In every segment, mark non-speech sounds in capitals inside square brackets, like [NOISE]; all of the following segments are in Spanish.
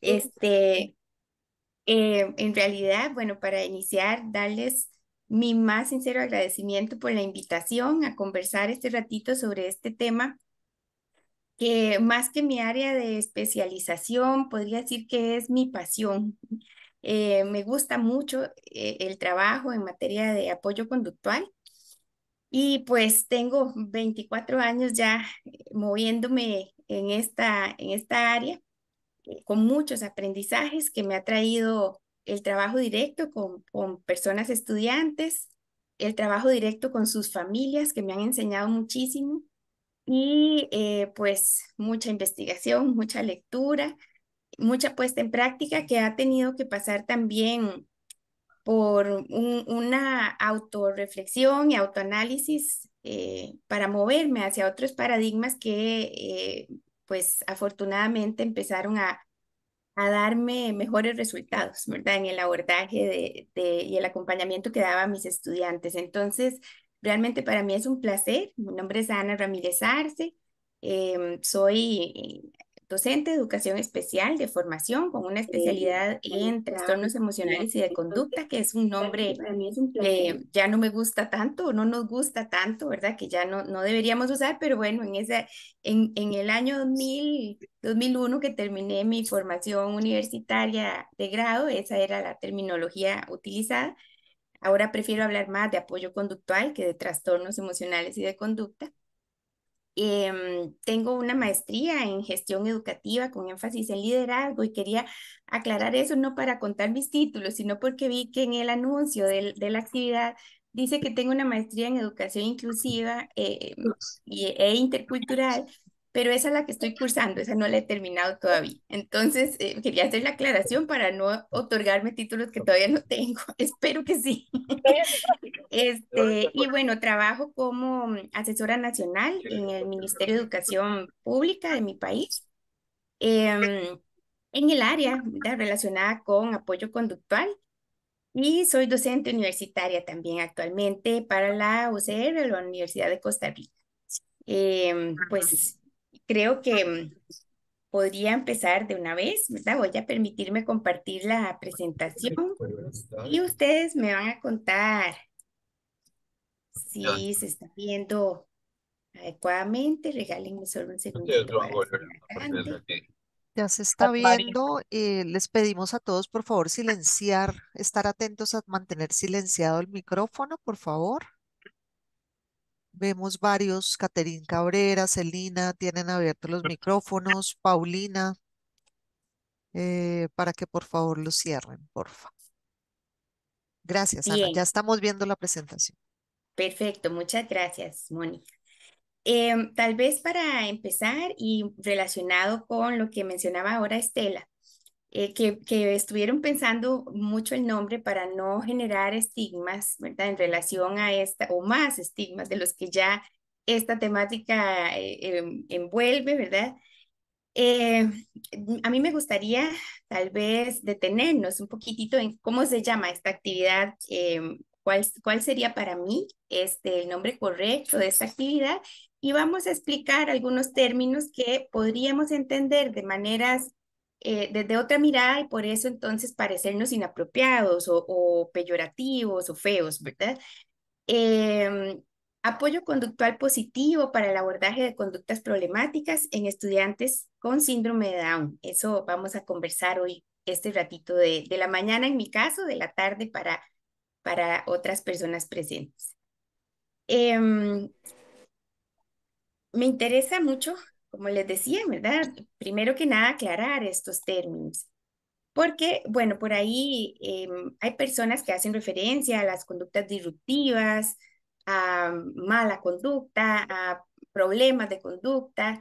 Este, eh, en realidad, bueno, para iniciar, darles mi más sincero agradecimiento por la invitación a conversar este ratito sobre este tema, que más que mi área de especialización, podría decir que es mi pasión. Eh, me gusta mucho eh, el trabajo en materia de apoyo conductual y pues tengo 24 años ya moviéndome en esta, en esta área con muchos aprendizajes que me ha traído el trabajo directo con, con personas estudiantes, el trabajo directo con sus familias que me han enseñado muchísimo y eh, pues mucha investigación, mucha lectura, mucha puesta en práctica que ha tenido que pasar también por una autorreflexión y autoanálisis eh, para moverme hacia otros paradigmas que eh, pues afortunadamente empezaron a, darme mejores resultados, ¿verdad? En el abordaje de, y el acompañamiento que daba a mis estudiantes. Entonces, realmente para mí es un placer. Mi nombre es Ana Ramírez Arce. Em, soy docente de educación especial de formación con una especialidad en trastornos emocionales y de conducta, que es un nombre que eh, ya no me gusta tanto, no nos gusta tanto, ¿verdad? Que ya no, no deberíamos usar, pero bueno, en, esa en, en el año 2000, 2001 que terminé mi formación universitaria de grado, esa era la terminología utilizada. Ahora prefiero hablar más de apoyo conductual que de trastornos emocionales y de conducta. Em, tengo una maestría en gestión educativa con énfasis en liderazgo y quería aclarar eso no para contar mis títulos, sino porque vi que en el anuncio de la actividad dice que tengo una maestría en educación inclusiva eh, e intercultural pero esa es la que estoy cursando, esa no la he terminado todavía. Entonces, eh, quería hacer la aclaración para no otorgarme títulos que todavía no tengo. [LAUGHS] Espero que sí. [LAUGHS] este, y bueno, trabajo como mm, asesora nacional en el Ministerio de Educación Pública de mi país. Em, en el área relacionada con apoyo conductual y soy docente universitaria también actualmente para la UCR, la Universidad de Costa Rica. Em, pues creo que mm, podría empezar de una vez, ¿verdad? Voy a permitirme compartir la presentación y ustedes me van a contar si se está viendo adecuadamente. Regálenme solo un segundo. Ya se está viendo. Eh, les pedimos a todos, por favor, silenciar, estar atentos a mantener silenciado el micrófono, por favor. Vemos varios, Caterín Cabrera, Celina, tienen abiertos los micrófonos, Paulina, eh, para que por favor los cierren, porfa. Gracias, Ana. Ya estamos viendo la presentación. Perfecto, muchas gracias, Mónica. Em, tal vez para empezar y relacionado con lo que mencionaba ahora Estela, eh, que, estuvieron pensando mucho el nombre para no generar estigmas, ¿verdad? En relación a esta, o más estigmas de los que ya esta temática eh, em, envuelve, ¿verdad? Eh, a mí me gustaría tal vez detenernos un poquitito en cómo se llama esta actividad, em, cuál, cuál sería para mí este, el nombre correcto de esta actividad y vamos a explicar algunos términos que podríamos entender de maneras eh, desde otra mirada y por eso entonces parecernos inapropiados o, peyorativos o feos, ¿verdad? Em, apoyo conductual positivo para el abordaje de conductas problemáticas en estudiantes con síndrome de Down. Eso vamos a conversar hoy, este ratito de, de la mañana en mi caso, de la tarde para, para otras personas presentes. Em, me interesa mucho como les decía, ¿verdad? Primero que nada, aclarar estos términos. Porque, bueno, por ahí em, hay personas que hacen referencia a las conductas disruptivas, a mala conducta, a problemas de conducta.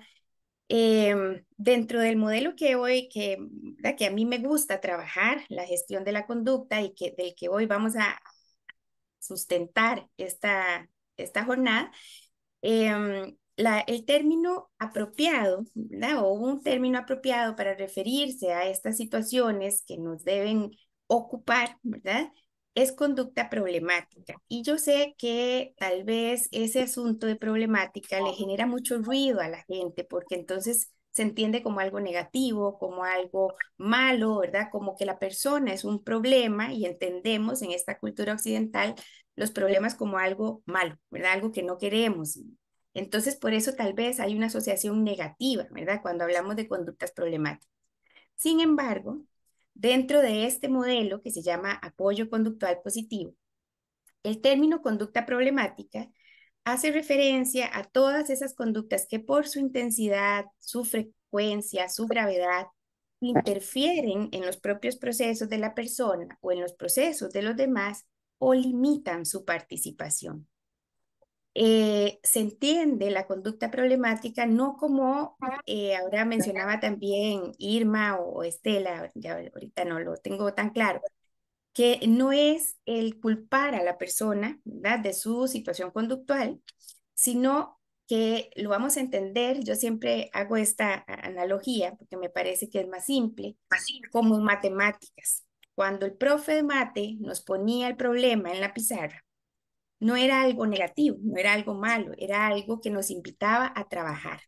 Em, dentro del modelo que hoy, que, que a mí me gusta trabajar, la gestión de la conducta y que, del que hoy vamos a sustentar esta, esta jornada, eh, el término apropiado, ¿verdad? o un término apropiado para referirse a estas situaciones que nos deben ocupar, ¿verdad? Es conducta problemática. Y yo sé que tal vez ese asunto de problemática le genera mucho ruido a la gente, porque entonces se entiende como algo negativo, como algo malo, ¿verdad? Como que la persona es un problema y entendemos en esta cultura occidental los problemas como algo malo, ¿verdad? Algo que no queremos, entonces, por eso tal vez hay una asociación negativa, ¿verdad? Cuando hablamos de conductas problemáticas. Sin embargo, dentro de este modelo que se llama apoyo conductual positivo, el término conducta problemática hace referencia a todas esas conductas que por su intensidad, su frecuencia, su gravedad, interfieren en los propios procesos de la persona o en los procesos de los demás o limitan su participación. Eh, se entiende la conducta problemática no como, eh, ahora mencionaba también Irma o Estela, ya ahorita no lo tengo tan claro, que no es el culpar a la persona de su situación conductual, sino que lo vamos a entender, yo siempre hago esta analogía porque me parece que es más simple, como matemáticas. Cuando el profe de mate nos ponía el problema en la pizarra, no era algo negativo, no era algo malo, era algo que nos invitaba a trabajar.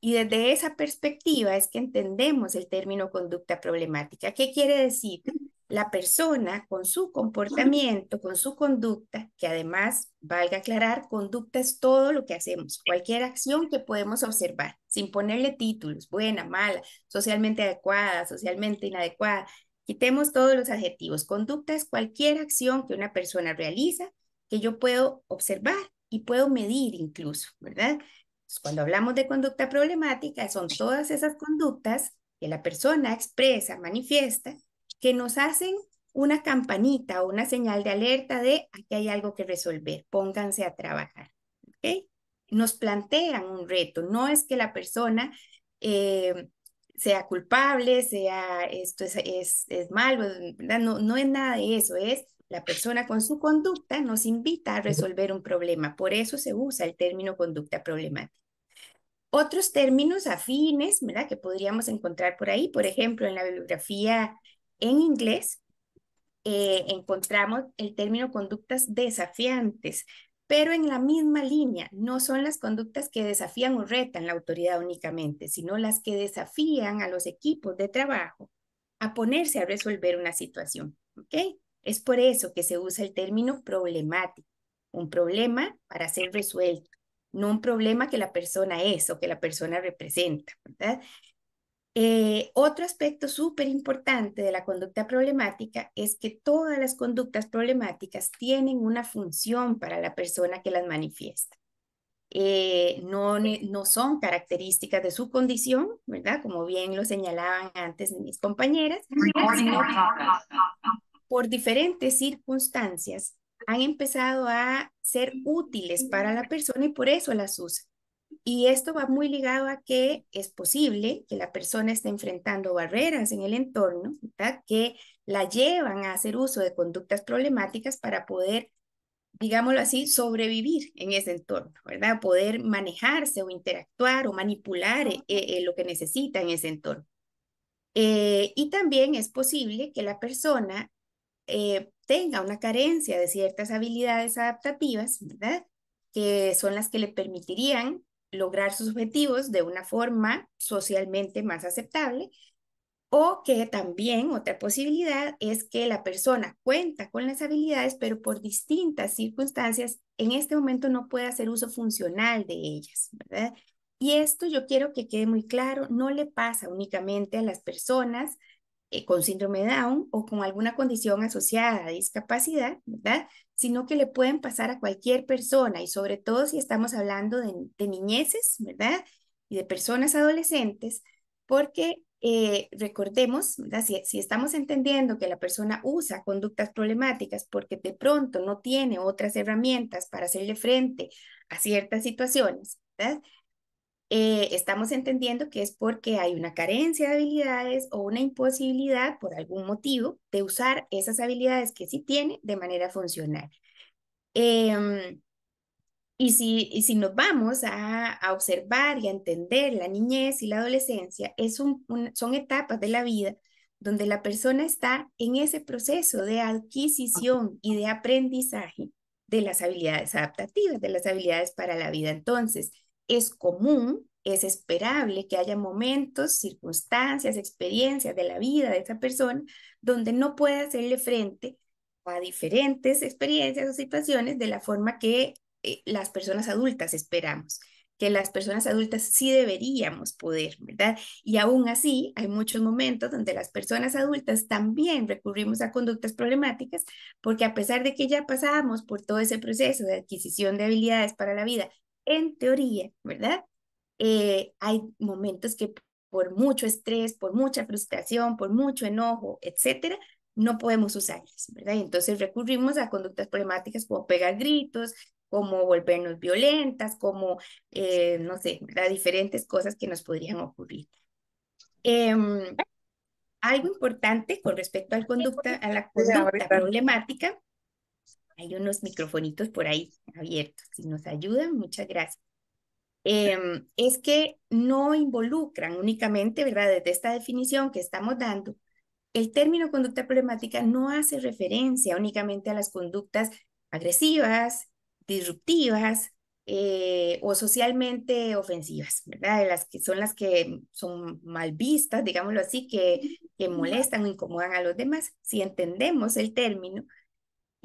Y desde esa perspectiva es que entendemos el término conducta problemática. ¿Qué quiere decir? La persona con su comportamiento, con su conducta, que además, valga aclarar, conducta es todo lo que hacemos, cualquier acción que podemos observar, sin ponerle títulos, buena, mala, socialmente adecuada, socialmente inadecuada. Quitemos todos los adjetivos. Conducta es cualquier acción que una persona realiza que yo puedo observar y puedo medir incluso, ¿verdad? cuando hablamos de conducta problemática, son todas esas conductas que la persona expresa, manifiesta, que nos hacen una campanita o una señal de alerta de aquí hay algo que resolver, pónganse a trabajar. ¿ok? Nos plantean un reto, no es que la persona eh, sea culpable, sea esto es, es, es malo, ¿verdad? No, no es nada de eso, es la persona con su conducta nos invita a resolver un problema, por eso se usa el término conducta problemática. Otros términos afines, ¿verdad? Que podríamos encontrar por ahí, por ejemplo, en la bibliografía en inglés, eh, encontramos el término conductas desafiantes, pero en la misma línea, no son las conductas que desafían o retan la autoridad únicamente, sino las que desafían a los equipos de trabajo a ponerse a resolver una situación. ¿ok? Es por eso que se usa el término problemático, un problema para ser resuelto, no un problema que la persona es o que la persona representa, ¿verdad? Eh, otro aspecto súper importante de la conducta problemática es que todas las conductas problemáticas tienen una función para la persona que las manifiesta. Eh, no, no son características de su condición, ¿verdad? Como bien lo señalaban antes mis compañeras, por diferentes circunstancias han empezado a ser útiles para la persona y por eso las usa. Y esto va muy ligado a que es posible que la persona esté enfrentando barreras en el entorno que la llevan a hacer uso de conductas problemáticas para poder, digámoslo así, sobrevivir en ese entorno, ¿verdad? Poder manejarse o interactuar o manipular eh, eh, lo que necesita en ese entorno. Eh, y también es posible que la persona eh, tenga una carencia de ciertas habilidades adaptativas, ¿verdad? Que son las que le permitirían lograr sus objetivos de una forma socialmente más aceptable. O que también otra posibilidad es que la persona cuenta con las habilidades, pero por distintas circunstancias en este momento no puede hacer uso funcional de ellas, ¿verdad? Y esto yo quiero que quede muy claro, no le pasa únicamente a las personas eh, con síndrome de Down o con alguna condición asociada a discapacidad, ¿verdad? Sino que le pueden pasar a cualquier persona y sobre todo si estamos hablando de, niñeces, ¿verdad? Y de personas adolescentes, porque eh, recordemos, ¿verdad? si estamos entendiendo que la persona usa conductas problemáticas porque de pronto no tiene otras herramientas para hacerle frente a ciertas situaciones, ¿verdad? Eh, estamos entendiendo que es porque hay una carencia de habilidades o una imposibilidad por algún motivo de usar esas habilidades que sí tiene de manera funcional. Em, y, si, y si nos vamos a, observar y a entender la niñez y la adolescencia, es son etapas de la vida donde la persona está en ese proceso de adquisición y de aprendizaje de las habilidades adaptativas, de las habilidades para la vida. Entonces, es común, es esperable que haya momentos, circunstancias, experiencias de la vida de esa persona donde no pueda hacerle frente a diferentes experiencias o situaciones de la forma que eh, las personas adultas esperamos que las personas adultas sí deberíamos poder, ¿verdad? Y aún así, hay muchos momentos donde las personas adultas también recurrimos a conductas problemáticas, porque a pesar de que ya pasamos por todo ese proceso de adquisición de habilidades para la vida en teoría, ¿verdad? Eh, hay momentos que por mucho estrés, por mucha frustración, por mucho enojo, etcétera, no podemos usarlas, ¿verdad? entonces recurrimos a conductas problemáticas como pegar gritos, como volvernos violentas, como, eh, no sé, ¿verdad? diferentes cosas que nos podrían ocurrir. Em, algo importante con respecto al conducta, a la conducta problemática hay unos microfonitos por ahí abiertos. Si nos ayudan, muchas gracias. Em, es que no involucran únicamente, ¿verdad? Desde esta definición que estamos dando, el término conducta problemática no hace referencia únicamente a las conductas agresivas, disruptivas eh, o socialmente ofensivas, ¿verdad? las que son las que son mal vistas, digámoslo así, que, que molestan o incomodan a los demás. Si entendemos el término,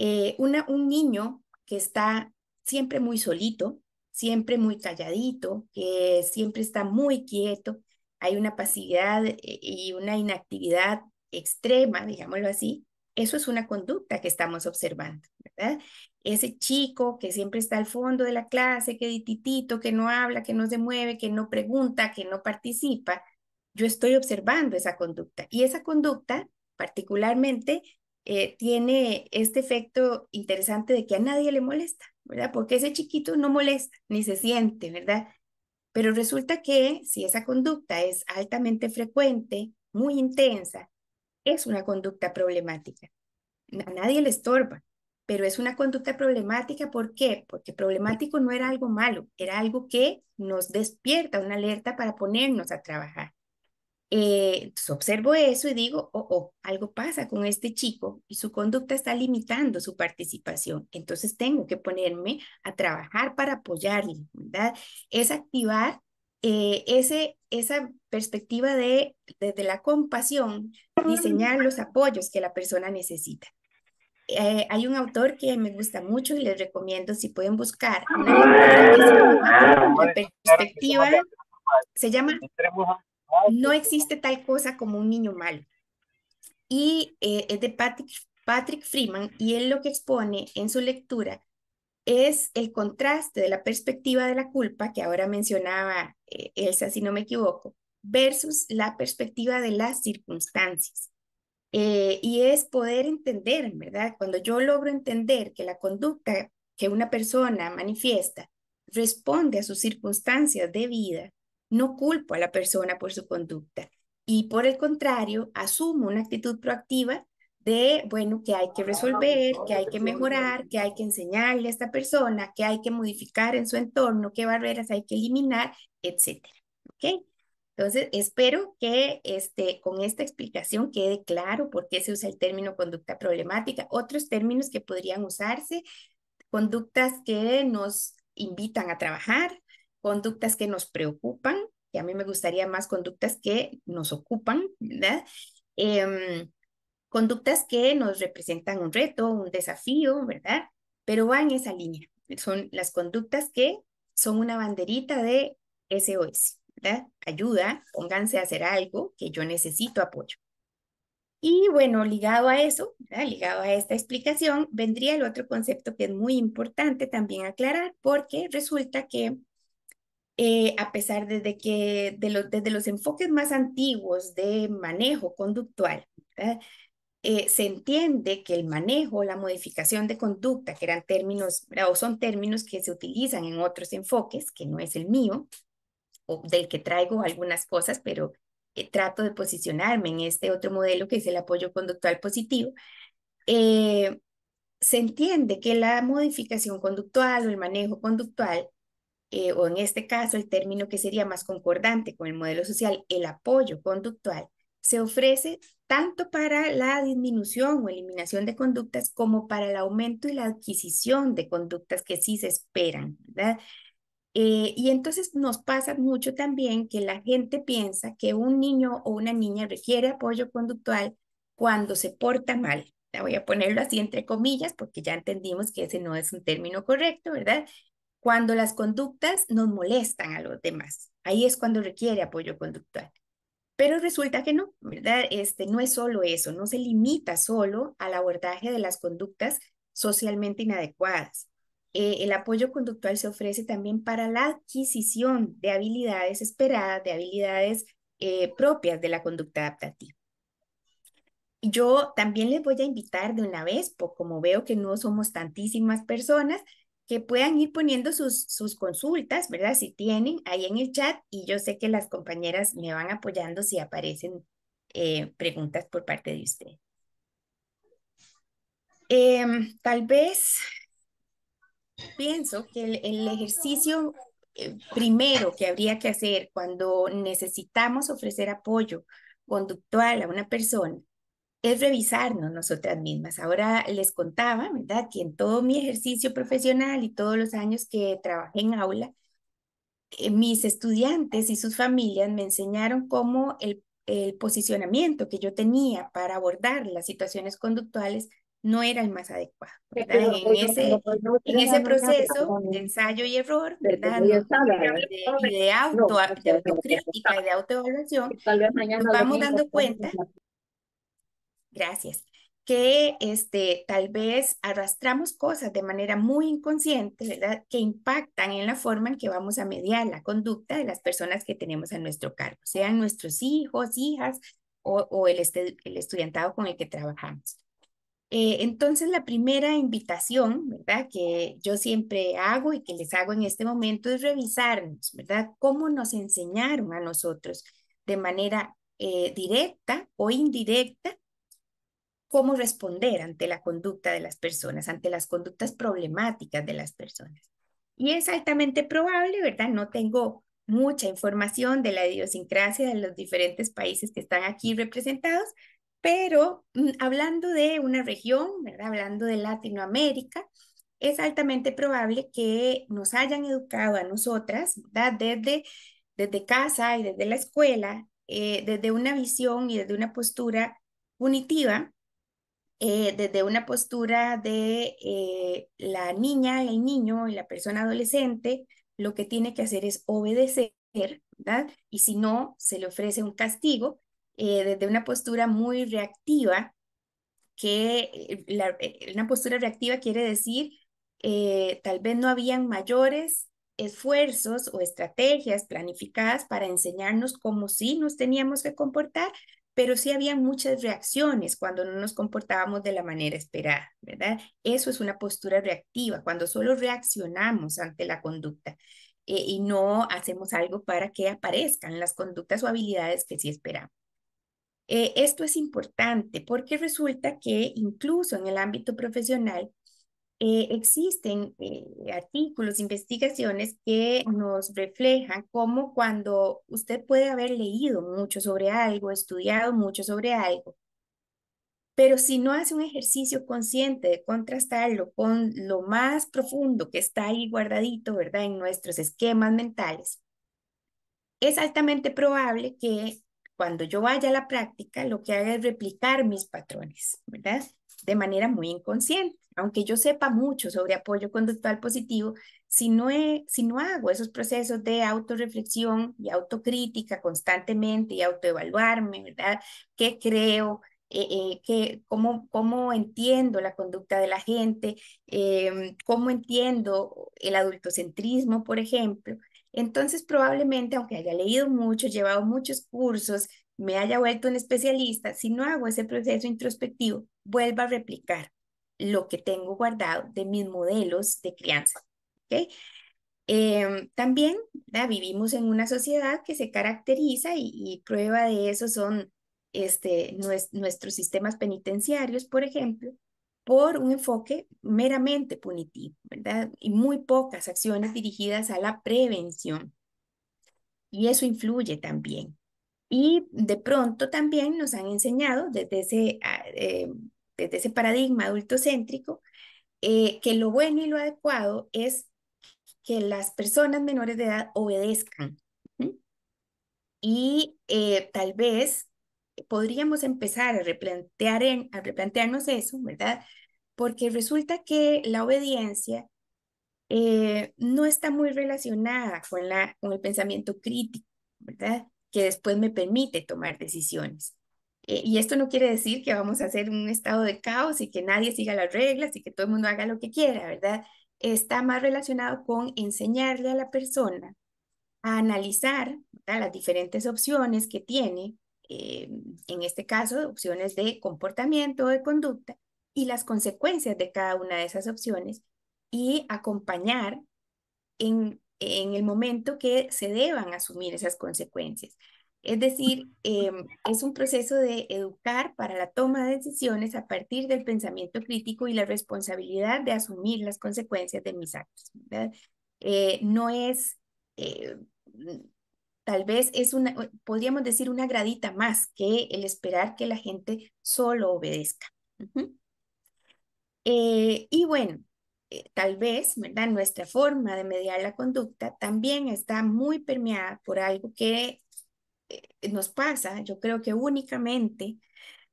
eh, un niño que está siempre muy solito, siempre muy calladito, que siempre está muy quieto, hay una pasividad eh, y una inactividad extrema, digámoslo así, eso es una conducta que estamos observando, ¿verdad? Ese chico que siempre está al fondo de la clase, que dititito, que no habla, que no se mueve, que no pregunta, que no participa, yo estoy observando esa conducta. Y esa conducta, particularmente, eh, tiene este efecto interesante de que a nadie le molesta, ¿verdad? Porque ese chiquito no molesta ni se siente, ¿verdad? Pero resulta que si esa conducta es altamente frecuente, muy intensa, es una conducta problemática. A nadie le estorba, pero es una conducta problemática. ¿Por qué? Porque problemático no era algo malo, era algo que nos despierta una alerta para ponernos a trabajar. Eh, pues, observo eso y digo, oh, oh, algo pasa con este chico y su conducta está limitando su participación. Entonces tengo que ponerme a trabajar para apoyarle, ¿verdad? Es activar eh, ese, esa perspectiva de, desde la compasión, diseñar los apoyos que la persona necesita. Eh, hay un autor que me gusta mucho y les recomiendo si pueden buscar una Perspectiva, ah, se llama ah, no existe tal cosa como un niño malo. Y eh, es de Patrick, Freeman y él lo que expone en su lectura es el contraste de la perspectiva de la culpa, que ahora mencionaba eh, Elsa, si no me equivoco, versus la perspectiva de las circunstancias. Eh, y es poder entender, ¿verdad? Cuando yo logro entender que la conducta que una persona manifiesta responde a sus circunstancias de vida, no culpo a la persona por su conducta y por el contrario, asumo una actitud proactiva de, bueno, que hay que ah, resolver, que hay que mejorar, que hay que enseñarle a esta persona, que hay que modificar en su entorno, qué barreras hay que eliminar, etcétera. ¿Ok? Entonces, espero que este, con esta explicación quede claro por qué se usa el término conducta problemática. Otros términos que podrían usarse, conductas que nos invitan a trabajar, conductas que nos preocupan, que a mí me gustaría más conductas que nos ocupan, ¿verdad? Em, conductas que nos representan un reto, un desafío, ¿verdad? Pero va en esa línea. Son las conductas que son una banderita de SOS, ¿verdad? Ayuda, pónganse a hacer algo que yo necesito apoyo. Y bueno, ligado a eso, ligado a esta explicación, vendría el otro concepto que es muy importante también aclarar, porque resulta que eh, a pesar de que de desde los enfoques más antiguos de manejo conductual, eh, se entiende que el manejo, la modificación de conducta, que eran términos o son términos que se utilizan en otros enfoques, que no es el mío, o del que traigo algunas cosas, pero eh, trato de posicionarme en este otro modelo que es el apoyo conductual positivo, se entiende que la modificación conductual o el manejo conductual eh, o en este caso el término que sería más concordante con el modelo social, el apoyo conductual, se ofrece tanto para la disminución o eliminación de conductas como para el aumento y la adquisición de conductas que sí se esperan, ¿verdad? Eh, y entonces nos pasa mucho también que la gente piensa que un niño o una niña requiere apoyo conductual cuando se porta mal. voy a ponerlo así entre comillas porque ya entendimos que ese no es un término correcto, ¿verdad? cuando las conductas nos molestan a los demás. Ahí es cuando requiere apoyo conductual. Pero resulta que no, ¿verdad? Este, no es solo eso, no se limita solo al abordaje de las conductas socialmente inadecuadas. Eh, el apoyo conductual se ofrece también para la adquisición de habilidades esperadas, de habilidades eh, propias de la conducta adaptativa. Yo también les voy a invitar de una vez, por, como veo que no somos tantísimas personas, que puedan ir poniendo sus, sus consultas, ¿verdad? Si tienen ahí en el chat y yo sé que las compañeras me van apoyando si aparecen eh, preguntas por parte de usted. Em, tal vez pienso que el, ejercicio eh, primero que habría que hacer cuando necesitamos ofrecer apoyo conductual a una persona es revisarnos nosotras mismas. Ahora les contaba, ¿verdad? Que en todo mi ejercicio profesional y todos los años que trabajé en aula, eh, mis estudiantes y sus familias me enseñaron cómo el, posicionamiento que yo tenía para abordar las situaciones conductuales no era el más adecuado. en, ese, en ese proceso de ensayo y error, ¿verdad? De, de, auto, autocrítica y de autoevaluación, nos vamos dando cuenta Gracias. Que este, tal vez arrastramos cosas de manera muy inconsciente, ¿verdad? Que impactan en la forma en que vamos a mediar la conducta de las personas que tenemos a nuestro cargo, sean nuestros hijos, hijas o, o el, este, el estudiantado con el que trabajamos. Eh, entonces, la primera invitación, ¿verdad? Que yo siempre hago y que les hago en este momento es revisarnos, ¿verdad? Cómo nos enseñaron a nosotros de manera eh, directa o indirecta cómo responder ante la conducta de las personas, ante las conductas problemáticas de las personas. Y es altamente probable, ¿verdad? No tengo mucha información de la idiosincrasia de los diferentes países que están aquí representados, pero mm, hablando de una región, ¿verdad? Hablando de Latinoamérica, es altamente probable que nos hayan educado a nosotras, ¿verdad? Desde, desde casa y desde la escuela, eh, desde una visión y desde una postura punitiva eh, desde una postura de eh, la niña, el niño y la persona adolescente, lo que tiene que hacer es obedecer, ¿verdad? Y si no, se le ofrece un castigo eh, desde una postura muy reactiva, que una postura reactiva quiere decir, tal vez no habían mayores esfuerzos o estrategias planificadas para enseñarnos cómo sí nos teníamos que comportar, pero sí había muchas reacciones cuando no nos comportábamos de la manera esperada, ¿verdad? Eso es una postura reactiva, cuando solo reaccionamos ante la conducta eh, y no hacemos algo para que aparezcan las conductas o habilidades que sí esperamos. Eh, esto es importante porque resulta que incluso en el ámbito profesional eh, existen eh, artículos, investigaciones que nos reflejan cómo cuando usted puede haber leído mucho sobre algo, estudiado mucho sobre algo, pero si no hace un ejercicio consciente de contrastarlo con lo más profundo que está ahí guardadito, ¿verdad? En nuestros esquemas mentales, es altamente probable que cuando yo vaya a la práctica, lo que haga es replicar mis patrones, ¿verdad? De manera muy inconsciente aunque yo sepa mucho sobre apoyo conductual positivo, si no, si no hago esos procesos de autorreflexión y autocrítica constantemente y autoevaluarme, ¿verdad? ¿Qué creo? Eh, eh, que, cómo, cómo, entiendo la conducta de la gente, em, cómo entiendo el adultocentrismo, por ejemplo. Entonces, probablemente, aunque haya leído mucho, llevado muchos cursos, me haya vuelto un especialista, si no hago ese proceso introspectivo, vuelva a replicar lo que tengo guardado de mis modelos de crianza. ¿okay? Em, también vivimos en una sociedad que se caracteriza y, prueba de eso son este, nuestros sistemas penitenciarios, por ejemplo, por un enfoque meramente punitivo, ¿verdad? Y muy pocas acciones dirigidas a la prevención. Y eso influye también. Y de pronto también nos han enseñado desde ese ah, em, desde ese paradigma adultocéntrico, eh, que lo bueno y lo adecuado es que las personas menores de edad obedezcan. Mm. Y eh, tal vez podríamos empezar a, replantear replantearnos eso, ¿verdad? Porque resulta que la obediencia eh, no está muy relacionada con, la, con el pensamiento crítico, ¿verdad? Que después me permite tomar decisiones. Eh, y esto no quiere decir que vamos a hacer un estado de caos y que nadie siga las reglas y que todo el mundo haga lo que quiera, ¿verdad? Está más relacionado con enseñarle a la persona a analizar las diferentes opciones que tiene, eh, en este caso, opciones de comportamiento o de conducta y las consecuencias de cada una de esas opciones y acompañar en el momento que se deban asumir esas consecuencias. Es decir, em, es un proceso de educar para la toma de decisiones a partir del pensamiento crítico y la responsabilidad de asumir las consecuencias de mis actos. Eh, no es, eh, tal vez es una, podríamos decir una gradita más que el esperar que la gente solo obedezca. Eh, y bueno, tal vez, ¿verdad? Nuestra forma de mediar la conducta también está muy permeada por algo que eh, nos pasa, yo creo que únicamente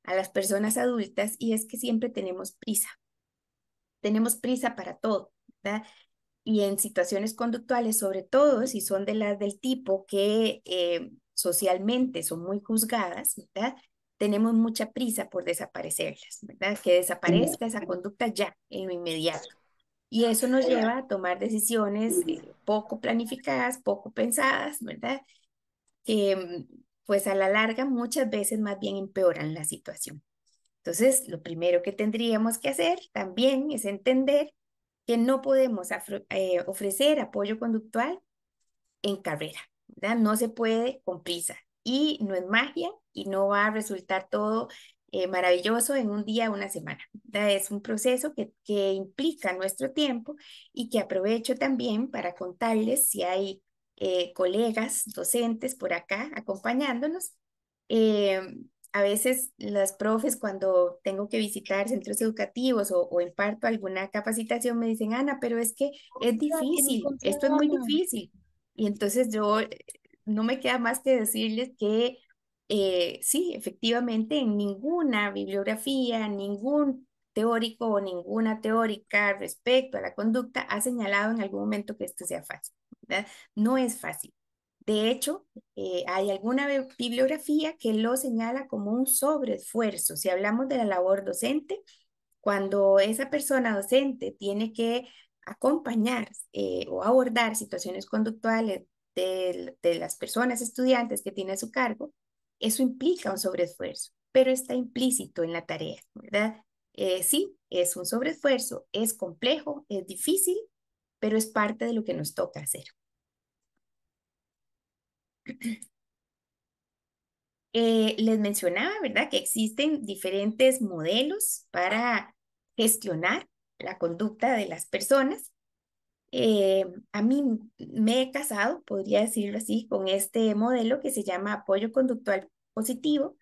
a las personas adultas, y es que siempre tenemos prisa. Tenemos prisa para todo, ¿verdad? Y en situaciones conductuales, sobre todo si son de las del tipo que eh, socialmente son muy juzgadas, ¿verdad? Tenemos mucha prisa por desaparecerlas, ¿verdad? Que desaparezca esa conducta ya, en lo inmediato. Y eso nos lleva a tomar decisiones eh, poco planificadas, poco pensadas, ¿verdad? eh, pues a la larga muchas veces más bien empeoran la situación. Entonces, lo primero que tendríamos que hacer también es entender que no podemos eh, ofrecer apoyo conductual en carrera, ¿verdad? No se puede con prisa y no es magia y no va a resultar todo eh, maravilloso en un día, una semana. Es un proceso que, que implica nuestro tiempo y que aprovecho también para contarles si hay eh, colegas docentes por acá acompañándonos. Eh, a veces las profes cuando tengo que visitar centros educativos o, imparto alguna capacitación me dicen, Ana, pero es que oh, es difícil, esto es muy difícil. Y entonces yo eh, no me queda más que decirles que sí, efectivamente en ninguna bibliografía, ningún teórico o ninguna teórica respecto a la conducta ha señalado en algún momento que esto sea fácil. No es fácil. De hecho, eh, hay alguna bibliografía que lo señala como un sobreesfuerzo. Si hablamos de la labor docente, cuando esa persona docente tiene que acompañar eh, o abordar situaciones conductuales de, las personas estudiantes que tiene a su cargo, eso implica un sobreesfuerzo, pero está implícito en la tarea, ¿verdad? Eh, sí, es un sobreesfuerzo, es complejo, es difícil, pero es parte de lo que nos toca hacer. [CLEARS THROAT] Eh, les mencionaba, ¿verdad?, que existen diferentes modelos para gestionar la conducta de las personas. Eh, a mí me he casado, podría decirlo así, con este modelo que se llama apoyo conductual positivo,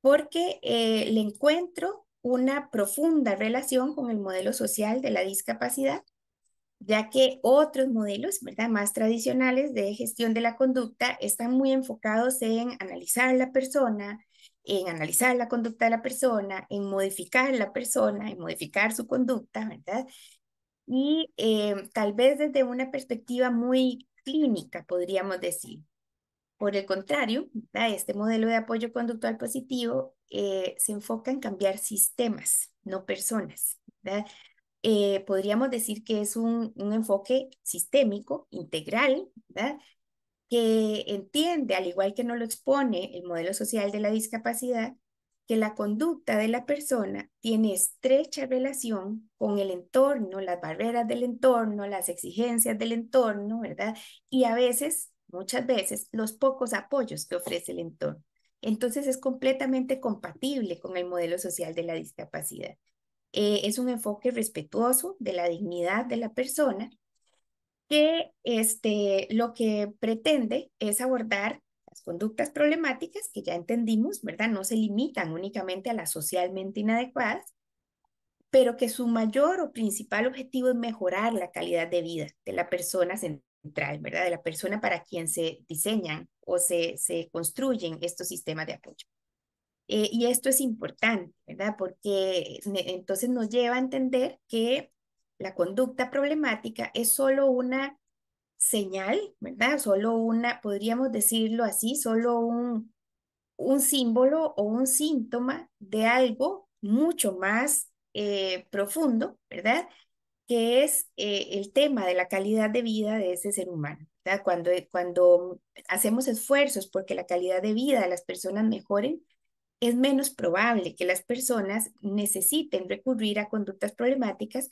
porque eh, le encuentro una profunda relación con el modelo social de la discapacidad ya que otros modelos, ¿verdad?, más tradicionales de gestión de la conducta están muy enfocados en analizar la persona, en analizar la conducta de la persona, en modificar la persona, en modificar su conducta, ¿verdad? Y eh, tal vez desde una perspectiva muy clínica, podríamos decir. Por el contrario, ¿verdad? este modelo de apoyo conductual positivo eh, se enfoca en cambiar sistemas, no personas. ¿verdad? Eh, podríamos decir que es un, enfoque sistémico, integral, que entiende, al igual que no lo expone el modelo social de la discapacidad, que la conducta de la persona tiene estrecha relación con el entorno, las barreras del entorno, las exigencias del entorno, ¿verdad? Y a veces, muchas veces, los pocos apoyos que ofrece el entorno. Entonces es completamente compatible con el modelo social de la discapacidad. Eh, es un enfoque respetuoso de la dignidad de la persona que este, lo que pretende es abordar las conductas problemáticas que ya entendimos, ¿verdad? No se limitan únicamente a las socialmente inadecuadas, pero que su mayor o principal objetivo es mejorar la calidad de vida de la persona central, ¿verdad? De la persona para quien se diseñan o se construyen estos sistemas de apoyo. Eh, y esto es importante, ¿verdad? Porque entonces nos lleva a entender que la conducta problemática es solo una señal, ¿verdad? Solo una, podríamos decirlo así, solo un, un símbolo o un síntoma de algo mucho más eh, profundo, ¿verdad? Que es eh, el tema de la calidad de vida de ese ser humano. ¿verdad? Cuando, cuando hacemos esfuerzos porque la calidad de vida de las personas mejoren, es menos probable que las personas necesiten recurrir a conductas problemáticas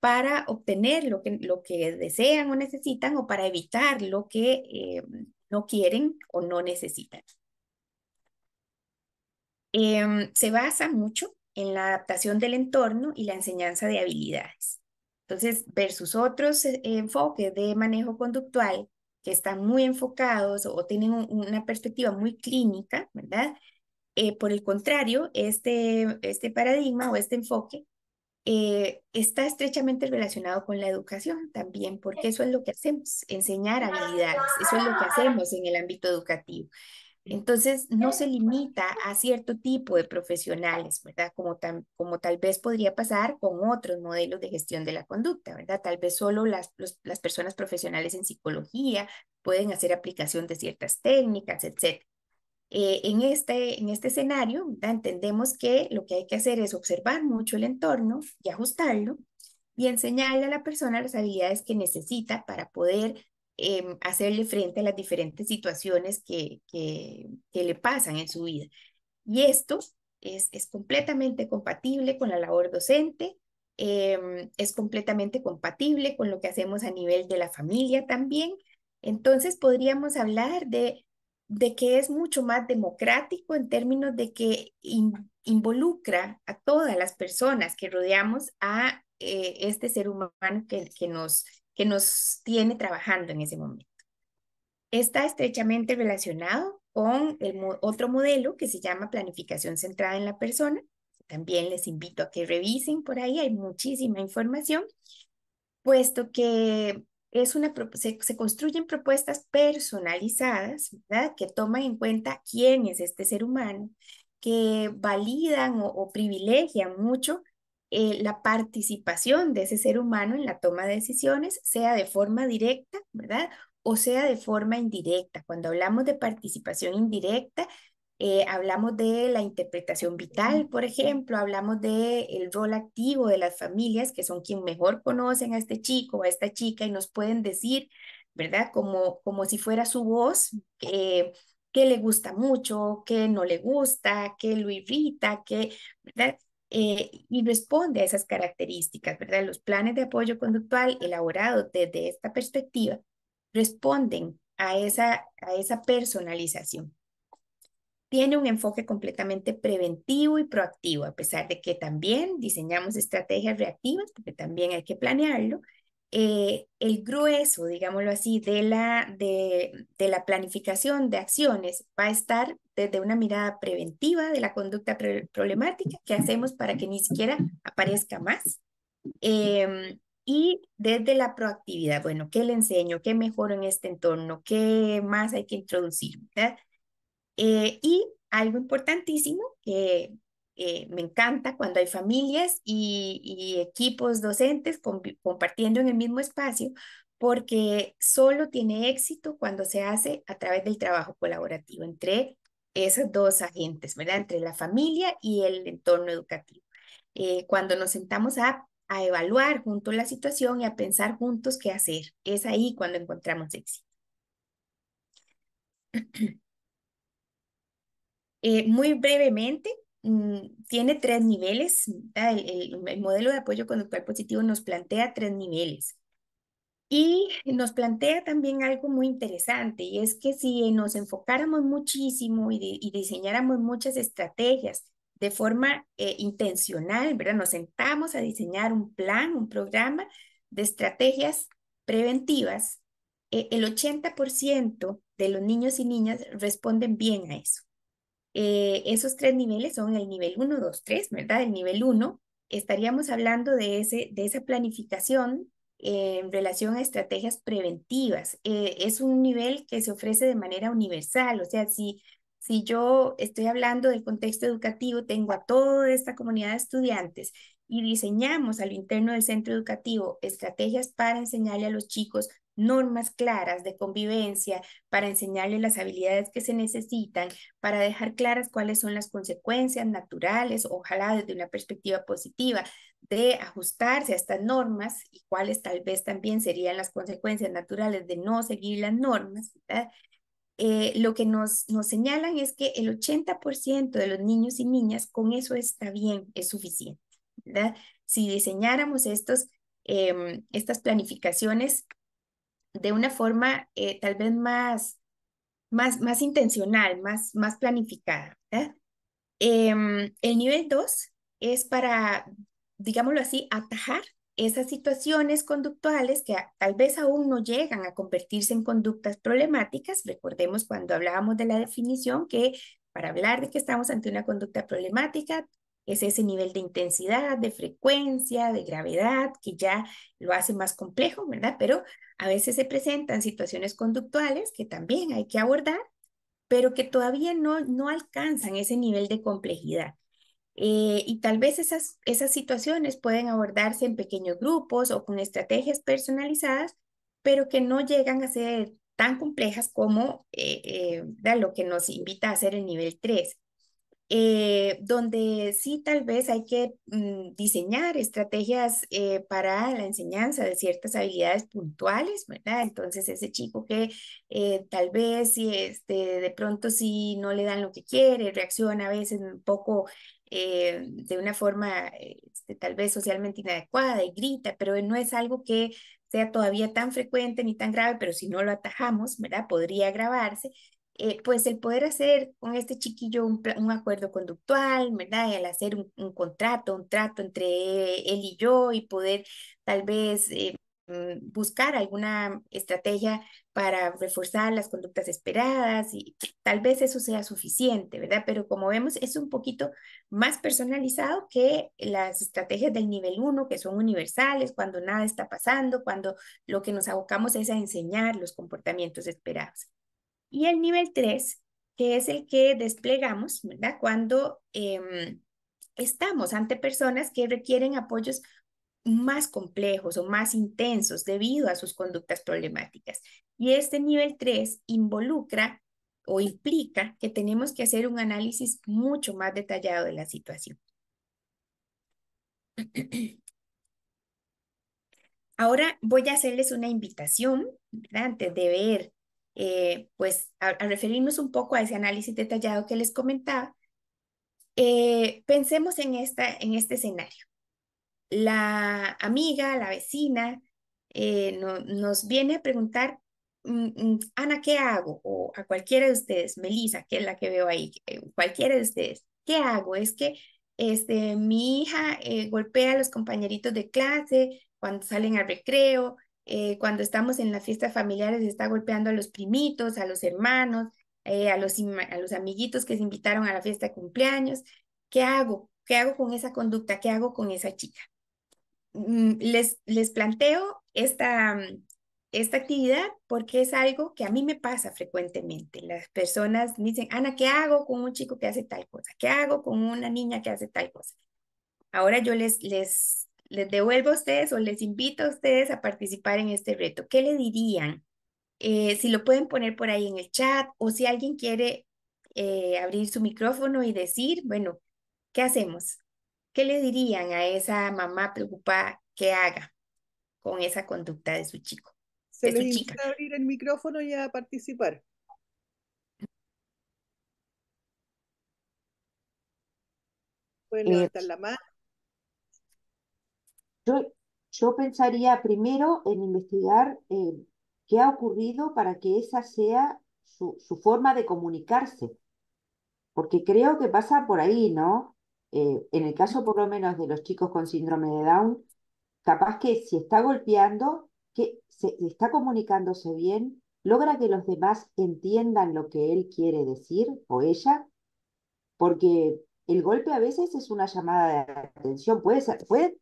para obtener lo que, lo que desean o necesitan o para evitar lo que eh, no quieren o no necesitan. Em, se basa mucho en la adaptación del entorno y la enseñanza de habilidades. Entonces, versus otros eh, enfoques de manejo conductual que están muy enfocados o tienen una perspectiva muy clínica, ¿verdad? Eh, por el contrario, este, este paradigma o este enfoque eh, está estrechamente relacionado con la educación también, porque eso es lo que hacemos, enseñar habilidades, eso es lo que hacemos en el ámbito educativo. Entonces, no se limita a cierto tipo de profesionales, ¿verdad? Como, como tal vez podría pasar con otros modelos de gestión de la conducta, ¿verdad? Tal vez solo las, las personas profesionales en psicología pueden hacer aplicación de ciertas técnicas, etc. Eh, en, este, en este escenario, entendemos que lo que hay que hacer es observar mucho el entorno y ajustarlo y enseñarle a la persona las habilidades que necesita para poder em, hacerle frente a las diferentes situaciones que, que, le pasan en su vida. Y esto es, completamente compatible con la labor docente, em, es completamente compatible con lo que hacemos a nivel de la familia también. Entonces podríamos hablar de de que es mucho más democrático en términos de que involucra a todas las personas que rodeamos a eh, este ser humano que, que, nos, que nos tiene trabajando en ese momento. Está estrechamente relacionado con el otro modelo que se llama planificación centrada en la persona. También les invito a que revisen por ahí, hay muchísima información, puesto que es una, se, se, construyen propuestas personalizadas, ¿verdad? Que toman en cuenta quién es este ser humano, que validan o, privilegian mucho eh, la participación de ese ser humano en la toma de decisiones, sea de forma directa, ¿verdad? O sea de forma indirecta. Cuando hablamos de participación indirecta, eh, hablamos de la interpretación vital, por ejemplo, hablamos del el rol activo de las familias, que son quien mejor conocen a este chico o a esta chica y nos pueden decir, ¿verdad? Como, como si fuera su voz, que eh, qué le gusta mucho, qué no le gusta, qué lo irrita, qué, ¿verdad? Eh, y responde a esas características, ¿verdad? Los planes de apoyo conductual elaborados desde esta perspectiva responden a esa, a esa personalización tiene un enfoque completamente preventivo y proactivo, a pesar de que también diseñamos estrategias reactivas, porque también hay que planearlo. Eh, el grueso, digámoslo así, de la, de, la planificación de acciones va a estar desde una mirada preventiva de la conducta problemática que hacemos para que ni siquiera aparezca más. Em, y desde la proactividad, bueno, ¿qué le enseño? ¿Qué mejoro en este entorno? ¿Qué más hay que introducir? ¿verdad? Eh, y algo importantísimo que eh, me encanta cuando hay familias y, equipos docentes compartiendo en el mismo espacio, porque solo tiene éxito cuando se hace a través del trabajo colaborativo entre esos dos agentes, ¿verdad? Entre la familia y el entorno educativo. Eh, cuando nos sentamos a, a evaluar juntos la situación y a pensar juntos qué hacer, es ahí cuando encontramos éxito. [CLEARS THROAT] Eh, muy brevemente, mm, tiene tres niveles. El, modelo de apoyo conductual positivo nos plantea tres niveles. Y nos plantea también algo muy interesante, y es que si nos enfocáramos muchísimo y, diseñáramos muchas estrategias de forma eh, intencional, ¿verdad? Nos sentamos a diseñar un plan, un programa de estrategias preventivas, eh, el 80% de los niños y niñas responden bien a eso. Eh, esos tres niveles son el nivel 1, 2, 3, ¿verdad? El nivel 1, estaríamos hablando de, ese, de esa planificación eh, en relación a estrategias preventivas. Eh, es un nivel que se ofrece de manera universal, o sea, si, si yo estoy hablando del contexto educativo, tengo a toda esta comunidad de estudiantes y diseñamos a lo interno del centro educativo estrategias para enseñarle a los chicos normas claras de convivencia, para enseñarle las habilidades que se necesitan, para dejar claras cuáles son las consecuencias naturales, ojalá desde una perspectiva positiva, de ajustarse a estas normas y cuáles tal vez también serían las consecuencias naturales de no seguir las normas. Eh, lo que nos, nos señalan es que el 80% de los niños y niñas con eso está bien, es suficiente. ¿verdad? Si diseñáramos estos, em, estas planificaciones de una forma eh, tal vez más, más, más intencional, más, más planificada. Em, el nivel 2 es para, digámoslo así, atajar esas situaciones conductuales que tal vez aún no llegan a convertirse en conductas problemáticas. Recordemos cuando hablábamos de la definición que para hablar de que estamos ante una conducta problemática es ese nivel de intensidad, de frecuencia, de gravedad que ya lo hace más complejo, ¿verdad? Pero a veces se presentan situaciones conductuales que también hay que abordar, pero que todavía no, no alcanzan ese nivel de complejidad. Eh, y tal vez esas, esas situaciones pueden abordarse en pequeños grupos o con estrategias personalizadas, pero que no llegan a ser tan complejas como eh, eh, lo que nos invita a hacer el nivel 3. Eh, donde sí tal vez hay que mm, diseñar estrategias eh, para la enseñanza de ciertas habilidades puntuales, ¿verdad? Entonces ese chico que eh, tal vez si este, de pronto si no le dan lo que quiere, reacciona a veces un poco de una forma este, tal vez socialmente inadecuada y grita, pero no es algo que sea todavía tan frecuente ni tan grave, pero si no lo atajamos, ¿verdad? Podría agravarse. Eh, pues el poder hacer con este chiquillo un, acuerdo conductual, ¿verdad? El hacer un, contrato, un trato entre él y yo y poder tal vez eh, mm, buscar alguna estrategia para reforzar las conductas esperadas y tal vez eso sea suficiente, ¿verdad? Pero como vemos, es un poquito más personalizado que las estrategias del nivel 1, que son universales, cuando nada está pasando, cuando lo que nos abocamos es a enseñar los comportamientos esperados. Y el nivel 3, que es el que desplegamos, ¿verdad? Cuando em, estamos ante personas que requieren apoyos más complejos o más intensos debido a sus conductas problemáticas. Y este nivel 3 involucra o implica que tenemos que hacer un análisis mucho más detallado de la situación. [CLEARS THROAT] Ahora voy a hacerles una invitación, antes de ver eh, pues a, referirnos un poco a ese análisis detallado que les comentaba, eh, pensemos en, esta, en este escenario. La amiga, la vecina, eh, nos viene a preguntar, mm, mm, Ana, ¿qué hago? O a cualquiera de ustedes, Melissa, que es la que veo ahí, cualquiera de ustedes, ¿qué hago? Es que este, mi hija golpea a los compañeritos de clase cuando salen al recreo, eh, cuando estamos en las fiestas familiares está golpeando a los primitos, a los hermanos, eh, a, los, a los amiguitos que se invitaron a la fiesta de cumpleaños. ¿Qué hago? ¿Qué hago con esa conducta? ¿Qué hago con esa chica? Mm, les, les planteo esta, mm, esta actividad porque es algo que a mí me pasa frecuentemente. Las personas me dicen, Ana, ¿qué hago con un chico que hace tal cosa? ¿Qué hago con una niña que hace tal cosa? Ahora yo les, les les devuelvo a ustedes o les invito a ustedes a participar en este reto. ¿Qué le dirían? Eh, si lo pueden poner por ahí en el chat o si alguien quiere eh, abrir su micrófono y decir, bueno, ¿qué hacemos? ¿Qué le dirían a esa mamá preocupada que haga con esa conducta de su chico? Se les invita a abrir el micrófono y a participar. Bueno, eh, levantar la mano. Yo, pensaría primero en investigar eh, qué ha ocurrido para que esa sea su, forma de comunicarse, porque creo que pasa por ahí, ¿no? Eh, en el caso por lo menos de los chicos con síndrome de Down, capaz que si está golpeando, que se está comunicándose bien, logra que los demás entiendan lo que él quiere decir o ella, porque el golpe a veces es una llamada de atención, puede, ser, puede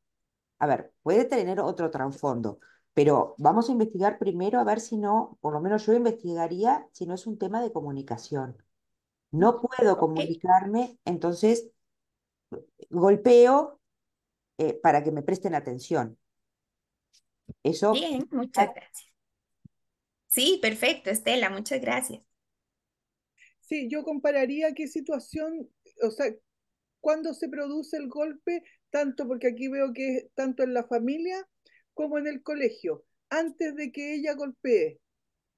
a ver, puede tener otro trasfondo, pero vamos a investigar primero a ver si no, por lo menos yo investigaría si no es un tema de comunicación. No puedo comunicarme, entonces golpeo eh, para que me presten atención. Eso. Bien, muchas gracias. Sí, perfecto, Estela, muchas gracias. Sí, yo compararía qué situación, o sea, cuando se produce el golpe tanto porque aquí veo que es tanto en la familia como en el colegio, antes de que ella golpee,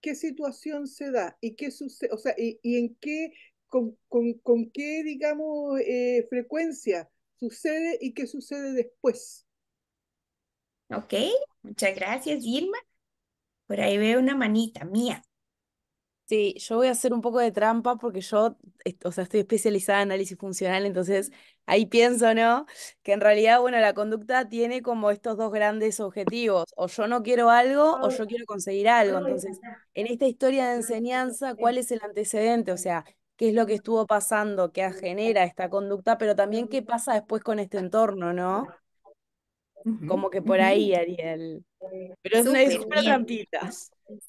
qué situación se da y qué sucede, o sea, y, en qué, con, qué, digamos, eh, frecuencia sucede y qué sucede después. Ok, muchas gracias, Irma. Por ahí veo una manita mía. Sí, yo voy a hacer un poco de trampa porque yo, eh, o sea, estoy especializada en análisis funcional, entonces ahí pienso, ¿no? Que en realidad, bueno, la conducta tiene como estos dos grandes objetivos, o yo no quiero algo o yo quiero conseguir algo. Entonces, en esta historia de enseñanza, ¿cuál es el antecedente? O sea, ¿qué es lo que estuvo pasando que genera esta conducta, pero también qué pasa después con este entorno, ¿no? Como que por ahí, Ariel. Pero es una, una trampita.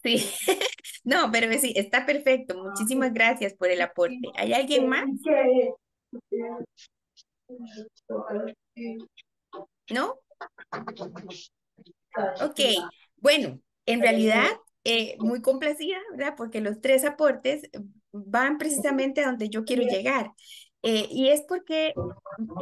Sí, [LAUGHS] no, pero sí, está perfecto. Muchísimas gracias por el aporte. ¿Hay alguien más? ¿No? Ok, bueno, en realidad eh, muy complacida, ¿verdad? Porque los tres aportes van precisamente a donde yo quiero llegar. Eh, y es porque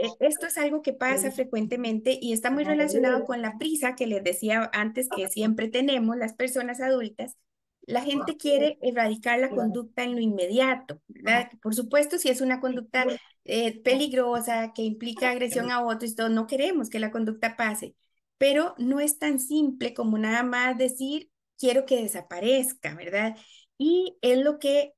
eh, esto es algo que pasa frecuentemente y está muy relacionado oh. con la prisa que les decía antes que siempre tenemos las personas adultas. La gente quiere erradicar la conducta en lo inmediato, ¿verdad? Por supuesto, si es una conducta eh, peligrosa que implica agresión a otros, no queremos que la conducta pase, pero no es tan simple como nada más decir quiero que desaparezca, ¿verdad? Y es lo que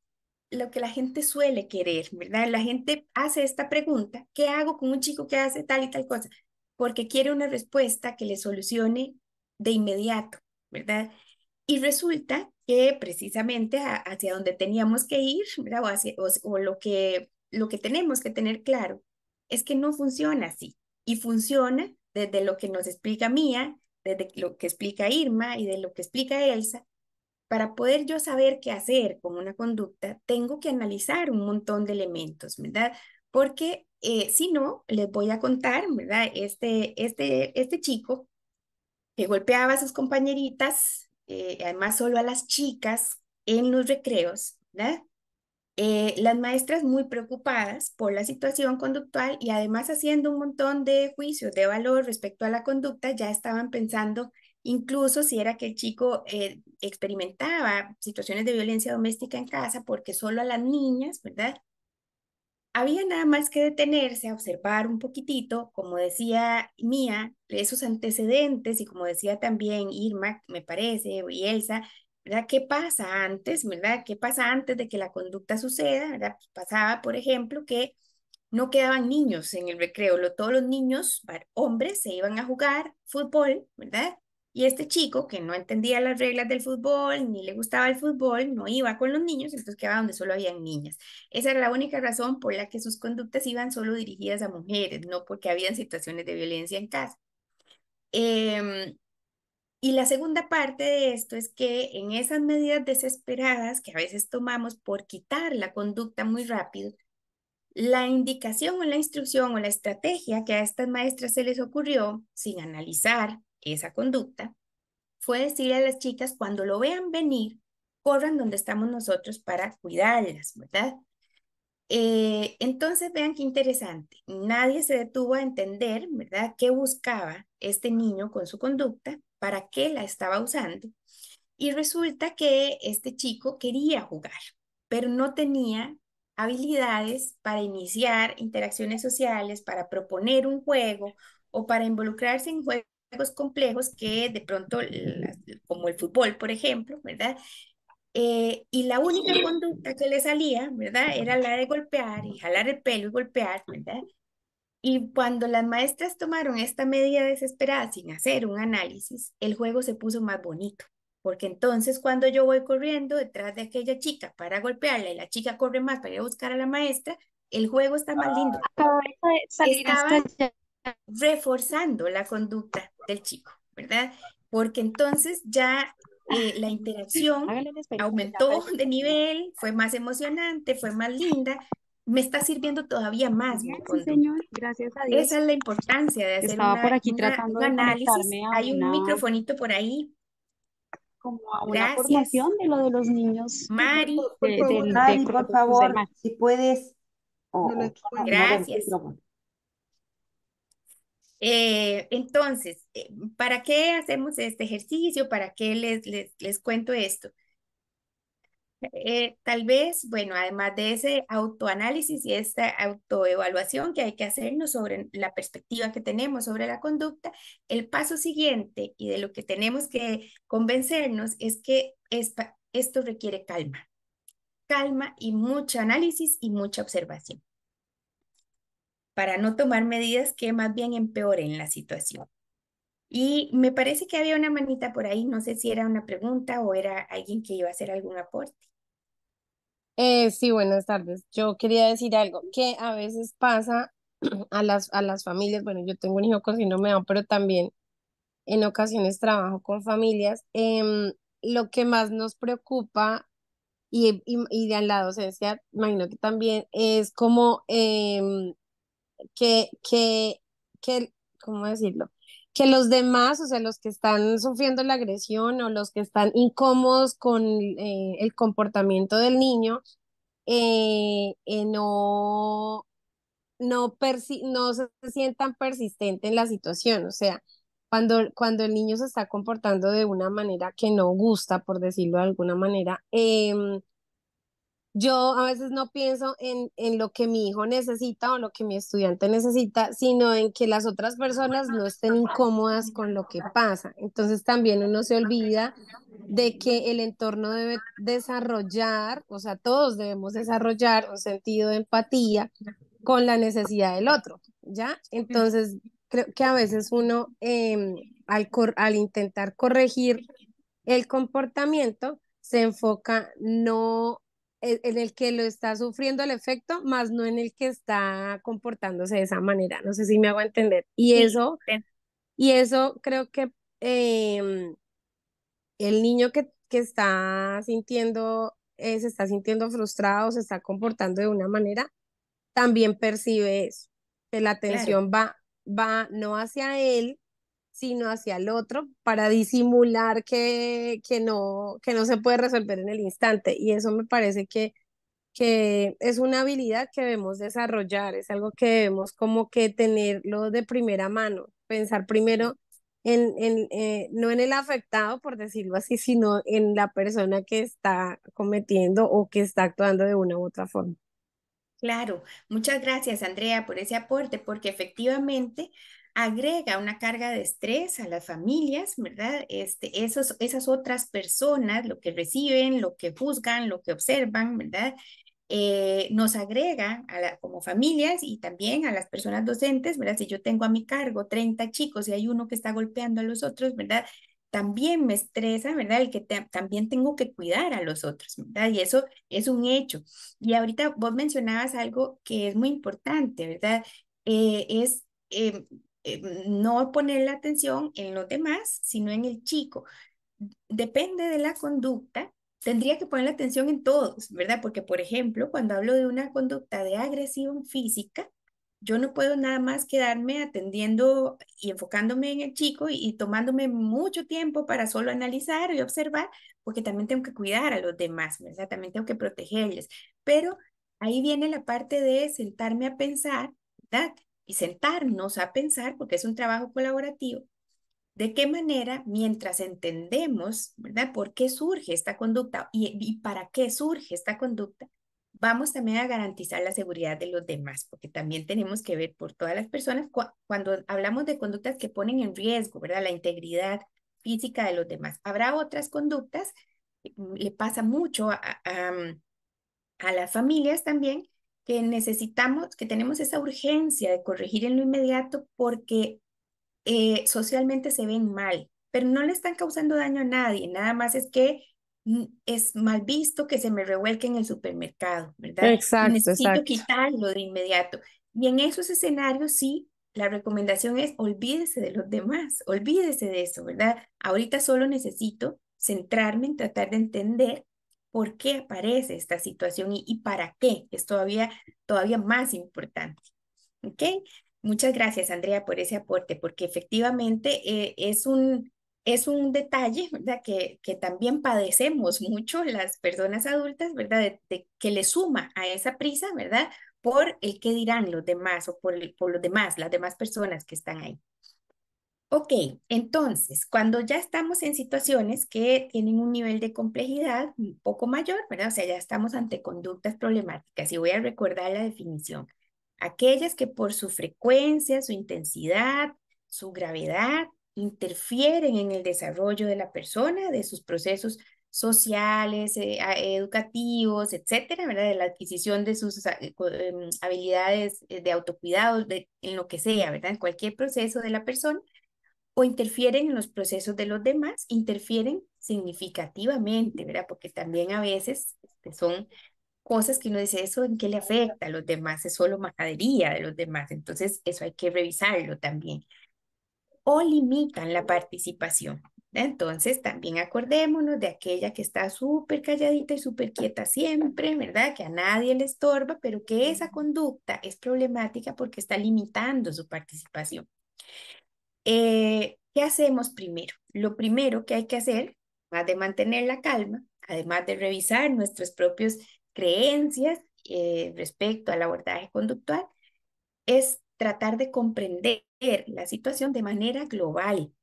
lo que la gente suele querer, ¿verdad? La gente hace esta pregunta, ¿qué hago con un chico que hace tal y tal cosa? Porque quiere una respuesta que le solucione de inmediato, ¿verdad? Y resulta que precisamente hacia donde teníamos que ir, ¿verdad? O, o lo, que, lo que tenemos que tener claro es que no funciona así. Y funciona desde lo que nos explica Mía, desde lo que explica Irma y de lo que explica Elsa, para poder yo saber qué hacer con una conducta, tengo que analizar un montón de elementos, ¿verdad? Porque eh, si no, les voy a contar, ¿verdad? Este, este, este chico que golpeaba a sus compañeritas, eh, además solo a las chicas en los recreos, ¿verdad? Eh, las maestras muy preocupadas por la situación conductual y además haciendo un montón de juicios de valor respecto a la conducta, ya estaban pensando Incluso si era que el chico eh, experimentaba situaciones de violencia doméstica en casa, porque solo a las niñas, ¿verdad? Había nada más que detenerse a observar un poquitito, como decía Mía, esos antecedentes y como decía también Irma, me parece, y Elsa, ¿verdad? ¿Qué pasa antes, verdad? ¿Qué pasa antes de que la conducta suceda, verdad? Pasaba, por ejemplo, que no quedaban niños en el recreo, todos los niños, hombres, se iban a jugar fútbol, ¿verdad? Y este chico, que no entendía las reglas del fútbol, ni le gustaba el fútbol, no iba con los niños, entonces quedaba donde solo habían niñas. Esa era la única razón por la que sus conductas iban solo dirigidas a mujeres, no porque habían situaciones de violencia en casa. Em, y la segunda parte de esto es que en esas medidas desesperadas que a veces tomamos por quitar la conducta muy rápido, la indicación o la instrucción o la estrategia que a estas maestras se les ocurrió, sin analizar esa conducta fue decirle a las chicas, cuando lo vean venir, corran donde estamos nosotros para cuidarlas, ¿verdad? Eh, entonces, vean qué interesante. Nadie se detuvo a entender, ¿verdad?, qué buscaba este niño con su conducta, para qué la estaba usando. Y resulta que este chico quería jugar, pero no tenía habilidades para iniciar interacciones sociales, para proponer un juego o para involucrarse en juegos complejos que de pronto, como el fútbol, por ejemplo, ¿verdad? Eh, y la única conducta que le salía, ¿verdad? Era la de golpear y jalar el pelo y golpear, ¿verdad? Y cuando las maestras tomaron esta medida desesperada sin hacer un análisis, el juego se puso más bonito, porque entonces cuando yo voy corriendo detrás de aquella chica para golpearla y la chica corre más para ir a buscar a la maestra, el juego está más lindo. Ah, reforzando la conducta del chico, ¿verdad? Porque entonces ya eh, ah, la interacción aumentó de nivel, fue más emocionante, fue más linda, me está sirviendo todavía más. Gracias, señor. Gracias a Dios. Esa es la importancia de hacer Estaba por aquí tratando un análisis. Hay un microfonito por ahí. Como una Gracias. de lo de los niños. Mari, por favor, si puedes. Gracias. Eh, entonces, eh, ¿para qué hacemos este ejercicio? ¿Para qué les, les, cuento esto? Eh, tal vez, bueno, además de ese autoanálisis y esta autoevaluación que hay que hacernos sobre la perspectiva que tenemos sobre la conducta, el paso siguiente y de lo que tenemos que convencernos es que esto requiere calma, calma y mucho análisis y mucha observación para no tomar medidas que más bien empeoren la situación. Y me parece que había una manita por ahí, no sé si era una pregunta o era alguien que iba a hacer algún aporte. Eh, sí, buenas tardes. Yo quería decir algo que a veces pasa [CLEARS THROAT] a las, a las familias, bueno, yo tengo un hijo con síndrome pero también en ocasiones trabajo con familias. Em, lo que más nos preocupa y, y, y de la docencia, imagino que también es como em, que, que, que, ¿cómo decirlo? Que los demás, o sea, los que están sufriendo la agresión o los que están incómodos con eh, el comportamiento del niño, eh, eh, no, no, no se sientan persistentes en la situación, o sea, cuando, cuando el niño se está comportando de una manera que no gusta, por decirlo de alguna manera, eh, yo a veces no pienso en, en, lo que mi hijo necesita o lo que mi estudiante necesita, sino en que las otras personas no estén incómodas con lo que pasa. Entonces también uno se olvida de que el entorno debe desarrollar, o sea, todos debemos desarrollar un sentido de empatía con la necesidad del otro, ¿ya? Entonces creo que a veces uno em, al, al intentar corregir el comportamiento se enfoca no e-, en el que lo está sufriendo el efecto, más no en el que está comportándose de esa manera. No sé si me hago entender. Y eso, y eso creo que em, el niño que, que está sintiendo, eh, se está sintiendo frustrado, se está comportando de una manera, también percibe eso, que la atención va, va no hacia él, sino hacia el otro para disimular que, que, no, que no se puede resolver en el instante. Y eso me parece que, que es una habilidad que debemos desarrollar, es algo que debemos como que tenerlo de primera mano, pensar primero en, en eh, no en el afectado, por decirlo así, sino en la persona que está cometiendo o que está actuando de una u otra forma. Claro, muchas gracias Andrea por ese aporte, porque efectivamente agrega una carga de estrés a las familias, ¿verdad? Este, esos, esas otras personas, lo que reciben, lo que juzgan, lo que observan, ¿verdad? Eh, nos agrega a la, como familias y también a las personas docentes, ¿verdad? Si yo tengo a mi cargo 30 chicos y hay uno que está golpeando a los otros, ¿verdad? También me estresa, ¿verdad? El que también tengo que cuidar a los otros, ¿verdad? Y eso es un hecho. Y ahorita vos mencionabas algo que es muy importante, ¿verdad? Eh, es eh, eh, no poner la atención en los demás, sino en el chico. Depende de la conducta, tendría que poner la atención en todos, ¿verdad? Porque, por ejemplo, cuando hablo de una conducta de agresión física, yo no puedo nada más quedarme atendiendo y enfocándome en el chico y, tomándome mucho tiempo para solo analizar y observar, porque también tengo que cuidar a los demás, ¿verdad? También tengo que protegerles. Pero ahí viene la parte de sentarme a pensar, ¿verdad? sentarnos a pensar, porque es un trabajo colaborativo, de qué manera, mientras entendemos, ¿verdad?, por qué surge esta conducta y, para qué surge esta conducta, vamos también a garantizar la seguridad de los demás, porque también tenemos que ver por todas las personas cuando hablamos de conductas que ponen en riesgo, ¿verdad?, la integridad física de los demás. Habrá otras conductas, le pasa mucho a mm, las familias también, que necesitamos, que tenemos esa urgencia de corregir en lo inmediato porque eh, socialmente se ven mal, pero no le están causando daño a nadie, nada más es que mm, es mal visto que se me revuelque en el supermercado, ¿verdad? Exacto, Necesito quitarlo de inmediato. Y en esos escenarios sí, la recomendación es olvídese de los demás, olvídese de eso, ¿verdad? Ahorita solo necesito centrarme en tratar de entender por qué aparece esta situación y, para qué, es todavía, todavía más importante. ¿Ok? Muchas gracias, Andrea, por ese aporte, porque efectivamente eh, es, un, es un detalle ¿verdad? Que, que también padecemos mucho las personas adultas, ¿verdad? que le suma a esa prisa, ¿verdad? Por el que dirán los demás o por, por los demás, las demás personas que están ahí. Ok, entonces, cuando ya estamos en situaciones que tienen un nivel de complejidad un poco mayor, ¿verdad? O sea, ya estamos ante conductas problemáticas y voy a recordar la definición. Aquellas que por su frecuencia, su intensidad, su gravedad, interfieren en el desarrollo de la persona, de sus procesos sociales, eh, educativos, etcétera, ¿verdad? De la adquisición de sus eh, em, habilidades eh, de autocuidado, de, en lo que sea, ¿verdad? En cualquier proceso de la persona o interfieren en los procesos de los demás, interfieren significativamente, ¿verdad? Porque también a veces este, son cosas que uno dice, ¿eso en qué le afecta a los demás? Es solo majadería de los demás, entonces eso hay que revisarlo también. O limitan la participación. Entonces también acordémonos de aquella que está súper calladita y súper quieta siempre, ¿verdad? Que a nadie le estorba, pero que esa conducta es problemática porque está limitando su participación. Eh, ¿Qué hacemos primero? Lo primero que hay que hacer, además de mantener la calma, además de revisar nuestras propias creencias eh, respecto al abordaje conductual, es tratar de comprender la situación de manera global,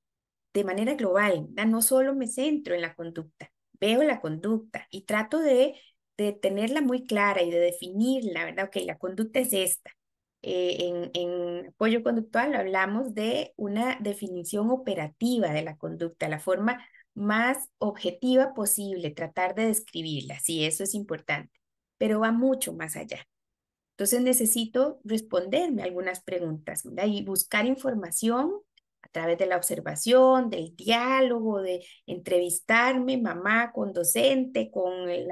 de manera global, no solo me centro en la conducta, veo la conducta y trato de, de tenerla muy clara y de definirla, ¿verdad? Ok, la conducta es esta, eh, en, apoyo conductual hablamos de una definición operativa de la conducta, la forma más objetiva posible, tratar de describirla, sí, eso es importante, pero va mucho más allá. Entonces necesito responderme algunas preguntas y buscar información a través de la observación, del diálogo, de entrevistarme, mamá, con docente, con el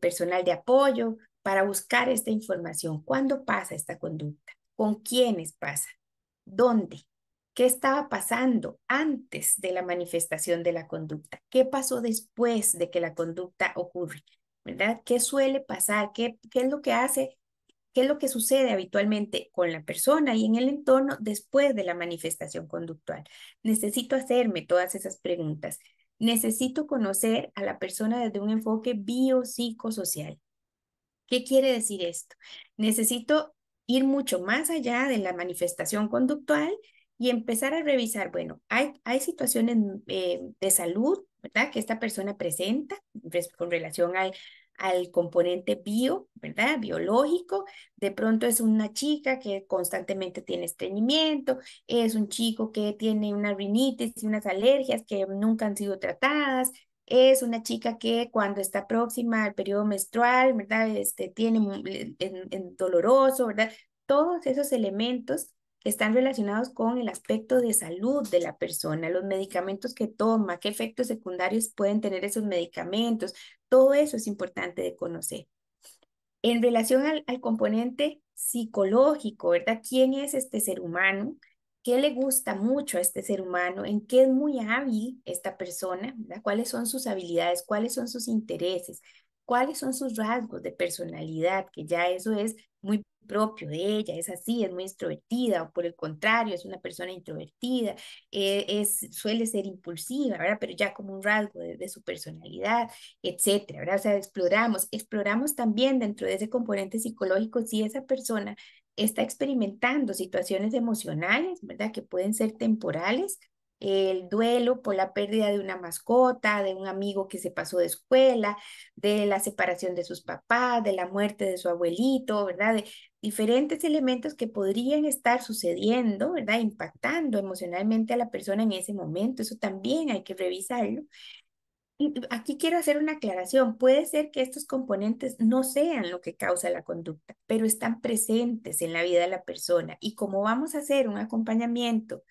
personal de apoyo, para buscar esta información. ¿Cuándo pasa esta conducta? ¿Con quiénes pasa? ¿Dónde? ¿Qué estaba pasando antes de la manifestación de la conducta? ¿Qué pasó después de que la conducta ocurre? ¿Verdad? ¿Qué suele pasar? ¿Qué, es lo que hace? ¿Qué es lo que sucede habitualmente con la persona y en el entorno después de la manifestación conductual? Necesito hacerme todas esas preguntas. Necesito conocer a la persona desde un enfoque biopsicosocial. ¿Qué quiere decir esto? Necesito ir mucho más allá de la manifestación conductual y empezar a revisar, bueno, hay, hay situaciones eh, de salud, ¿verdad? Que esta persona presenta con relación al, al componente bio, ¿verdad? Biológico. De pronto es una chica que constantemente tiene estreñimiento, es un chico que tiene una rinitis y unas alergias que nunca han sido tratadas, es una chica que cuando está próxima al periodo menstrual, ¿verdad? Este, tiene en, doloroso, ¿verdad? Todos esos elementos están relacionados con el aspecto de salud de la persona, los medicamentos que toma, qué efectos secundarios pueden tener esos medicamentos, todo eso es importante de conocer. En relación al, al componente psicológico, ¿verdad? ¿Quién es este ser humano? qué le gusta mucho a este ser humano, en qué es muy hábil esta persona, cuáles son sus habilidades, cuáles son sus intereses, cuáles son sus rasgos de personalidad, que ya eso es muy propio de ella, es así, es muy introvertida, o por el contrario, es una persona introvertida, eh, es, suele ser impulsiva, ¿verdad? Pero ya como un rasgo de, su personalidad, etcétera, ¿verdad? O sea, exploramos, exploramos también dentro de ese componente psicológico si esa persona está experimentando situaciones emocionales, ¿verdad? Que pueden ser temporales, el duelo por la pérdida de una mascota, de un amigo que se pasó de escuela, de la separación de sus papás, de la muerte de su abuelito, ¿verdad? diferentes elementos que podrían estar sucediendo, ¿verdad? Impactando emocionalmente a la persona en ese momento. Eso también hay que revisarlo. Aquí quiero hacer una aclaración. Puede ser que estos componentes no sean lo que causa la conducta, pero están presentes en la vida de la persona. Y como vamos a hacer un acompañamiento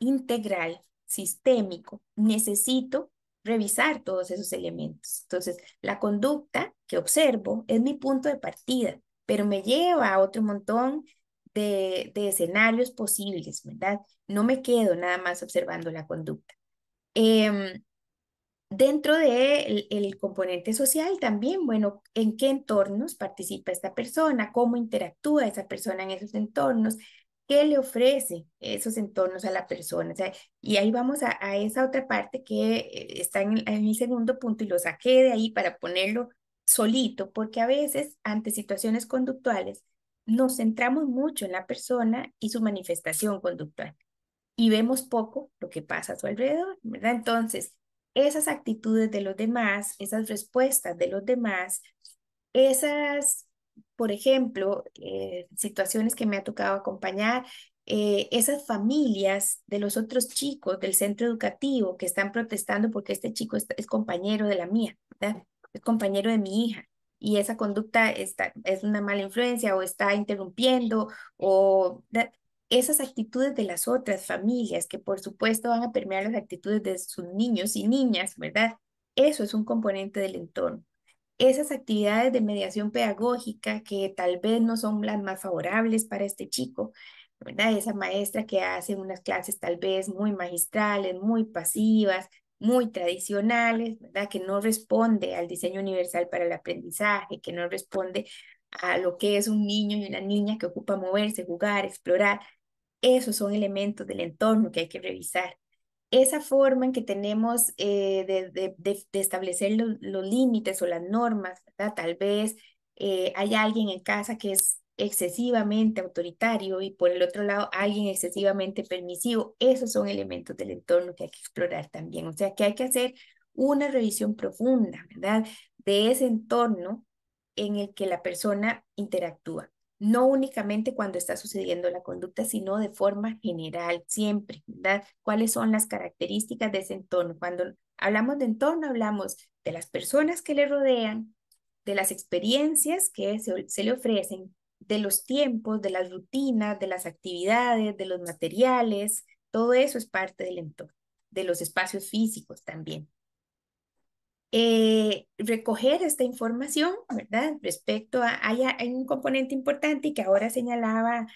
integral, sistémico, necesito revisar todos esos elementos. Entonces, la conducta que observo es mi punto de partida, pero me lleva a otro montón de, escenarios posibles, ¿verdad? No me quedo nada más observando la conducta. Em, Dentro del de el componente social también, bueno, en qué entornos participa esta persona, cómo interactúa esa persona en esos entornos, qué le ofrece esos entornos a la persona. O sea, y ahí vamos a, esa otra parte que eh, está en, mi segundo punto y lo saqué de ahí para ponerlo solito, porque a veces ante situaciones conductuales nos centramos mucho en la persona y su manifestación conductual y vemos poco lo que pasa a su alrededor, ¿verdad? Entonces, esas actitudes de los demás, esas respuestas de los demás, esas, por ejemplo, eh, situaciones que me ha tocado acompañar, eh, esas familias de los otros chicos del centro educativo que están protestando porque este chico es, compañero de la mía, es compañero de mi hija y esa conducta está, es una mala influencia o está interrumpiendo o esas actitudes de las otras familias, que por supuesto van a permear las actitudes de sus niños y niñas, ¿verdad? Eso es un componente del entorno. Esas actividades de mediación pedagógica que tal vez no son las más favorables para este chico, ¿verdad? Esa maestra que hace unas clases tal vez muy magistrales, muy pasivas, muy tradicionales, ¿verdad? Que no responde al diseño universal para el aprendizaje, que no responde a lo que es un niño y una niña que ocupa moverse, jugar, explorar, esos son elementos del entorno que hay que revisar. Esa forma en que tenemos eh, de, establecer los, límites o las normas, tal vez eh, hay alguien en casa que es excesivamente autoritario y por el otro lado alguien excesivamente permisivo. Esos son elementos del entorno que hay que explorar también. O sea, que hay que hacer una revisión profunda, ¿verdad? De ese entorno en el que la persona interactúa no únicamente cuando está sucediendo la conducta, sino de forma general, siempre, ¿Cuáles son las características de ese entorno? Cuando hablamos de entorno, hablamos de las personas que le rodean, de las experiencias que se le ofrecen, de los tiempos, de las rutinas, de las actividades, de los materiales, todo eso es parte del entorno, de los espacios físicos también. Eh, recoger esta información, ¿verdad? Respecto a, hay, un componente importante que ahora señalaba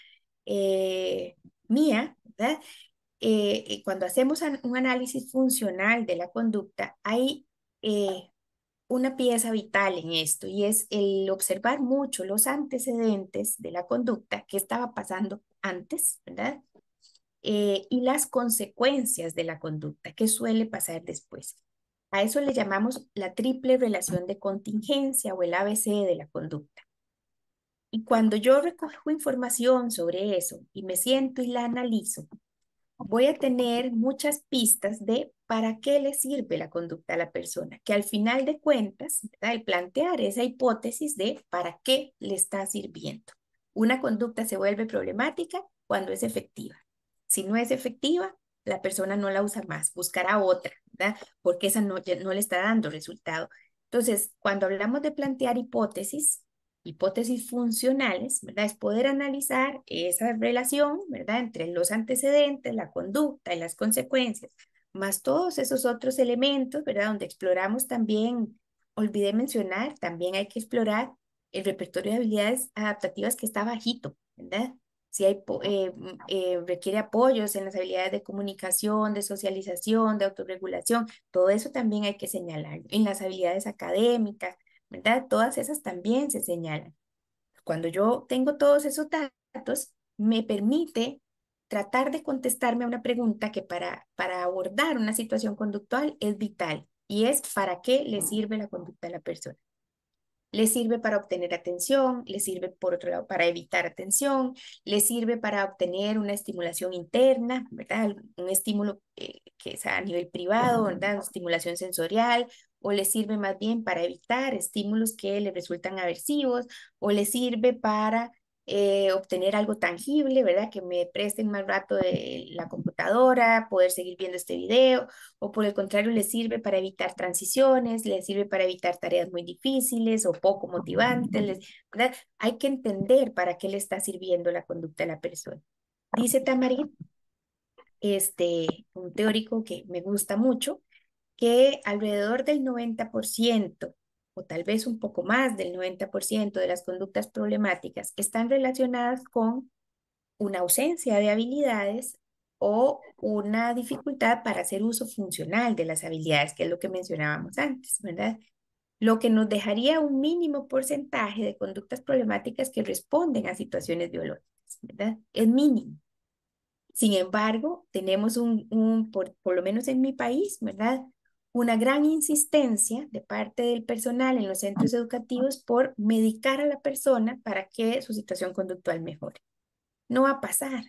eh, Mía, ¿verdad? Eh, cuando hacemos un análisis funcional de la conducta, hay una pieza vital en esto y es el observar mucho los antecedentes de la conducta, qué estaba pasando antes, ¿verdad? y las consecuencias de la conducta, qué suele pasar después. A eso le llamamos la triple relación de contingencia o el ABC de la conducta. Y cuando yo recojo información sobre eso y me siento y la analizo, voy a tener muchas pistas de para qué le sirve la conducta a la persona, que al final de cuentas, al plantear esa hipótesis de para qué le está sirviendo. Una conducta se vuelve problemática cuando es efectiva. Si no es efectiva, la persona no la usa más, buscará otra, ¿verdad? Porque esa no, no le está dando resultado. Entonces, cuando hablamos de plantear hipótesis, hipótesis funcionales, ¿verdad? Es poder analizar esa relación, ¿verdad? Entre los antecedentes, la conducta y las consecuencias, más todos esos otros elementos, ¿verdad? Donde exploramos también, olvidé mencionar, también hay que explorar el repertorio de habilidades adaptativas que está bajito, ¿verdad? si hay, eh, mm, eh, requiere apoyos en las habilidades de comunicación, de socialización, de autorregulación, todo eso también hay que señalar. En las habilidades académicas, ¿verdad? Todas esas también se señalan. Cuando yo tengo todos esos datos, me permite tratar de contestarme a una pregunta que para, para abordar una situación conductual es vital y es para qué le sirve la conducta a la persona le sirve para obtener atención, le sirve por otro lado para evitar atención, le sirve para obtener una estimulación interna, ¿verdad? Un estímulo eh, que sea a nivel privado, ¿verdad? Una estimulación sensorial, o le sirve más bien para evitar estímulos que le resultan aversivos, o le sirve para eh, obtener algo tangible, ¿verdad? Que me presten más rato de la computadora, poder seguir viendo este video, o por el contrario, le sirve para evitar transiciones, les sirve para evitar tareas muy difíciles o poco motivantes, ¿verdad? Hay que entender para qué le está sirviendo la conducta a la persona. Dice Tamarín, este, un teórico que me gusta mucho, que alrededor del 90% tal vez un poco más del 90% de las conductas problemáticas que están relacionadas con una ausencia de habilidades o una dificultad para hacer uso funcional de las habilidades, que es lo que mencionábamos antes, ¿verdad? Lo que nos dejaría un mínimo porcentaje de conductas problemáticas que responden a situaciones biológicas, ¿verdad? Es mínimo. Sin embargo, tenemos un, un por lo menos en mi país, ¿verdad? una gran insistencia de parte del personal en los centros educativos por medicar a la persona para que su situación conductual mejore. No va a pasar,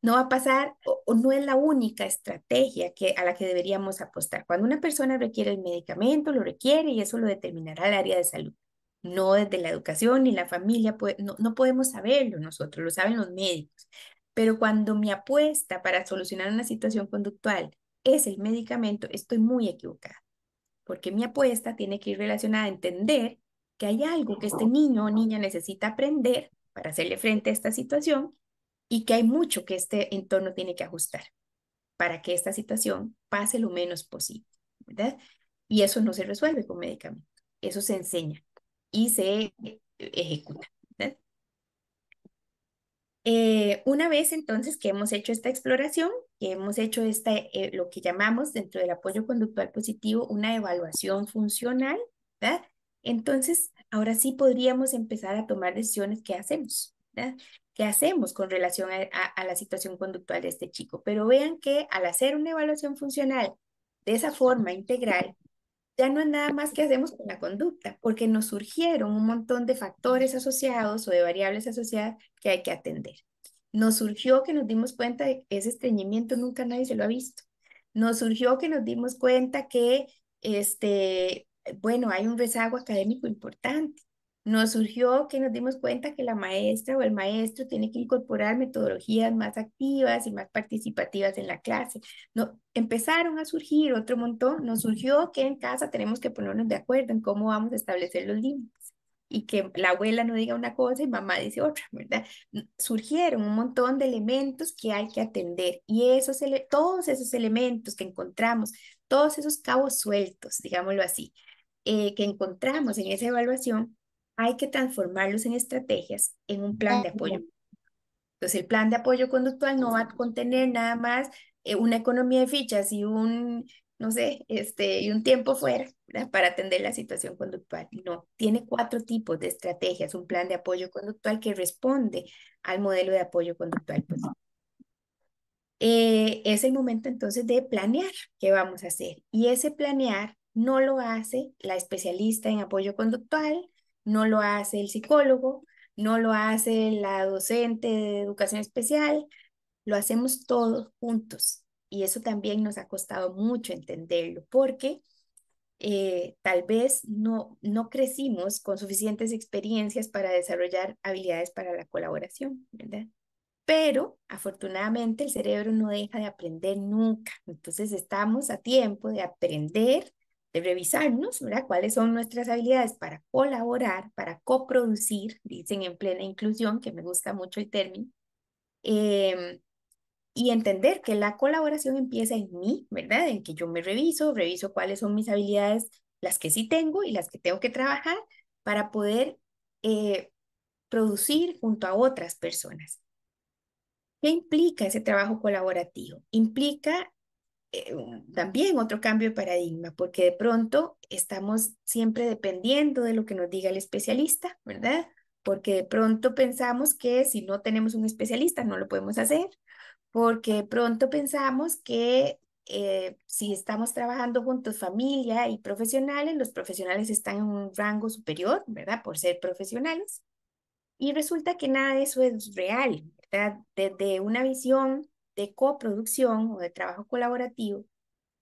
no va a pasar o, no es la única estrategia que, a la que deberíamos apostar. Cuando una persona requiere el medicamento, lo requiere y eso lo determinará el área de salud. No desde la educación ni la familia, no, no podemos saberlo nosotros, lo saben los médicos. Pero cuando mi apuesta para solucionar una situación conductual es el medicamento, estoy muy equivocada, porque mi apuesta tiene que ir relacionada a entender que hay algo que este niño o niña necesita aprender para hacerle frente a esta situación y que hay mucho que este entorno tiene que ajustar para que esta situación pase lo menos posible, ¿verdad? Y eso no se resuelve con medicamento, eso se enseña y se ejecuta. Eh, una vez entonces que hemos hecho esta exploración, que hemos hecho esta, eh, lo que llamamos dentro del apoyo conductual positivo una evaluación funcional, Entonces, ahora sí podríamos empezar a tomar decisiones qué hacemos, ¿Qué hacemos con relación a la situación conductual de este chico? Pero vean que al hacer una evaluación funcional de esa forma integral, ya no es nada más que hacemos con la conducta, porque nos surgieron un montón de factores asociados o de variables asociadas que hay que atender. Nos surgió que nos dimos cuenta de ese estreñimiento nunca nadie se lo ha visto. Nos surgió que nos dimos cuenta que, este, bueno, hay un rezago académico importante nos surgió que nos dimos cuenta que la maestra o el maestro tiene que incorporar metodologías más activas y más participativas en la clase. No, empezaron a surgir otro montón. Nos surgió que en casa tenemos que ponernos de acuerdo en cómo vamos a establecer los límites y que la abuela no diga una cosa y mamá dice otra, ¿verdad? Surgieron un montón de elementos que hay que atender y todos esos elementos que encontramos, todos esos cabos sueltos, digámoslo así, eh, que encontramos en esa evaluación, hay que transformarlos en estrategias, en un plan de apoyo. Entonces, el plan de apoyo conductual no va a contener nada más eh, una economía de fichas y un, no sé, este, y un tiempo fuera para atender la situación conductual. No, tiene cuatro tipos de estrategias, un plan de apoyo conductual que responde al modelo de apoyo conductual pues. eh, es el momento entonces de planear qué vamos a hacer. Y ese planear no lo hace la especialista en apoyo conductual, no lo hace el psicólogo, no lo hace la docente de educación especial, lo hacemos todos juntos. Y eso también nos ha costado mucho entenderlo, porque eh, tal vez no, no crecimos con suficientes experiencias para desarrollar habilidades para la colaboración, ¿verdad? Pero afortunadamente el cerebro no deja de aprender nunca. Entonces estamos a tiempo de aprender de revisarnos, ¿verdad? ¿Cuáles son nuestras habilidades para colaborar, para coproducir, dicen en plena inclusión, que me gusta mucho el término, em, y entender que la colaboración empieza en mí, ¿verdad? En que yo me reviso, reviso cuáles son mis habilidades, las que sí tengo y las que tengo que trabajar para poder eh, producir junto a otras personas. ¿Qué implica ese trabajo colaborativo? Implica eh, también otro cambio de paradigma, porque de pronto estamos siempre dependiendo de lo que nos diga el especialista, ¿verdad? Porque de pronto pensamos que si no tenemos un especialista no lo podemos hacer, porque de pronto pensamos que eh, si estamos trabajando juntos familia y profesionales, los profesionales están en un rango superior, ¿verdad? Por ser profesionales. Y resulta que nada de eso es real, ¿verdad? Desde una visión de coproducción o de trabajo colaborativo,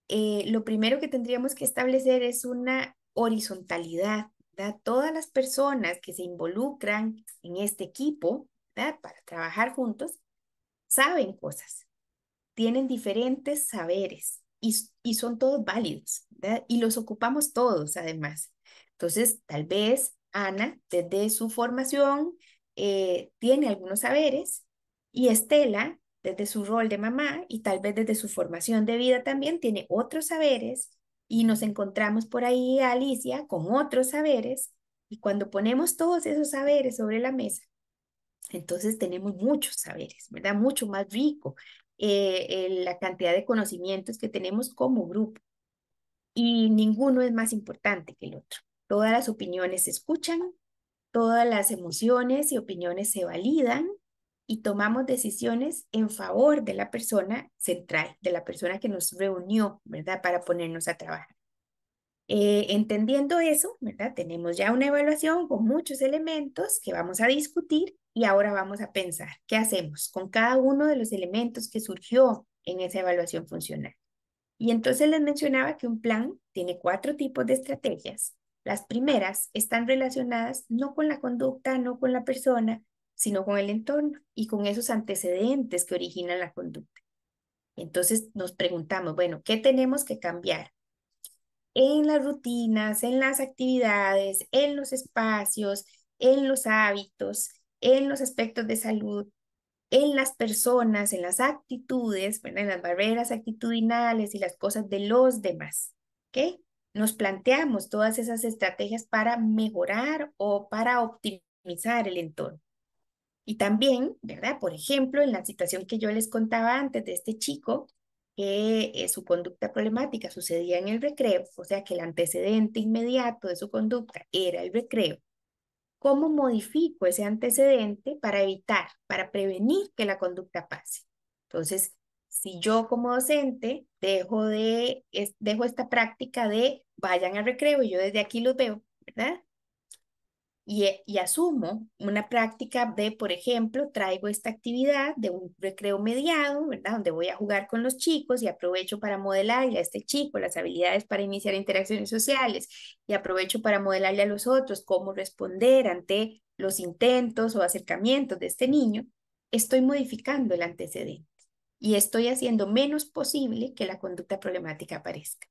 eh, lo primero que tendríamos que establecer es una horizontalidad. Todas las personas que se involucran en este equipo para trabajar juntos saben cosas, tienen diferentes saberes y, son todos válidos y los ocupamos todos además. Entonces, tal vez Ana, desde su formación, eh, tiene algunos saberes y Estela desde su rol de mamá y tal vez desde su formación de vida también tiene otros saberes y nos encontramos por ahí Alicia con otros saberes y cuando ponemos todos esos saberes sobre la mesa, entonces tenemos muchos saberes, ¿verdad? Mucho más rico eh, eh, la cantidad de conocimientos que tenemos como grupo y ninguno es más importante que el otro. Todas las opiniones se escuchan, todas las emociones y opiniones se validan y tomamos decisiones en favor de la persona central, de la persona que nos reunió, ¿verdad? Para ponernos a trabajar. Eh, entendiendo eso, ¿verdad? Tenemos ya una evaluación con muchos elementos que vamos a discutir y ahora vamos a pensar qué hacemos con cada uno de los elementos que surgió en esa evaluación funcional. Y entonces les mencionaba que un plan tiene cuatro tipos de estrategias. Las primeras están relacionadas no con la conducta, no con la persona, sino con el entorno y con esos antecedentes que originan la conducta. Entonces nos preguntamos, bueno, ¿qué tenemos que cambiar? En las rutinas, en las actividades, en los espacios, en los hábitos, en los aspectos de salud, en las personas, en las actitudes, en las barreras actitudinales y las cosas de los demás. ¿ok? Nos planteamos todas esas estrategias para mejorar o para optimizar el entorno. Y también, ¿verdad? Por ejemplo, en la situación que yo les contaba antes de este chico, que eh, su conducta problemática sucedía en el recreo, o sea que el antecedente inmediato de su conducta era el recreo. ¿Cómo modifico ese antecedente para evitar, para prevenir que la conducta pase? Entonces, si yo como docente dejo, de, dejo esta práctica de vayan al recreo y yo desde aquí los veo, ¿verdad? Eh, y, asumo una práctica de, por ejemplo, traigo esta actividad de un recreo mediado, ¿verdad? Donde voy a jugar con los chicos y aprovecho para modelarle a este chico las habilidades para iniciar interacciones sociales y aprovecho para modelarle a los otros cómo responder ante los intentos o acercamientos de este niño, estoy modificando el antecedente y estoy haciendo menos posible que la conducta problemática aparezca.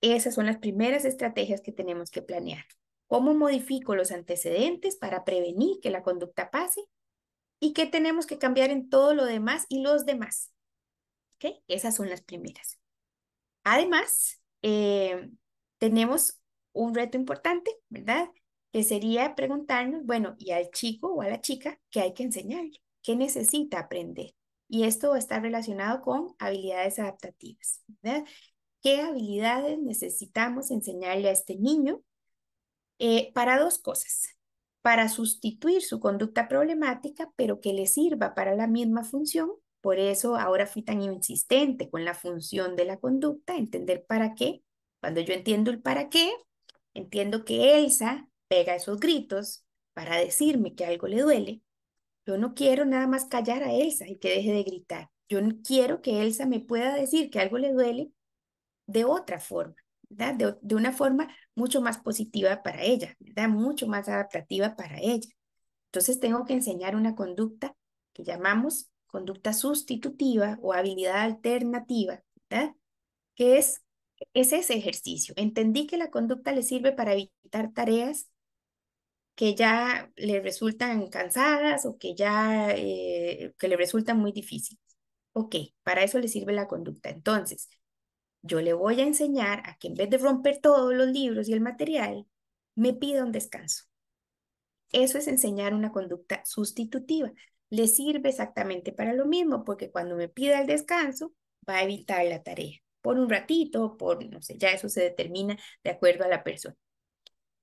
Esas son las primeras estrategias que tenemos que planear. ¿Cómo modifico los antecedentes para prevenir que la conducta pase? ¿Y qué tenemos que cambiar en todo lo demás y los demás? ¿Okay? Esas son las primeras. Además, eh, tenemos un reto importante, ¿verdad? Que sería preguntarnos, bueno, ¿y al chico o a la chica qué hay que enseñarle? ¿Qué necesita aprender? Y esto está relacionado con habilidades adaptativas, ¿verdad? ¿Qué habilidades necesitamos enseñarle a este niño eh, para dos cosas, para sustituir su conducta problemática, pero que le sirva para la misma función. Por eso ahora fui tan insistente con la función de la conducta, entender para qué. Cuando yo entiendo el para qué, entiendo que Elsa pega esos gritos para decirme que algo le duele. Yo no quiero nada más callar a Elsa y que deje de gritar. Yo quiero que Elsa me pueda decir que algo le duele de otra forma, De, de, una forma mucho más positiva para ella, ¿verdad? Mucho más adaptativa para ella. Entonces tengo que enseñar una conducta que llamamos conducta sustitutiva o habilidad alternativa, ¿verdad? Que es, ese ejercicio. Entendí que la conducta le sirve para evitar tareas que ya le resultan cansadas o que ya eh, que le resultan muy difíciles. Ok, para eso le sirve la conducta. Entonces, yo le voy a enseñar a que en vez de romper todos los libros y el material, me pida un descanso. Eso es enseñar una conducta sustitutiva. Le sirve exactamente para lo mismo, porque cuando me pida el descanso, va a evitar la tarea. Por un ratito, por, no sé, ya eso se determina de acuerdo a la persona.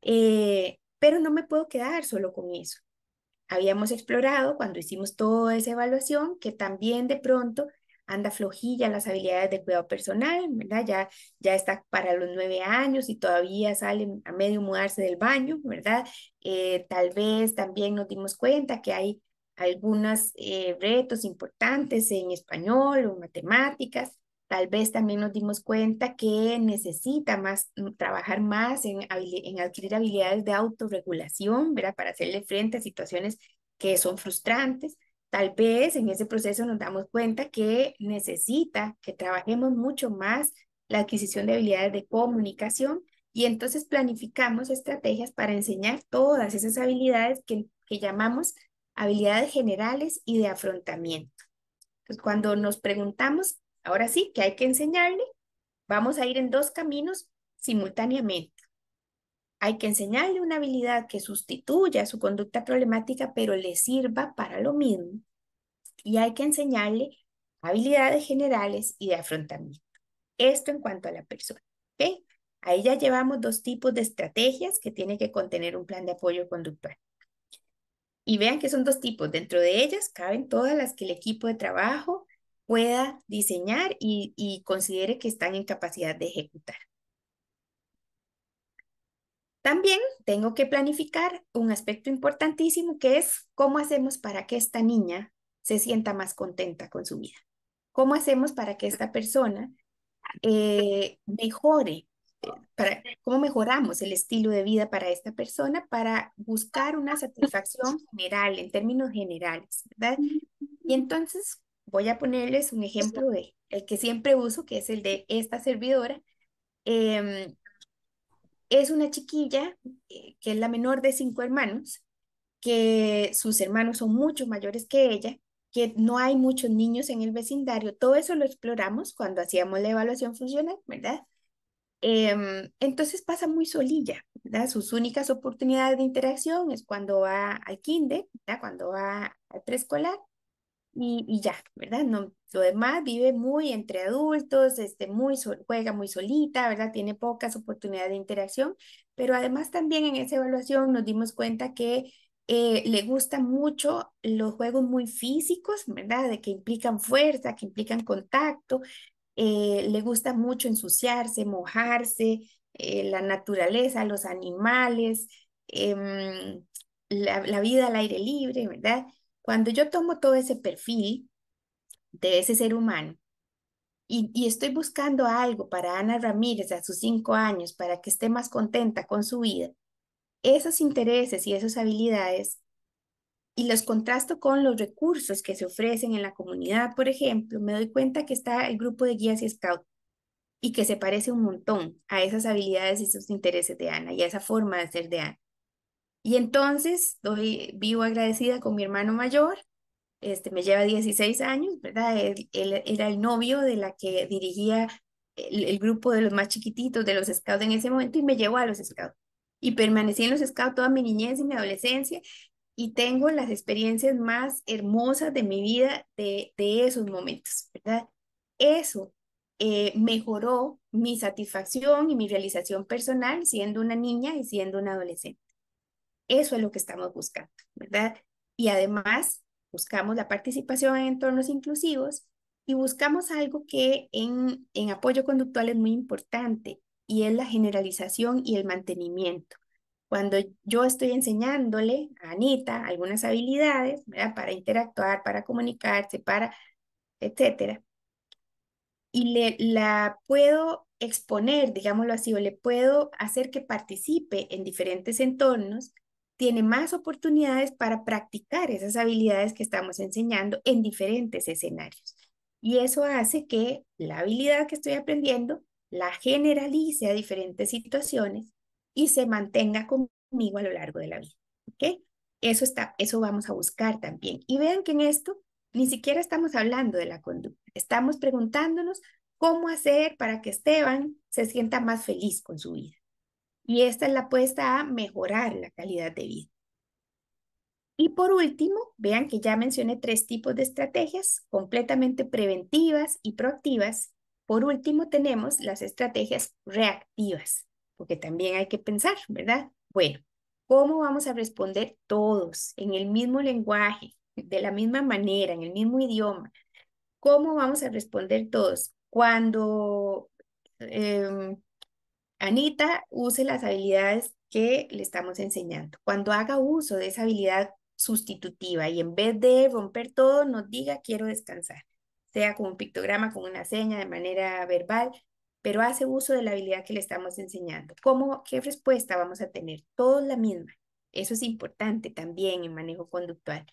Eh, pero no me puedo quedar solo con eso. Habíamos explorado cuando hicimos toda esa evaluación que también de pronto anda flojilla en las habilidades de cuidado personal, ¿verdad? Ya, ya está para los nueve años y todavía sale a medio mudarse del baño, ¿verdad? Eh, tal vez también nos dimos cuenta que hay algunos eh, retos importantes en español o matemáticas. Tal vez también nos dimos cuenta que necesita más, mm, trabajar más en, en adquirir habilidades de autorregulación, ¿verdad? Para hacerle frente a situaciones que son frustrantes. Tal vez en ese proceso nos damos cuenta que necesita que trabajemos mucho más la adquisición de habilidades de comunicación y entonces planificamos estrategias para enseñar todas esas habilidades que, llamamos habilidades generales y de afrontamiento. Entonces, cuando nos preguntamos, ahora sí, ¿qué hay que enseñarle? Vamos a ir en dos caminos simultáneamente. Hay que enseñarle una habilidad que sustituya su conducta problemática, pero le sirva para lo mismo. Y hay que enseñarle habilidades generales y de afrontamiento. Esto en cuanto a la persona. ¿okay? Ahí ya llevamos dos tipos de estrategias que tiene que contener un plan de apoyo conductual. Y vean que son dos tipos. Dentro de ellas caben todas las que el equipo de trabajo pueda diseñar y considere que están en capacidad de ejecutar. También tengo que planificar un aspecto importantísimo que es cómo hacemos para que esta niña se sienta más contenta con su vida. ¿Cómo hacemos para que esta persona eh, mejore? Para, ¿Cómo mejoramos el estilo de vida para esta persona para buscar una satisfacción general, en términos generales, ¿verdad? Y entonces voy a ponerles un ejemplo de el que siempre uso, que es el de esta servidora. Em, es una chiquilla eh, que es la menor de cinco hermanos, que sus hermanos son mucho mayores que ella, que no hay muchos niños en el vecindario. Todo eso lo exploramos cuando hacíamos la evaluación funcional, ¿verdad? Em, entonces pasa muy solilla, ¿verdad? Sus únicas oportunidades de interacción es cuando va al kinder, Cuando va al preescolar y, ya, ¿verdad? No, lo demás vive muy entre adultos, este, muy juega muy solita, ¿verdad? Tiene pocas oportunidades de interacción, pero además también en esa evaluación nos dimos cuenta que eh, le gustan mucho los juegos muy físicos, ¿verdad? De que implican fuerza, que implican contacto, eh, le gusta mucho ensuciarse, mojarse, eh, la naturaleza, los animales, em, la, la vida al aire libre, ¿verdad? Cuando yo tomo todo ese perfil de ese ser humano y, estoy buscando algo para Ana Ramírez a sus cinco años, para que esté más contenta con su vida, esos intereses y esas habilidades, y los contrasto con los recursos que se ofrecen en la comunidad, por ejemplo, me doy cuenta que está el grupo de guías y scout y que se parece un montón a esas habilidades y esos intereses de Ana y a esa forma de ser de Ana. Y entonces doy, vivo agradecida con mi hermano mayor, este, me lleva 16 años, ¿verdad? Él, era el novio de la que dirigía el, grupo de los más chiquititos, de los scouts en ese momento, y me llevó a los scouts. Y permanecí en los scouts toda mi niñez y mi adolescencia, y tengo las experiencias más hermosas de mi vida de, esos momentos, ¿verdad? Eso eh, mejoró mi satisfacción y mi realización personal siendo una niña y siendo una adolescente. Eso es lo que estamos buscando, ¿verdad? Y además buscamos la participación en entornos inclusivos y buscamos algo que en, apoyo conductual es muy importante y es la generalización y el mantenimiento. Cuando yo estoy enseñándole a Anita algunas habilidades ¿verdad? para interactuar, para comunicarse, para etcétera, y le, la puedo exponer, digámoslo así, o le puedo hacer que participe en diferentes entornos, tiene más oportunidades para practicar esas habilidades que estamos enseñando en diferentes escenarios. Y eso hace que la habilidad que estoy aprendiendo la generalice a diferentes situaciones y se mantenga conmigo a lo largo de la vida. Eso, está, eso vamos a buscar también. Y vean que en esto ni siquiera estamos hablando de la conducta. Estamos preguntándonos cómo hacer para que Esteban se sienta más feliz con su vida. Y esta es la apuesta a mejorar la calidad de vida. Y por último, vean que ya mencioné tres tipos de estrategias, completamente preventivas y proactivas. Por último, tenemos las estrategias reactivas, porque también hay que pensar, ¿verdad? Bueno, ¿cómo vamos a responder todos en el mismo lenguaje, de la misma manera, en el mismo idioma? ¿Cómo vamos a responder todos? Cuando em, Anita use las habilidades que le estamos enseñando. Cuando haga uso de esa habilidad sustitutiva y en vez de romper todo, nos diga quiero descansar, sea con un pictograma, con una seña, de manera verbal, pero hace uso de la habilidad que le estamos enseñando. ¿Cómo, ¿Qué respuesta vamos a tener? Todos la misma. Eso es importante también en manejo conductual.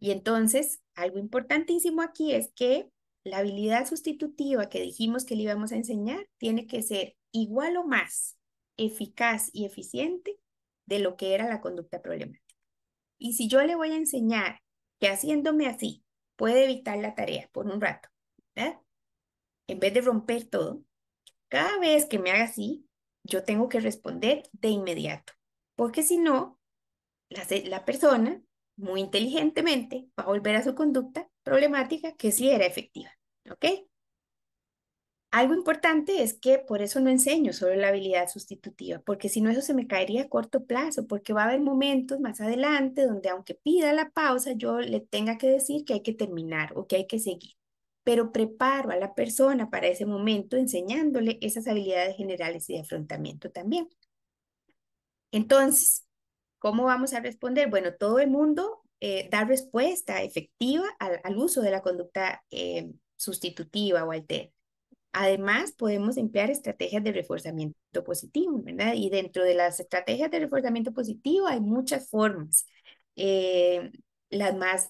Y entonces, algo importantísimo aquí es que la habilidad sustitutiva que dijimos que le íbamos a enseñar tiene que ser igual o más eficaz y eficiente de lo que era la conducta problemática. Y si yo le voy a enseñar que haciéndome así puede evitar la tarea por un rato, ¿verdad? en vez de romper todo, cada vez que me haga así, yo tengo que responder de inmediato, porque si no, la, la persona muy inteligentemente va a volver a su conducta problemática que sí era efectiva, ¿ok? Algo importante es que por eso no enseño solo la habilidad sustitutiva, porque si no eso se me caería a corto plazo, porque va a haber momentos más adelante donde aunque pida la pausa, yo le tenga que decir que hay que terminar o que hay que seguir. Pero preparo a la persona para ese momento enseñándole esas habilidades generales de afrontamiento también. Entonces, ¿cómo vamos a responder? Bueno, todo el mundo eh, da respuesta efectiva al, uso de la conducta eh, sustitutiva o alterna. Además, podemos emplear estrategias de reforzamiento positivo, ¿verdad? Y dentro de las estrategias de reforzamiento positivo hay muchas formas. Eh, las más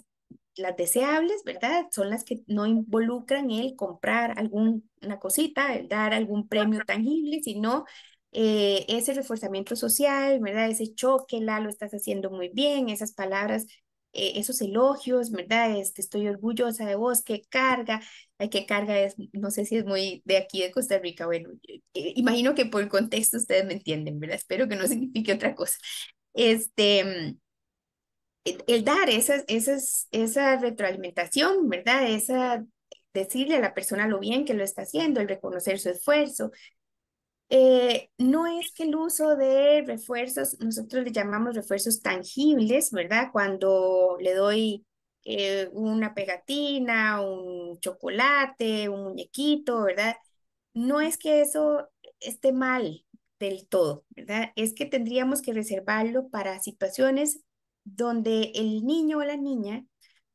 las deseables, ¿verdad? Son las que no involucran el comprar alguna cosita, dar algún premio tangible, sino eh, ese reforzamiento social, ¿verdad? Ese choque, la lo estás haciendo muy bien, esas palabras eh, esos elogios, ¿verdad? Este, estoy orgullosa de vos, qué carga, hay qué carga es, no sé si es muy de aquí de Costa Rica, bueno, eh, imagino que por el contexto ustedes me entienden, ¿verdad? Espero que no [LAUGHS] signifique otra cosa. Este, mm, el, dar esa retroalimentación, ¿verdad? Esa decirle a la persona lo bien que lo está haciendo, el reconocer su esfuerzo, eh, no es que el uso de refuerzos, nosotros le llamamos refuerzos tangibles, ¿verdad? Cuando le doy eh, una pegatina, un chocolate, un muñequito, ¿verdad? No es que eso esté mal del todo, ¿verdad? Es que tendríamos que reservarlo para situaciones donde el niño o la niña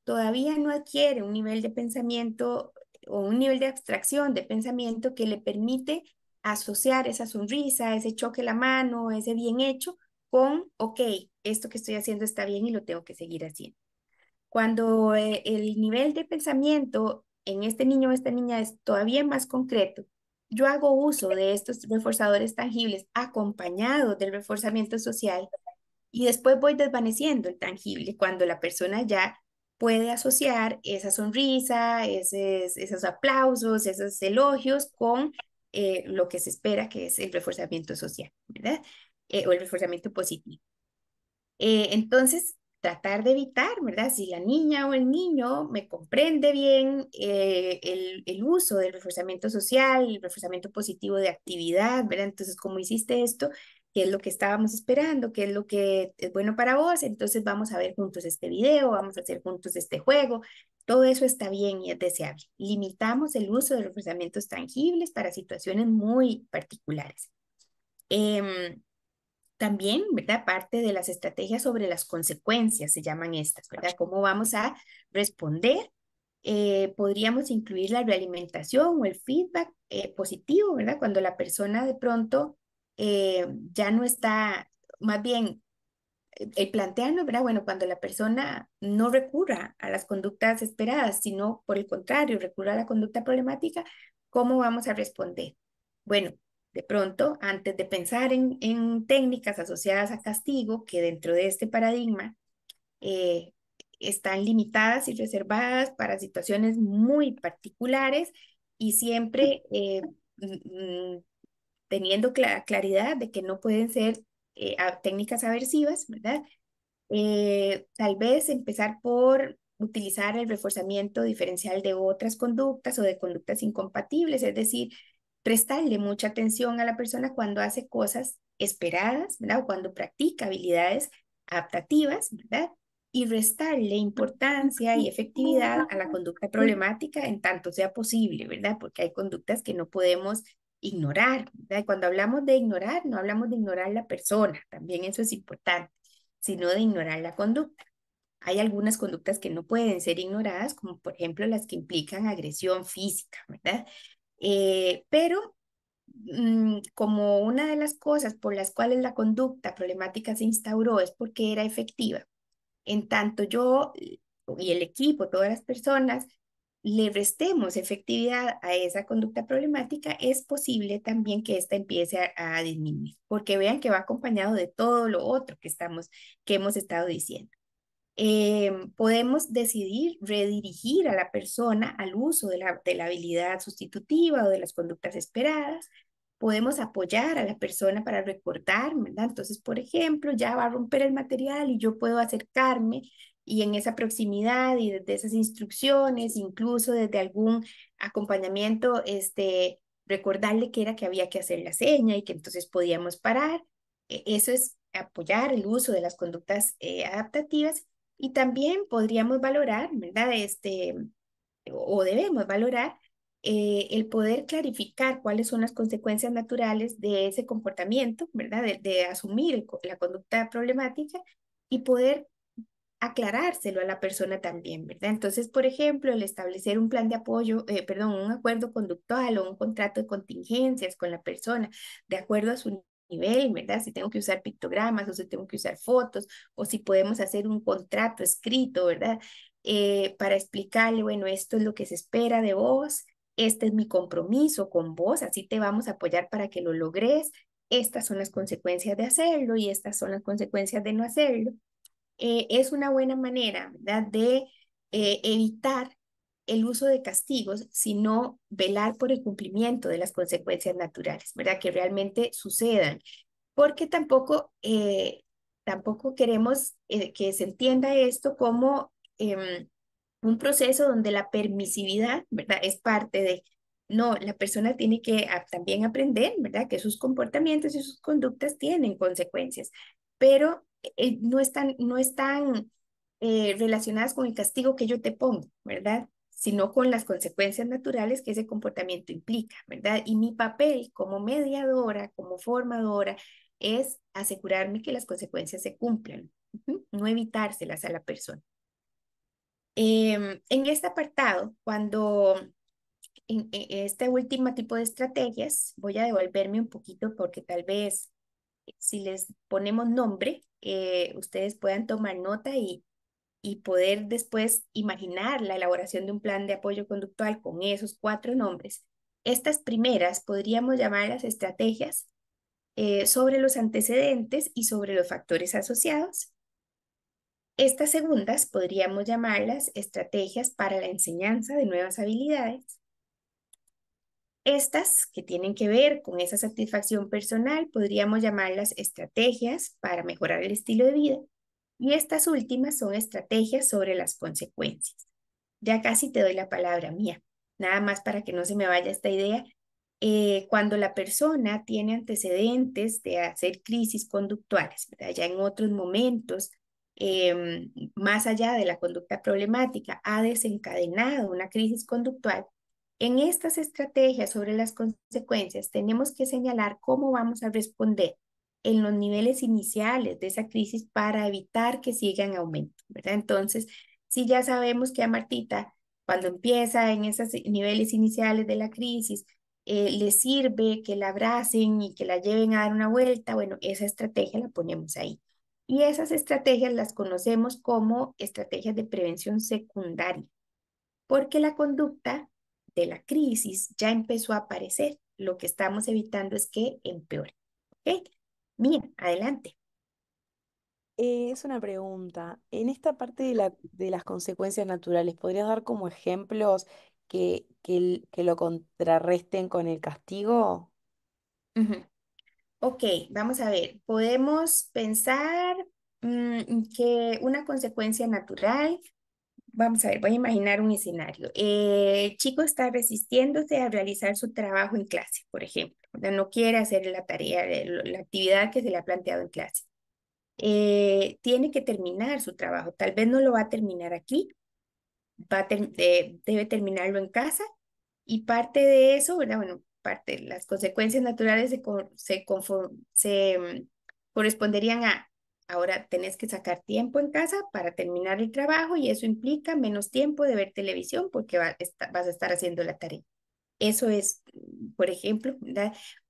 todavía no adquiere un nivel de pensamiento o un nivel de abstracción de pensamiento que le permite asociar esa sonrisa, ese choque la mano, ese bien hecho con, ok, esto que estoy haciendo está bien y lo tengo que seguir haciendo. Cuando eh, el nivel de pensamiento en este niño o esta niña es todavía más concreto, yo hago uso de estos reforzadores tangibles acompañados del reforzamiento social y después voy desvaneciendo el tangible cuando la persona ya puede asociar esa sonrisa, esos aplausos, esos elogios con eh, lo que se espera, que es el reforzamiento social, ¿verdad? Eh, o el reforzamiento positivo. Eh, entonces, tratar de evitar, ¿verdad? Si la niña o el niño me comprende bien el, el, uso del reforzamiento social, el reforzamiento positivo de actividad, ¿verdad? Entonces, ¿cómo hiciste esto? ¿Qué es lo que estábamos esperando? ¿Qué es lo que es bueno para vos? Entonces, vamos a ver juntos este video, vamos a hacer juntos este juego, todo eso está bien y es deseable. Limitamos el uso de reforzamientos tangibles para situaciones muy particulares. Em, también, ¿verdad? Parte de las estrategias sobre las consecuencias se llaman estas, ¿verdad? ¿Cómo vamos a responder? Eh, podríamos incluir la realimentación o el feedback eh, positivo, ¿verdad? Cuando la persona de pronto eh, ya no está, más bien el eh, eh, plantearnos, ¿verdad? Bueno, cuando la persona no recurra a las conductas esperadas, sino por el contrario, recurra a la conducta problemática, ¿cómo vamos a responder? Bueno, de pronto, antes de pensar en, en técnicas asociadas a castigo, que dentro de este paradigma eh, están limitadas y reservadas para situaciones muy particulares y siempre teniendo claridad de que no pueden ser eh, técnicas aversivas, ¿verdad? Eh, tal vez empezar por utilizar el reforzamiento diferencial de otras conductas o de conductas incompatibles, es decir, prestarle mucha atención a la persona cuando hace cosas esperadas, ¿verdad? O cuando practica habilidades adaptativas, ¿verdad? Y restarle importancia y efectividad a la conducta problemática en tanto sea posible, ¿verdad? Porque hay conductas que no podemos ignorar. cuando hablamos de ignorar, no hablamos de ignorar la persona, también eso es importante, sino de ignorar la conducta. Hay algunas conductas que no pueden ser ignoradas, como por ejemplo las que implican agresión física, ¿verdad? Eh, pero mm, como una de las cosas por las cuales la conducta problemática se instauró es porque era efectiva. En tanto yo y el equipo, todas las personas, le restemos efectividad a esa conducta problemática, es posible también que ésta empiece a, disminuir, porque vean que va acompañado de todo lo otro que, estamos, que hemos estado diciendo. Em, podemos decidir redirigir a la persona al uso de la, de la habilidad sustitutiva o de las conductas esperadas, podemos apoyar a la persona para recortar, ¿verdad? Entonces, por ejemplo, ya va a romper el material y yo puedo acercarme y en esa proximidad y desde esas instrucciones, incluso desde algún acompañamiento, este, recordarle que era que había que hacer la seña y que entonces podíamos parar. E, eso es apoyar el uso de las conductas eh, adaptativas y también podríamos valorar, ¿verdad? Este, o debemos valorar eh, el poder clarificar cuáles son las consecuencias naturales de ese comportamiento, ¿verdad? De, asumir la conducta problemática y poder aclarárselo a la persona también, ¿verdad? Entonces, por ejemplo, el establecer un plan de apoyo, eh, perdón, un acuerdo conductual o un contrato de contingencias con la persona, de acuerdo a su nivel, ¿verdad? Si tengo que usar pictogramas o si tengo que usar fotos o si podemos hacer un contrato escrito, ¿verdad? Eh, para explicarle, bueno, esto es lo que se espera de vos, este es mi compromiso con vos, así te vamos a apoyar para que lo logres, estas son las consecuencias de hacerlo y estas son las consecuencias de no hacerlo. Eh, es una buena manera, ¿verdad?, de eh, evitar el uso de castigos, sino velar por el cumplimiento de las consecuencias naturales, ¿verdad?, que realmente sucedan, porque tampoco, eh, tampoco queremos que se entienda esto como em, un proceso donde la permisividad, ¿verdad?, es parte de, no, la persona tiene que también aprender, ¿verdad?, que sus comportamientos y sus conductas tienen consecuencias, pero eh, no están, no están eh, relacionadas con el castigo que yo te pongo, ¿verdad? Sino con las consecuencias naturales que ese comportamiento implica, ¿verdad? Y mi papel como mediadora, como formadora, es asegurarme que las consecuencias se cumplan, no evitárselas a la persona. Em, en este apartado, cuando en, este último tipo de estrategias, voy a devolverme un poquito porque tal vez si les ponemos nombre, eh, ustedes puedan tomar nota y, y poder después imaginar la elaboración de un plan de apoyo conductual con esos cuatro nombres. Estas primeras podríamos llamarlas estrategias eh, sobre los antecedentes y sobre los factores asociados. Estas segundas podríamos llamarlas estrategias para la enseñanza de nuevas habilidades. Estas que tienen que ver con esa satisfacción personal podríamos llamarlas estrategias para mejorar el estilo de vida y estas últimas son estrategias sobre las consecuencias. Ya casi te doy la palabra mía, nada más para que no se me vaya esta idea. Eh, cuando la persona tiene antecedentes de hacer crisis conductuales, ya en otros momentos, em, más allá de la conducta problemática, ha desencadenado una crisis conductual, en estas estrategias sobre las consecuencias tenemos que señalar cómo vamos a responder en los niveles iniciales de esa crisis para evitar que sigan aumentando, ¿verdad? Entonces, si ya sabemos que a Martita, cuando empieza en esos niveles iniciales de la crisis, eh, le sirve que la abracen y que la lleven a dar una vuelta, bueno, esa estrategia la ponemos ahí. Y esas estrategias las conocemos como estrategias de prevención secundaria, porque la conducta de la crisis ya empezó a aparecer. Lo que estamos evitando es que empeore. ¿Ok? adelante. Eh, es una pregunta. En esta parte de, la, de las consecuencias naturales, ¿podrías dar como ejemplos que, que, que lo contrarresten con el castigo? Ok, vamos a ver. Podemos pensar mm, que una consecuencia natural Vamos a ver, voy a imaginar un escenario. Eh, el chico está resistiéndose a realizar su trabajo en clase, por ejemplo. No quiere hacer la tarea, la actividad que se le ha planteado en clase. Eh, tiene que terminar su trabajo. Tal vez no lo va a terminar aquí, va eh, debe terminarlo en casa y parte de eso, Bueno, parte, las consecuencias naturales se mm, corresponderían a Ahora tenés que sacar tiempo en casa para terminar el trabajo y eso implica menos tiempo de ver televisión porque vas a estar haciendo la tarea. Eso es, por ejemplo,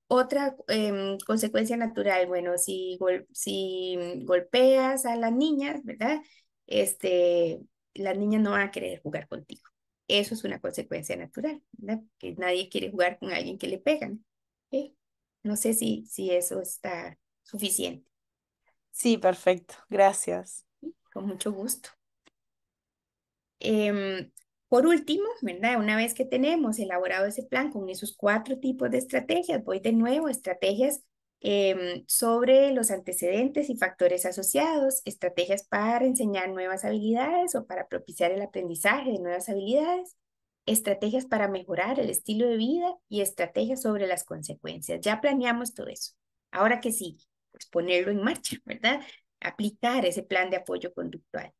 otra em, consecuencia natural. Bueno, si, si mm, golpeas a las niñas, ¿verdad? Este, las niñas no va a querer jugar contigo. Eso es una consecuencia natural, Que nadie quiere jugar con alguien que le pegan. ¿Eh? No sé si, si eso está suficiente. Sí, perfecto. Gracias. Con mucho gusto. Em, por último, ¿verdad? Una vez que tenemos elaborado ese plan con esos cuatro tipos de estrategias, voy de nuevo estrategias em, sobre los antecedentes y factores asociados, estrategias para enseñar nuevas habilidades o para propiciar el aprendizaje de nuevas habilidades, estrategias para mejorar el estilo de vida y estrategias sobre las consecuencias. Ya planeamos todo eso. Ahora qué sigue. Pues, ponerlo en marcha, ¿verdad? Aplicar ese plan de apoyo conductual.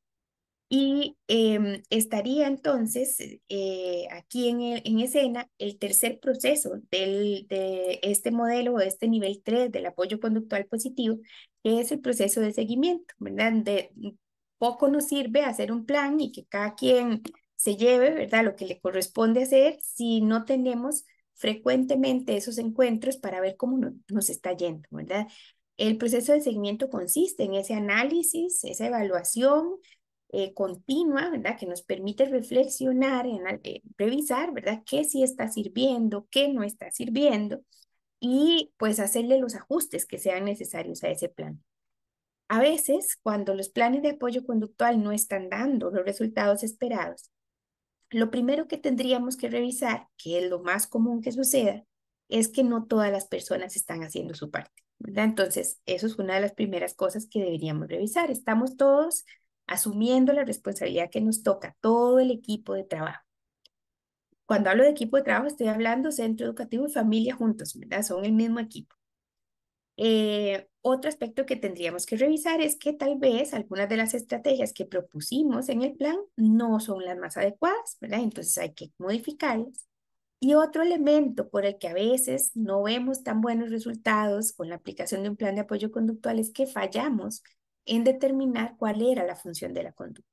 Y em, estaría entonces eh, aquí en, el, en, escena el tercer proceso del, de este modelo o este nivel 3 del apoyo conductual positivo, que es el proceso de seguimiento, ¿verdad? De, poco nos sirve hacer un plan y que cada quien se lleve, ¿verdad? Lo que le corresponde hacer si no tenemos frecuentemente esos encuentros para ver cómo nos está yendo, ¿verdad? El proceso de seguimiento consiste en ese análisis, esa evaluación eh, continua, ¿verdad? Que nos permite reflexionar, en, eh, revisar, ¿verdad? ¿Qué sí está sirviendo, qué no está sirviendo? Y pues hacerle los ajustes que sean necesarios a ese plan. A veces, cuando los planes de apoyo conductual no están dando los resultados esperados, lo primero que tendríamos que revisar, que es lo más común que suceda, es que no todas las personas están haciendo su parte. Entonces, eso es una de las primeras cosas que deberíamos revisar. Estamos todos asumiendo la responsabilidad que nos toca, todo el equipo de trabajo. Cuando hablo de equipo de trabajo, estoy hablando centro educativo y familia juntos, ¿verdad? Son el mismo equipo. Eh, otro aspecto que tendríamos que revisar es que tal vez algunas de las estrategias que propusimos en el plan no son las más adecuadas, ¿verdad? Entonces hay que modificarlas. Y otro elemento por el que a veces no vemos tan buenos resultados con la aplicación de un plan de apoyo conductual es que fallamos en determinar cuál era la función de la conducta.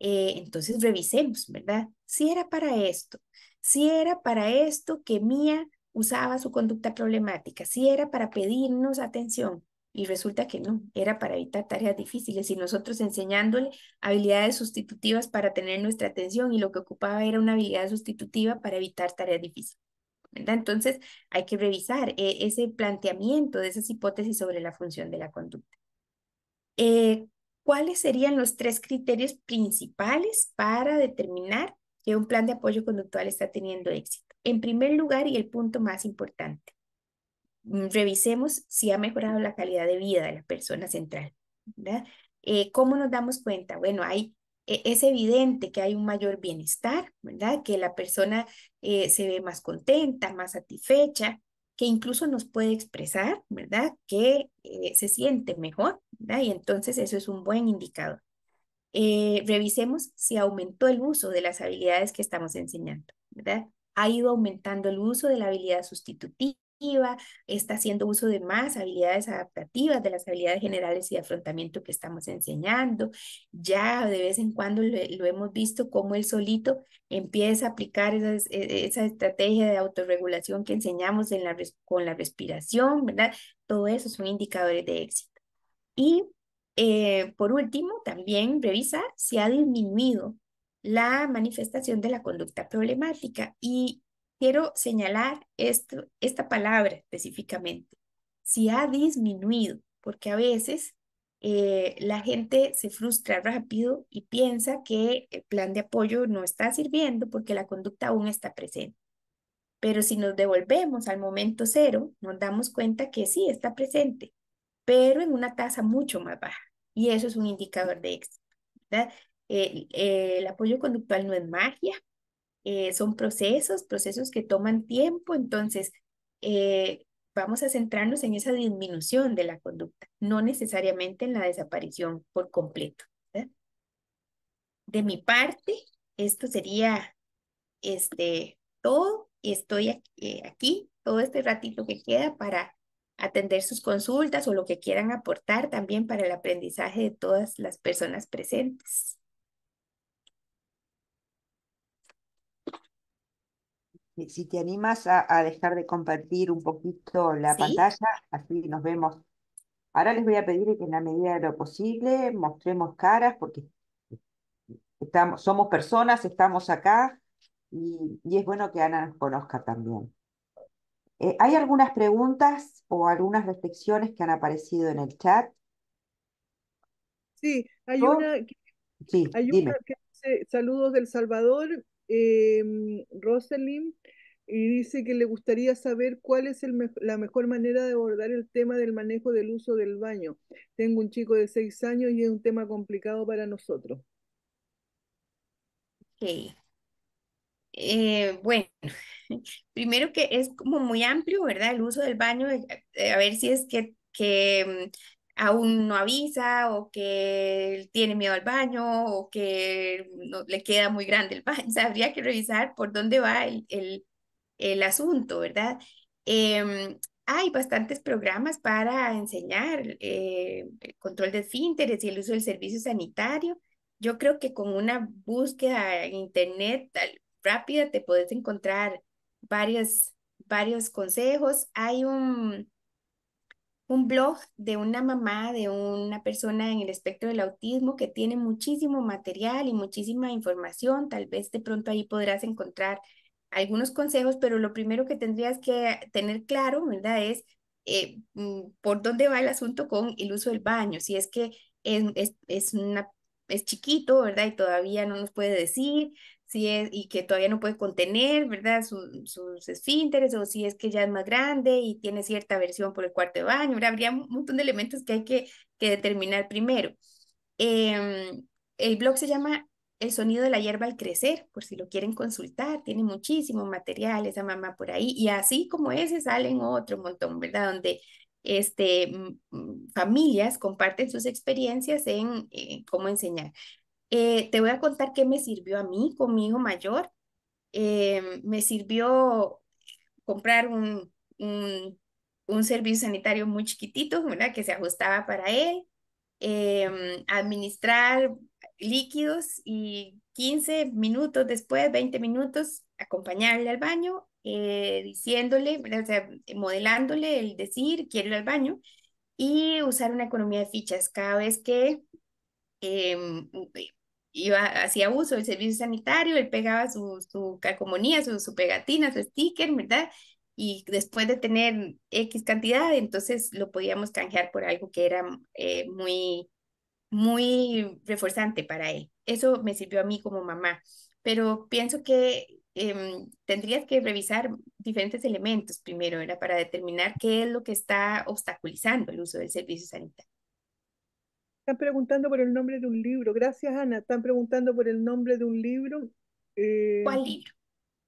Eh, entonces revisemos, ¿verdad? Si era para esto, si era para esto que Mía usaba su conducta problemática, si era para pedirnos atención, y resulta que no, era para evitar tareas difíciles y nosotros enseñándole habilidades sustitutivas para tener nuestra atención y lo que ocupaba era una habilidad sustitutiva para evitar tareas difíciles. Entonces hay que revisar eh, ese planteamiento de esas hipótesis sobre la función de la conducta. Eh, ¿Cuáles serían los tres criterios principales para determinar que un plan de apoyo conductual está teniendo éxito? En primer lugar, y el punto más importante, Mm, revisemos si ha mejorado la calidad de vida de la persona central. ¿verdad? Eh, ¿Cómo nos damos cuenta? Bueno, hay, e, es evidente que hay un mayor bienestar, ¿verdad? Que la persona eh, se ve más contenta, más satisfecha, que incluso nos puede expresar, ¿verdad? Que eh, se siente mejor, ¿verdad? Y entonces eso es un buen indicador. revisemos si aumentó el uso de las habilidades que estamos enseñando, ¿verdad? Ha ido aumentando el uso de la habilidad sustitutiva está haciendo uso de más habilidades adaptativas, de las habilidades generales y de afrontamiento que estamos enseñando. Ya de vez en cuando lo, hemos visto como él solito empieza a aplicar e, esa estrategia de autorregulación que enseñamos en la, con la respiración, ¿verdad? Todo eso son indicadores de éxito. Y eh, por último, también revisa si ha disminuido la manifestación de la conducta problemática y quiero señalar esta palabra específicamente, si ha disminuido, porque a veces eh, la gente se frustra rápido y piensa que el plan de apoyo no está sirviendo porque la conducta aún está presente. Pero si nos devolvemos al momento cero, nos damos cuenta que sí está presente, pero en una tasa mucho más baja. Y eso es un indicador de éxito. el apoyo conductual no es magia, eh, son procesos, procesos que toman tiempo, entonces eh, vamos a centrarnos en esa disminución de la conducta, no necesariamente en la desaparición por completo. De mi parte, esto sería este, todo. Estoy eh, aquí todo este ratito que queda para atender sus consultas o lo que quieran aportar también para el aprendizaje de todas las personas presentes. Si te animas a, dejar de compartir un poquito la pantalla, así nos vemos. Ahora les voy a pedir que en la medida de lo posible mostremos caras porque estamos, somos personas, estamos acá y, es bueno que Ana nos conozca también. Eh, hay algunas preguntas o algunas reflexiones que han aparecido en el chat. Sí, hay una que, sí, dice saludos del Salvador eh, Rosalind y dice que le gustaría saber cuál es la mejor manera de abordar el tema del manejo del uso del baño. Tengo un chico de seis años y es un tema complicado para nosotros. Ok. Eh, bueno, [LAUGHS] primero que es como muy amplio, ¿verdad? El uso del baño, eh, a ver si es que, que mm, aún no avisa o que tiene miedo al baño o que no, le queda muy grande el baño. [LAUGHS] habría que revisar por dónde va el, el, asunto, ¿verdad? Em, hay bastantes programas para enseñar eh, el control de esfínteres y el uso del servicio sanitario. Yo creo que con una búsqueda en internet rápida te puedes encontrar varios, varios consejos. Hay un, un blog de una mamá, de una persona en el espectro del autismo que tiene muchísimo material y muchísima información. Tal vez de pronto ahí podrás encontrar algunos consejos, pero lo primero que tendrías que tener claro, ¿verdad? Es eh, mm, por dónde va el asunto con el uso del baño. Si es que es, es chiquito, ¿verdad? Y todavía no nos puede decir, si es, y que todavía no puede contener, ¿verdad? sus esfínteres, o si es que ya es más grande y tiene cierta versión por el cuarto de baño, ¿verdad? Habría un montón de elementos que hay que, que determinar primero. Em, el blog se llama El sonido de la hierba al crecer, por si lo quieren consultar, tiene muchísimo material esa mamá por ahí, y así como ese salen otro montón, ¿verdad? Donde este, mm, mm, familias comparten sus experiencias en cómo enseñar. Eh, te voy a contar qué me sirvió a mí con mi hijo mayor. Eh, me sirvió comprar un, un, servicio sanitario muy chiquitito, ¿verdad? que se ajustaba para él, eh, administrar líquidos y 15 minutos después, 20 minutos, acompañarle al baño, diciéndole, sea, modelándole el decir, quiero ir al baño, y usar una economía de fichas cada vez que em, iba, hacía uso del servicio sanitario, él pegaba su, su calcomanía, su, su pegatina, su sticker, ¿verdad? Y después de tener X cantidad, entonces lo podíamos canjear por algo que era eh, muy, muy reforzante para él. Eso me sirvió a mí como mamá, pero pienso que em, tendrías que revisar diferentes elementos primero, era para determinar qué es lo que está obstaculizando el uso del servicio sanitario. Están preguntando por el nombre de un libro. Gracias, Ana. Están preguntando por el nombre de un libro. Eh, ¿Cuál libro?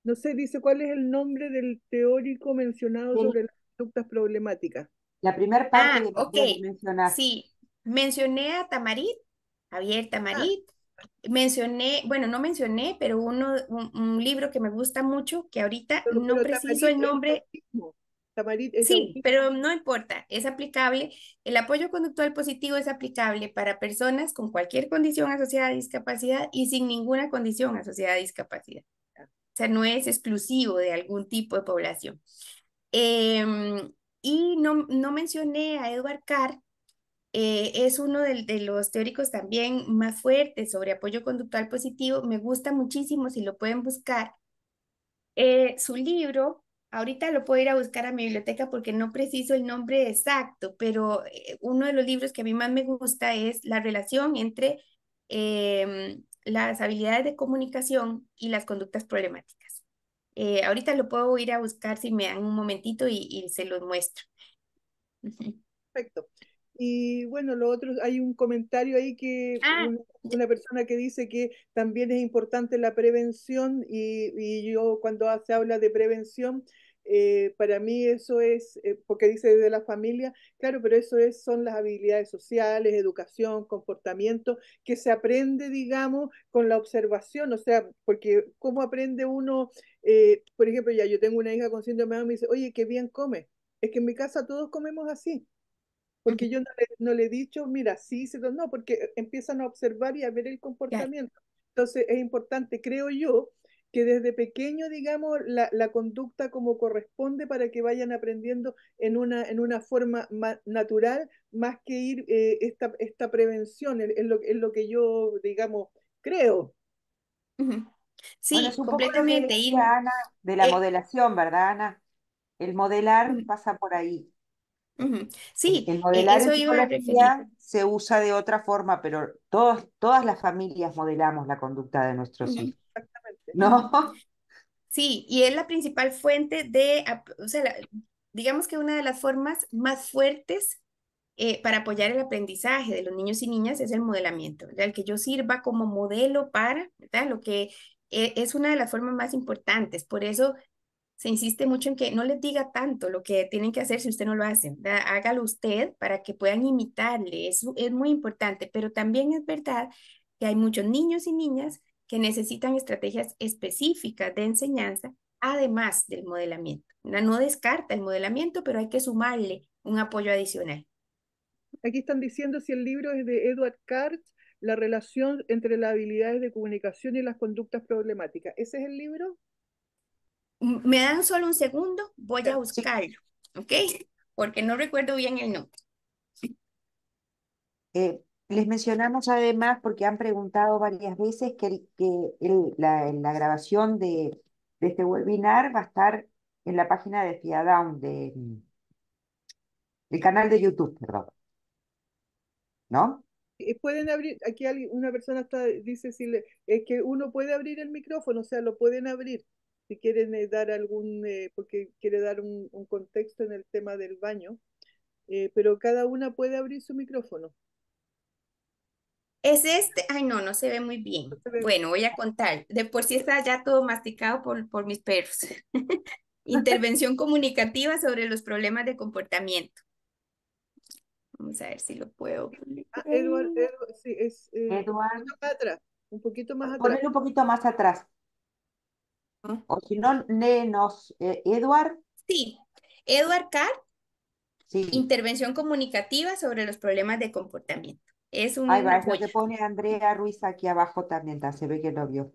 No sé, dice cuál es el nombre del teórico mencionado sobre las conductas problemáticas. La primera parte ah, okay. Sí, mencioné a Tamarit, Javier Tamarit. Ah. Mencioné, bueno, no mencioné, pero uno, un, libro que me gusta mucho, que ahorita no preciso el nombre sí, pero no importa, es aplicable. El apoyo conductual positivo es aplicable para personas con cualquier condición asociada a discapacidad y sin ninguna condición asociada a discapacidad. O sea, no es exclusivo de algún tipo de población. Em, y no, no mencioné a Edward Carr, eh, es uno de, los teóricos también más fuertes sobre apoyo conductual positivo. Me gusta muchísimo, si lo pueden buscar. Eh, su libro Ahorita lo puedo ir a buscar a mi biblioteca porque no preciso el nombre exacto, pero eh, uno de los libros que a mí más me gusta es la relación entre em, las habilidades de comunicación y las conductas problemáticas. Eh, ahorita lo puedo ir a buscar si me dan un momentito y, se lo muestro. Perfecto. Y bueno, lo otro, hay un comentario ahí que ah, una, persona que dice que también es importante la prevención y, y yo cuando se habla de prevención, eh, para mí eso es, eh, porque dice de la familia, claro, pero eso es, son las habilidades sociales, educación, comportamiento, que se aprende, digamos, con la observación, o sea, porque cómo aprende uno, eh, por ejemplo, ya yo tengo una hija con síndrome de me dice, oye, qué bien come, es que en mi casa todos comemos así. Porque yo no le, he dicho, mira, sí, sí, no, porque empiezan a observar y a ver el comportamiento. Entonces es importante, creo yo, que desde pequeño, digamos, la, conducta como corresponde para que vayan aprendiendo en una, en una forma más natural, más que ir eh, esta, esta prevención, es, lo, que yo, digamos, creo. Sí, completamente. de, la eh, modelación, ¿verdad, Ana? El modelar pasa por ahí. Sí, el e, modelar se usa de otra forma, pero todas las familias modelamos la conducta de nuestros hijos. ¿no? Sí, y es la principal fuente de, o sea, digamos que una de las formas más fuertes eh, para apoyar el aprendizaje de los niños y niñas es el modelamiento, el que yo sirva como modelo para, ¿verdad? lo que eh, es una de las formas más importantes. Por eso se insiste mucho en que no les diga tanto lo que tienen que hacer si usted no lo hace, hágalo usted para que puedan imitarle, eso es muy importante, pero también es verdad que hay muchos niños y niñas que necesitan estrategias específicas de enseñanza, además del modelamiento. No descarta el modelamiento, pero hay que sumarle un apoyo adicional. Aquí están diciendo si el libro es de Edward Cart, la relación entre las habilidades de comunicación y las conductas problemáticas. ¿Ese es el libro? Me dan solo un segundo, voy a buscarlo, ¿ok? [LAUGHS] Porque no recuerdo bien el nombre. Eh, les mencionamos además, porque han preguntado varias veces, que, la, grabación de, este webinar va a estar en la página de Fiadown, de, mm. del canal de YouTube, perdón. ¿No? Eh, pueden abrir, aquí una persona está, dice si es que uno puede abrir el micrófono, o sea, lo pueden abrir si quieren eh, dar algún, eh, porque quiere dar un, contexto en el tema del baño, pero cada una puede abrir su micrófono. Es este, ay no, no se ve muy bien. Bueno, voy a contar. De por sí está ya todo masticado por, por mis perros. [LAUGHS] Intervención [LAUGHS] comunicativa sobre los problemas de comportamiento. Vamos a ver si lo puedo. Ah, Edward, sí, es eh, Un, poquito más atrás. un poquito más atrás. Ah. O si no, léenos, eh, Eduard. Sí, Edward Carr. Sí. Intervención comunicativa sobre los problemas de comportamiento. Es un va, pone Andrea Ruiz aquí abajo también, se ve que lo vio.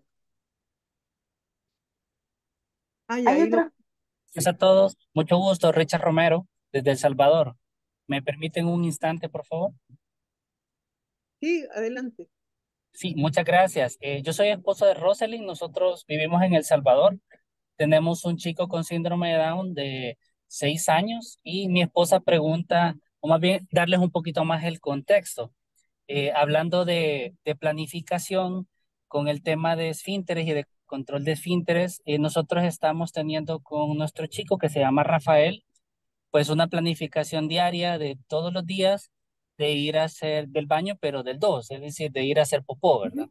Ay, ¿Hay otro? a todos, mucho gusto, Richard Romero, desde El Salvador. ¿Me permiten un instante, por favor? Sí, adelante. Sí, muchas gracias. Eh, yo soy esposo de Roselyn, nosotros vivimos en El Salvador. Tenemos un chico con síndrome de Down de seis años y mi esposa pregunta, o más bien darles un poquito más el contexto. Eh, hablando de, planificación con el tema de esfínteres y de control de esfínteres, eh, nosotros estamos teniendo con nuestro chico que se llama Rafael, pues una planificación diaria de todos los días de ir a hacer del baño, pero del dos, es decir, de ir a hacer popó, ¿verdad?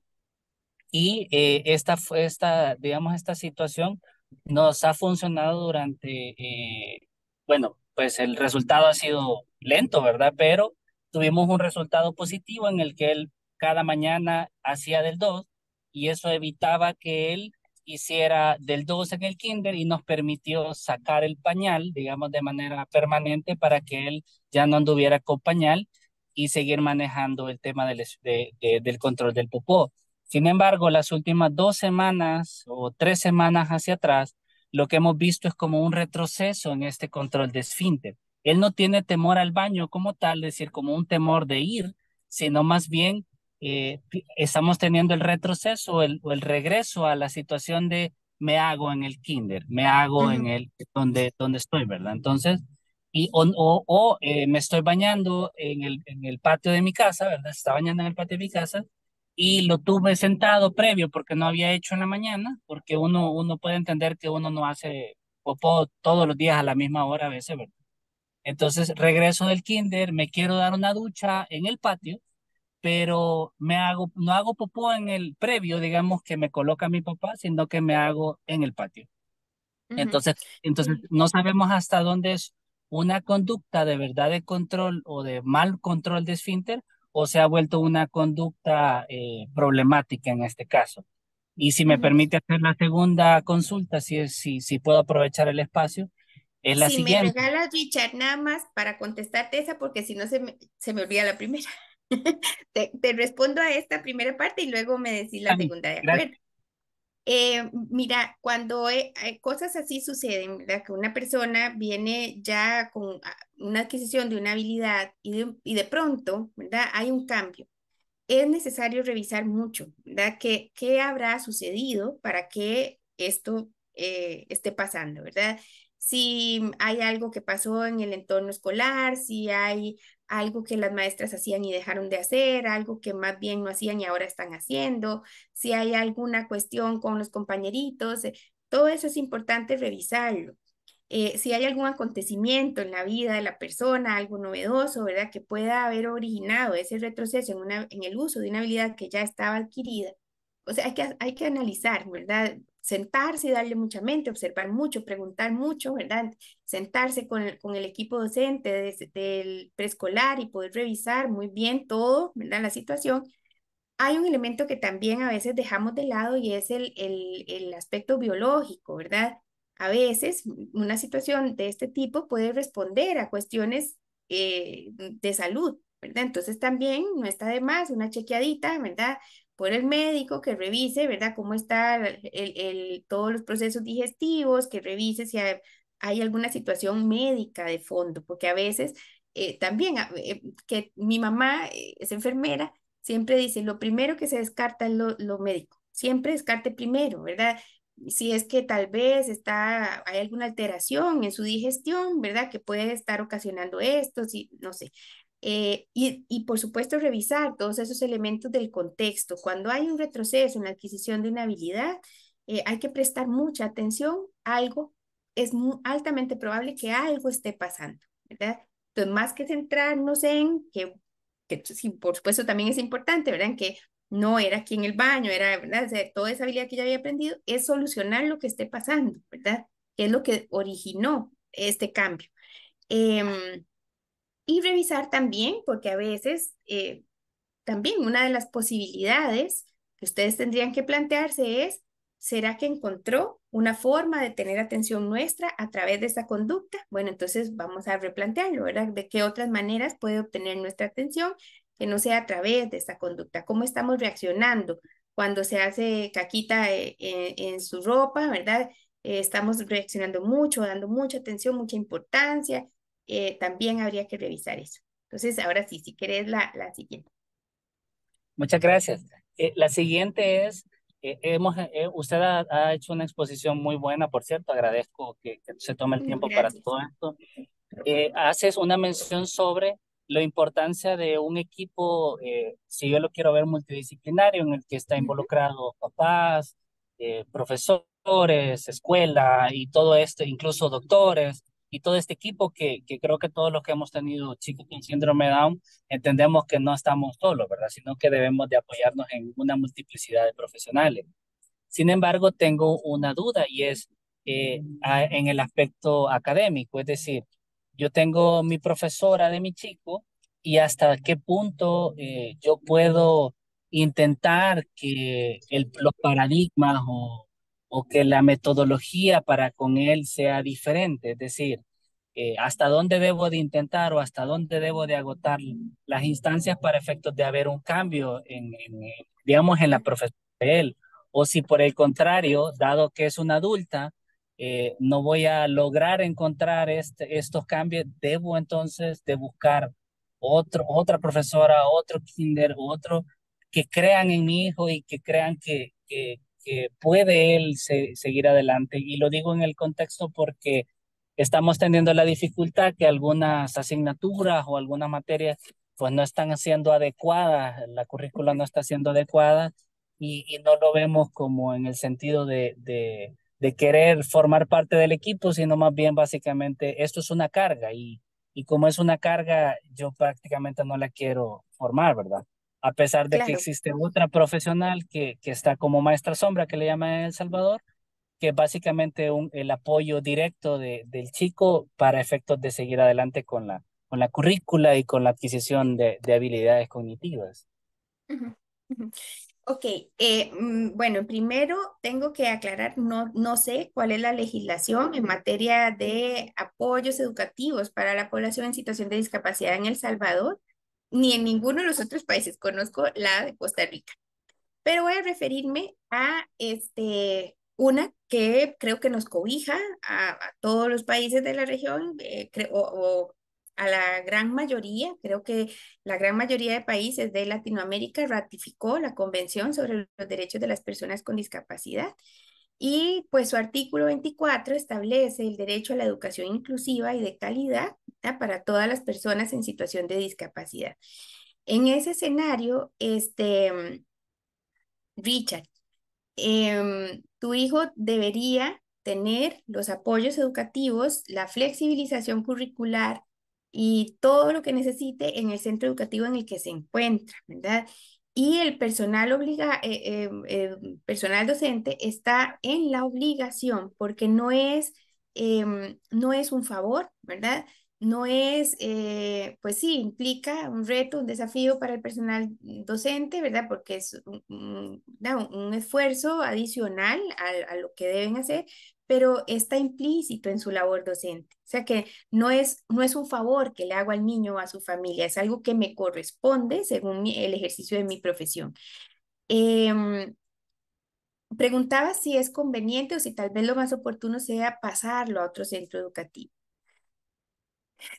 Y eh, esta, esta, digamos, esta situación nos ha funcionado durante, bueno, pues el resultado ha sido lento, ¿verdad? Pero tuvimos un resultado positivo en el que él cada mañana hacía del 2 y eso evitaba que él hiciera del 2 en el kinder y nos permitió sacar el pañal, digamos, de manera permanente para que él ya no anduviera con pañal y seguir manejando el tema del, del control del popó. Sin embargo, las últimas dos semanas o tres semanas hacia atrás, lo que hemos visto es como un retroceso en este control de esfínter. Él no tiene temor al baño como tal, es decir, como un temor de ir, sino más bien eh, estamos teniendo el retroceso o el regreso a la situación de me hago en el kinder, me hago en el donde, donde estoy, ¿verdad? Entonces, y, o, o, eh, me estoy bañando en el, en el patio de mi casa, ¿verdad? está bañando en el patio de mi casa y lo tuve sentado previo porque no había hecho en la mañana, porque uno, uno puede entender que uno no hace popó todos los días a la misma hora a veces, ¿verdad? Entonces regreso del kinder, me quiero dar una ducha en el patio, pero me hago, no hago popó en el previo, digamos, que me coloca mi papá, sino que me hago en el patio. Entonces, entonces no sabemos hasta dónde es una conducta de verdad de control o de mal control de esfínter o se ha vuelto una conducta eh, problemática en este caso. Y si me permite hacer la segunda consulta, si, si, si puedo aprovechar el espacio, si me regalas, Richard, nada más para contestarte esa, porque si no se me, se me olvida la primera. [LAUGHS] te, te, respondo a esta primera parte y luego me decís la segunda, ¿de eh, mira, cuando eh, cosas así suceden, ¿verdad? que una persona viene ya con una adquisición de una habilidad y de, y de pronto ¿verdad? hay un cambio, es necesario revisar mucho ¿verdad? ¿Qué, qué habrá sucedido para que esto eh, esté pasando, ¿verdad? si hay algo que pasó en el entorno escolar, si hay algo que las maestras hacían y dejaron de hacer, algo que más bien no hacían y ahora están haciendo, si hay alguna cuestión con los compañeritos, eh, todo eso es importante revisarlo. Eh, si hay algún acontecimiento en la vida de la persona, algo novedoso, ¿verdad? Que pueda haber originado ese retroceso en, una, en el uso de una habilidad que ya estaba adquirida. O sea, hay que, hay que analizar, ¿verdad? sentarse y darle mucha mente, observar mucho, preguntar mucho, ¿verdad? Sentarse con el, con el equipo docente del preescolar y poder revisar muy bien todo, ¿verdad? La situación. Hay un elemento que también a veces dejamos de lado y es el, el, aspecto biológico, ¿verdad? A veces una situación de este tipo puede responder a cuestiones eh, de salud, ¿verdad? Entonces también no está de más una chequeadita, ¿verdad? por el médico que revise, ¿verdad? Cómo están el, todos los procesos digestivos, que revise si hay, alguna situación médica de fondo, porque a veces eh, también, eh, que mi mamá eh, es enfermera, siempre dice, lo primero que se descarta es lo, médico, siempre descarte primero, ¿verdad? Si es que tal vez está, hay alguna alteración en su digestión, ¿verdad? Que puede estar ocasionando esto, si, no sé. Eh, y, por supuesto revisar todos esos elementos del contexto. Cuando hay un retroceso en la adquisición de una habilidad, eh, hay que prestar mucha atención algo, es altamente probable que algo esté pasando, ¿verdad? Entonces, más que centrarnos en que, que por supuesto también es importante, ¿verdad? que no era aquí en el baño, era, ¿verdad? O toda esa habilidad que ya había aprendido, es solucionar lo que esté pasando, ¿verdad? Que es lo que originó este cambio. Eh, y revisar también, porque a veces eh, también una de las posibilidades que ustedes tendrían que plantearse es, ¿será que encontró una forma de tener atención nuestra a través de esa conducta? Bueno, entonces vamos a replantearlo, ¿verdad? ¿De qué otras maneras puede obtener nuestra atención que no sea a través de esa conducta? ¿Cómo estamos reaccionando cuando se hace caquita eh, eh, en, su ropa, ¿verdad? estamos reaccionando mucho, dando mucha atención, mucha importancia, eh, también habría que revisar eso. Entonces, ahora sí, si querés la, la siguiente. Muchas gracias. Eh, la siguiente es, eh, usted ha, hecho una exposición muy buena, por cierto, agradezco que, se tome el mm, tiempo para todo esto. haces una mención sobre la importancia de un equipo, si yo lo quiero ver multidisciplinario, en el que está involucrado papás, profesores, escuela y todo esto, incluso doctores, y todo este equipo que, que creo que todos los que hemos tenido chicos con síndrome Down entendemos que no estamos solos, ¿verdad? Sino que debemos de apoyarnos en una multiplicidad de profesionales. Sin embargo, tengo una duda y es eh, en el aspecto académico, es decir, yo tengo mi profesora de mi chico y hasta qué punto eh, yo puedo intentar que el, los paradigmas o o que la metodología para con él sea diferente, es decir, eh, hasta dónde debo de intentar o hasta dónde debo de agotar las instancias para efectos de haber un cambio en, digamos, en la profesión de él. O si por el contrario, dado que es una adulta, eh, no voy a lograr encontrar este, estos cambios, debo entonces de buscar otro, otra profesora, otro kinder, otro que crean en mi hijo y que crean que, que puede él seguir adelante. Y lo digo en el contexto porque estamos teniendo la dificultad que algunas asignaturas o alguna materia pues no están siendo adecuadas, la currícula no está siendo adecuada y, no lo vemos como en el sentido de, de, querer formar parte del equipo, sino más bien básicamente esto es una carga y, y como es una carga yo prácticamente no la quiero formar, ¿verdad? a pesar de que existe otra profesional que, que está como maestra sombra, que le llama El Salvador, que básicamente un, el apoyo directo del chico para efectos de seguir adelante con la, con la currícula y con la adquisición de, habilidades cognitivas. Ok, eh, mm, bueno, primero tengo que aclarar, no, no sé cuál es la legislación en materia de apoyos educativos para la población en situación de discapacidad en El Salvador ni en ninguno de los otros países conozco la de Costa Rica. Pero voy a referirme a este, una que creo que nos cobija a, todos los países de la región eh, o a la gran mayoría, creo que la gran mayoría de países de Latinoamérica ratificó la Convención sobre los Derechos de las Personas con Discapacidad y pues su artículo 24 establece el derecho a la educación inclusiva y de calidad para todas las personas en situación de discapacidad. En ese escenario, este, Richard, em, tu hijo debería tener los apoyos educativos, la flexibilización curricular y todo lo que necesite en el centro educativo en el que se encuentra, ¿verdad? y el personal, obliga, eh, em, em, personal docente está en la obligación porque no es, em, no es un favor, ¿verdad? No es, eh, pues sí, implica un reto, un desafío para el personal docente, ¿verdad? Porque es un, esfuerzo adicional a, a lo que deben hacer, pero está implícito en su labor docente. O sea que no es, no es un favor que le hago al niño o a su familia, es algo que me corresponde según el ejercicio de mi profesión. Em, preguntaba si es conveniente o si tal vez lo más oportuno sea pasarlo a otro centro educativo.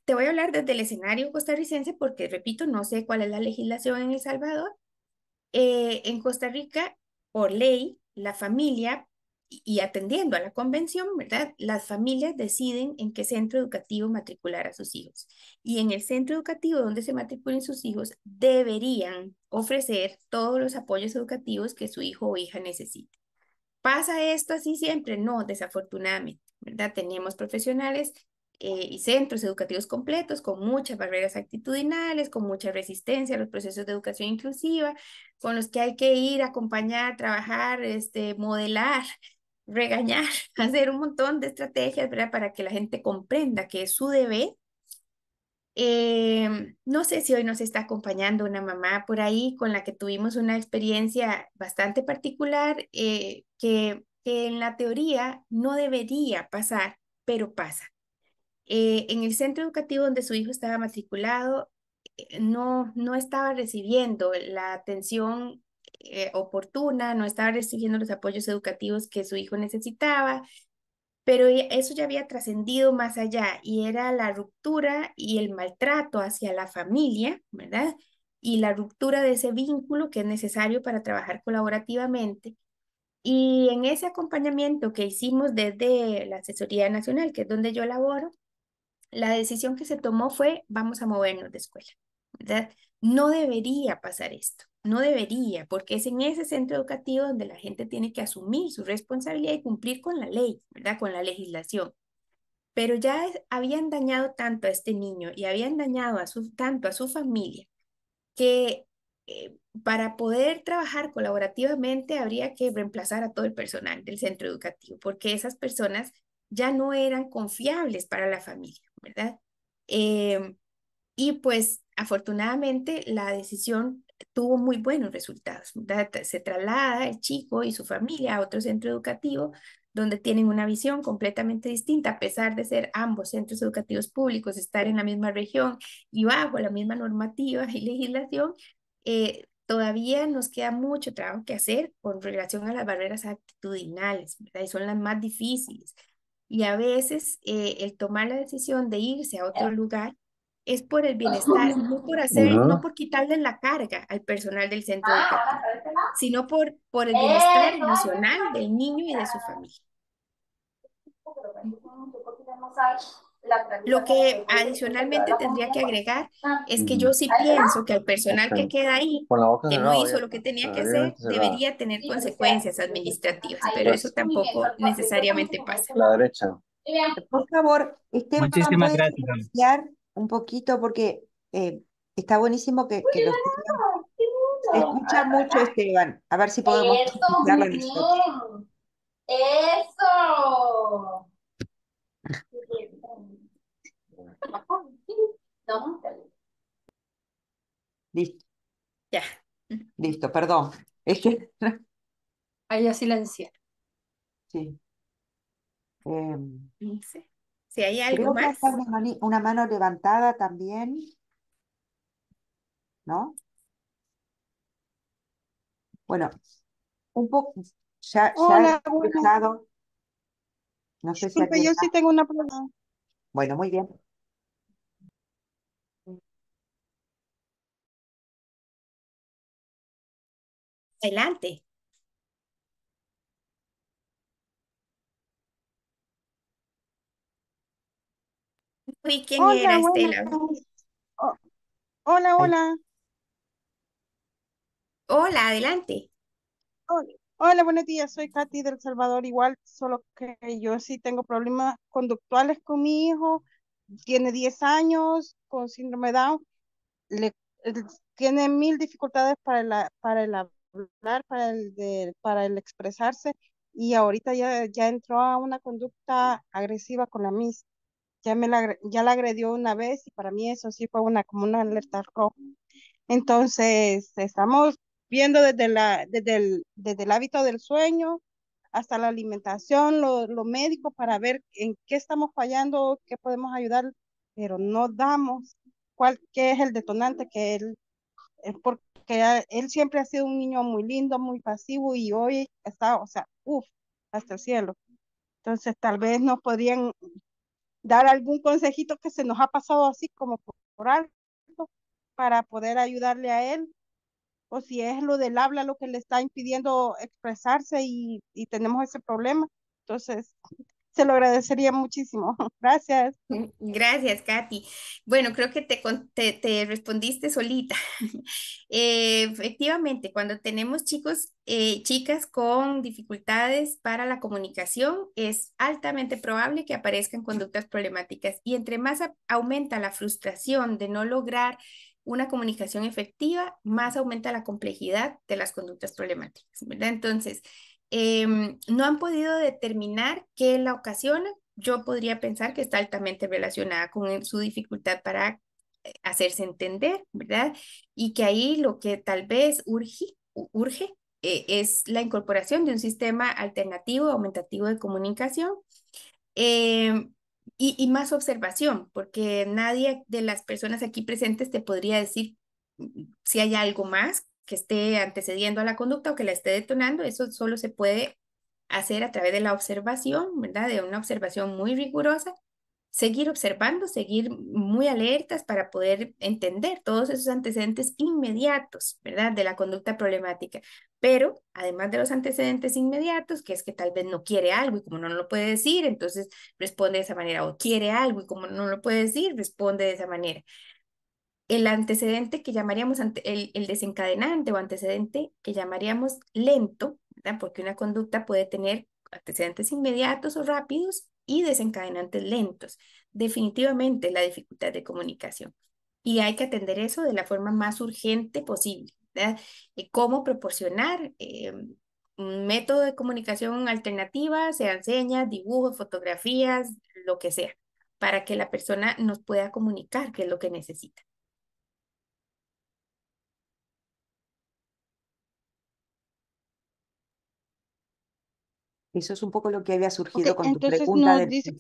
Te voy a hablar desde el escenario costarricense porque, repito, no sé cuál es la legislación en El Salvador. Eh, en Costa Rica, por ley, la familia y atendiendo a la convención, ¿verdad? Las familias deciden en qué centro educativo matricular a sus hijos. Y en el centro educativo donde se matriculen sus hijos, deberían ofrecer todos los apoyos educativos que su hijo o hija necesite. ¿Pasa esto así siempre? No, desafortunadamente, ¿verdad? Tenemos profesionales eh, y centros educativos completos con muchas barreras actitudinales, con mucha resistencia a los procesos de educación inclusiva, con los que hay que ir, acompañar, trabajar, este, modelar, regañar, [LAUGHS] hacer un montón de estrategias, ¿verdad? Para que la gente comprenda que es su deber. Em, no sé si hoy nos está acompañando una mamá por ahí con la que tuvimos una experiencia bastante particular eh, que, que, en la teoría no debería pasar, pero pasa. Eh, en el centro educativo donde su hijo estaba matriculado, eh, no, no estaba recibiendo la atención eh, oportuna, no estaba recibiendo los apoyos educativos que su hijo necesitaba, pero e, eso ya había trascendido más allá y era la ruptura y el maltrato hacia la familia, ¿verdad? Y la ruptura de ese vínculo que es necesario para trabajar colaborativamente. Y en ese acompañamiento que hicimos desde la Asesoría Nacional, que es donde yo laboro, la decisión que se tomó fue, vamos a movernos de escuela, ¿verdad? No debería pasar esto. No debería, porque es en ese centro educativo donde la gente tiene que asumir su responsabilidad y cumplir con la ley, ¿verdad? Con la legislación. Pero ya habían dañado tanto a este niño y habían dañado a su, tanto a su familia que eh, para poder trabajar colaborativamente habría que reemplazar a todo el personal del centro educativo, porque esas personas ya no eran confiables para la familia, ¿verdad? Em, y pues afortunadamente la decisión tuvo muy buenos resultados. Se traslada el chico y su familia a otro centro educativo donde tienen una visión completamente distinta, a pesar de ser ambos centros educativos públicos, estar en la misma región y bajo la misma normativa [LAUGHS] y legislación, eh, todavía nos queda mucho trabajo que hacer con relación a las barreras actitudinales, Y son las más difíciles. Y a veces eh, el tomar la decisión de irse a otro lugar es por el ah, bienestar, no por hacer, no, por quitarle la carga al personal del centro de ah, educativo, este sino por, por el bienestar nacional del niño y de su familia. Lo que adicionalmente tendría que agregar ah. es que yo sí pienso que al personal que queda ahí, que no hizo lo que tenía que hacer, debería tener consecuencias administrativas, pero eso tampoco pues, necesariamente pasa. La derecha. Por favor, este Muchísimas gracias un poquito porque eh, está buenísimo que, que escucha mucho, Esteban. A ver si podemos Eso. Eso. Listo. Ya. Listo, perdón. Es que... [LAUGHS] Ahí ya silenciar. Sí. sí. Em, si hay algo más. una, mano levantada también. ¿No? Bueno, un poco, ya, Hola, ya he empezado No sé si Disculpe, yo sí tengo una pregunta. Bueno, muy bien. Adelante. Hola, Hola, hola. Hola, adelante. Hola, buenos días. Soy Katy del Salvador. Igual, solo que yo sí tengo problemas conductuales con mi hijo. Tiene 10 años, con síndrome Down. Le, tiene mil dificultades para el, para hablar, para el, para expresarse. Y ahorita ya, ya entró a una conducta agresiva con la misma ya, me la, ya la agredió una vez y para mí eso sí fue una como una alerta roja. Entonces, estamos viendo desde, la, desde, el, desde el hábito del sueño hasta la alimentación, lo, lo médico, para ver en qué estamos fallando, qué podemos ayudar, pero no damos cuál, qué es el detonante que él, eh, porque él siempre ha sido un niño muy lindo, muy pasivo y hoy está, o sea, uff, hasta el cielo. Entonces, tal vez nos podrían dar algún consejito que se nos ha pasado así como por, para poder ayudarle a él o si es lo del habla lo que le está impidiendo expresarse y, y tenemos ese problema. Entonces, te lo agradecería muchísimo. [LAUGHS] Gracias. [LAUGHS] Gracias, Katy. Bueno, creo que te, te, respondiste solita. [LAUGHS] Eh, efectivamente, cuando tenemos chicos, eh, chicas con dificultades para la comunicación, es altamente probable que aparezcan conductas problemáticas. Y entre más aumenta la frustración de no lograr una comunicación efectiva, más aumenta la complejidad de las conductas problemáticas, ¿verdad? Entonces, Em, no han podido determinar qué la ocasiona. Yo podría pensar que está altamente relacionada con su dificultad para eh, hacerse entender, ¿verdad? Y que ahí lo que tal vez urge, eh, es la incorporación de un sistema alternativo, aumentativo de comunicación. Em, y, más observación, porque nadie de las personas aquí presentes te podría decir mm, si hay algo más que esté antecediendo a la conducta o que la esté detonando, eso solo se puede hacer a través de la observación, ¿verdad? De una observación muy rigurosa, seguir observando, seguir muy alertas para poder entender todos esos antecedentes inmediatos, ¿verdad? De la conducta problemática. Pero además de los antecedentes inmediatos, que es que tal vez no quiere algo y como no lo puede decir, entonces responde de esa manera, o quiere algo y como no lo puede decir, responde de esa manera el antecedente que llamaríamos el, desencadenante o antecedente que llamaríamos lento, porque una conducta puede tener antecedentes inmediatos o rápidos y desencadenantes lentos. Definitivamente la dificultad de comunicación. Y hay que atender eso de la forma más urgente posible. Eh, ¿Cómo proporcionar eh, un método de comunicación alternativa, sean señas, dibujos, fotografías, lo que sea, para que la persona nos pueda comunicar qué es lo que necesita? Eso es un poco lo que había surgido con tu pregunta. Entonces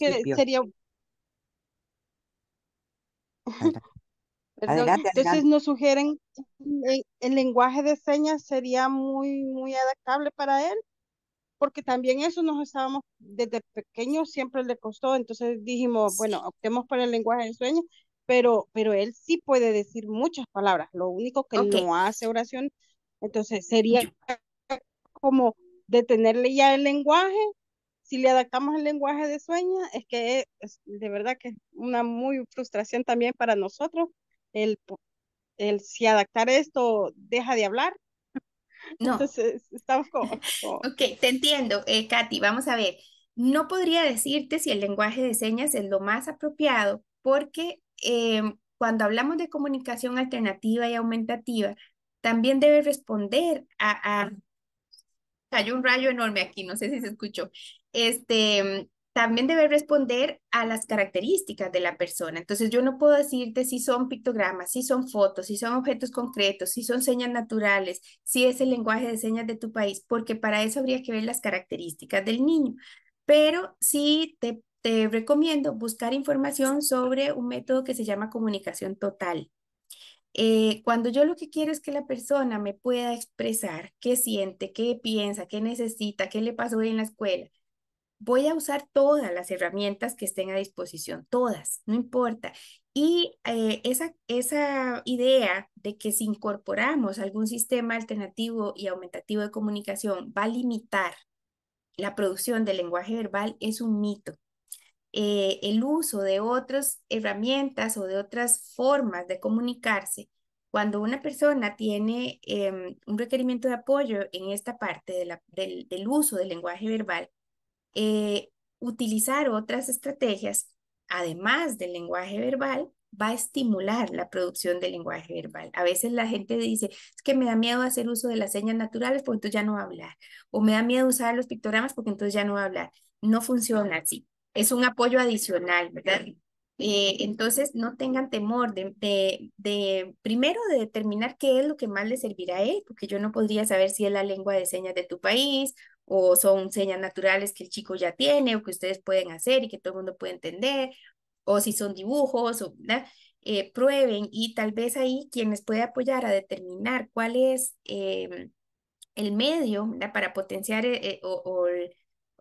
entonces nos sugieren el, lenguaje de señas sería muy muy adaptable para él porque también eso nos estábamos desde pequeños siempre le costó entonces dijimos bueno optemos por el lenguaje de sueños pero pero él sí puede decir muchas palabras lo único que no hace oración entonces sería como de tenerle ya el lenguaje, si le adaptamos el lenguaje de sueño, es que de verdad que es una muy frustración también para nosotros el, el si adaptar esto deja de hablar. [LAUGHS] No. Entonces estamos como, [LAUGHS] Ok, te entiendo, eh, Katy, vamos a ver. No podría decirte si el lenguaje de señas es lo más apropiado porque eh, cuando hablamos de comunicación alternativa y aumentativa, también debe responder a cayó un rayo enorme aquí, no sé si se escuchó. Este, también debe responder a las características de la persona. Entonces, yo no puedo decirte si son pictogramas, si son fotos, si son objetos concretos, si son señas naturales, si es el lenguaje de señas de tu país, porque para eso habría que ver las características del niño. Pero sí te, te recomiendo buscar información sobre un método que se llama comunicación total. Eh, cuando yo lo que quiero es que la persona me pueda expresar qué siente, qué piensa, qué necesita, qué le pasó hoy en la escuela, voy a usar todas las herramientas que estén a disposición, todas, no importa. Y eh, esa, esa idea de que si incorporamos algún sistema alternativo y aumentativo de comunicación va a limitar la producción del lenguaje verbal es un mito. Eh, el uso de otras herramientas o de otras formas de comunicarse, cuando una persona tiene em, un requerimiento de apoyo en esta parte del, uso del lenguaje verbal, eh, utilizar otras estrategias, además del lenguaje verbal, va a estimular la producción del lenguaje verbal. A veces la gente dice, es que me da miedo hacer uso de las señas naturales porque entonces ya no hablar, o me da miedo usar los pictogramas porque entonces ya no va a hablar. No funciona así es un apoyo adicional, ¿verdad? Eh, entonces, no tengan temor de, de, primero, de determinar qué es lo que más le servirá a él, porque yo no podría saber si es la lengua de señas de tu país o son señas naturales que el chico ya tiene o que ustedes pueden hacer y que todo el mundo puede entender, o si son dibujos, o, ¿verdad? Eh, prueben y tal vez ahí quienes pueden puede apoyar a determinar cuál es em, el medio para potenciar eh, o, o el,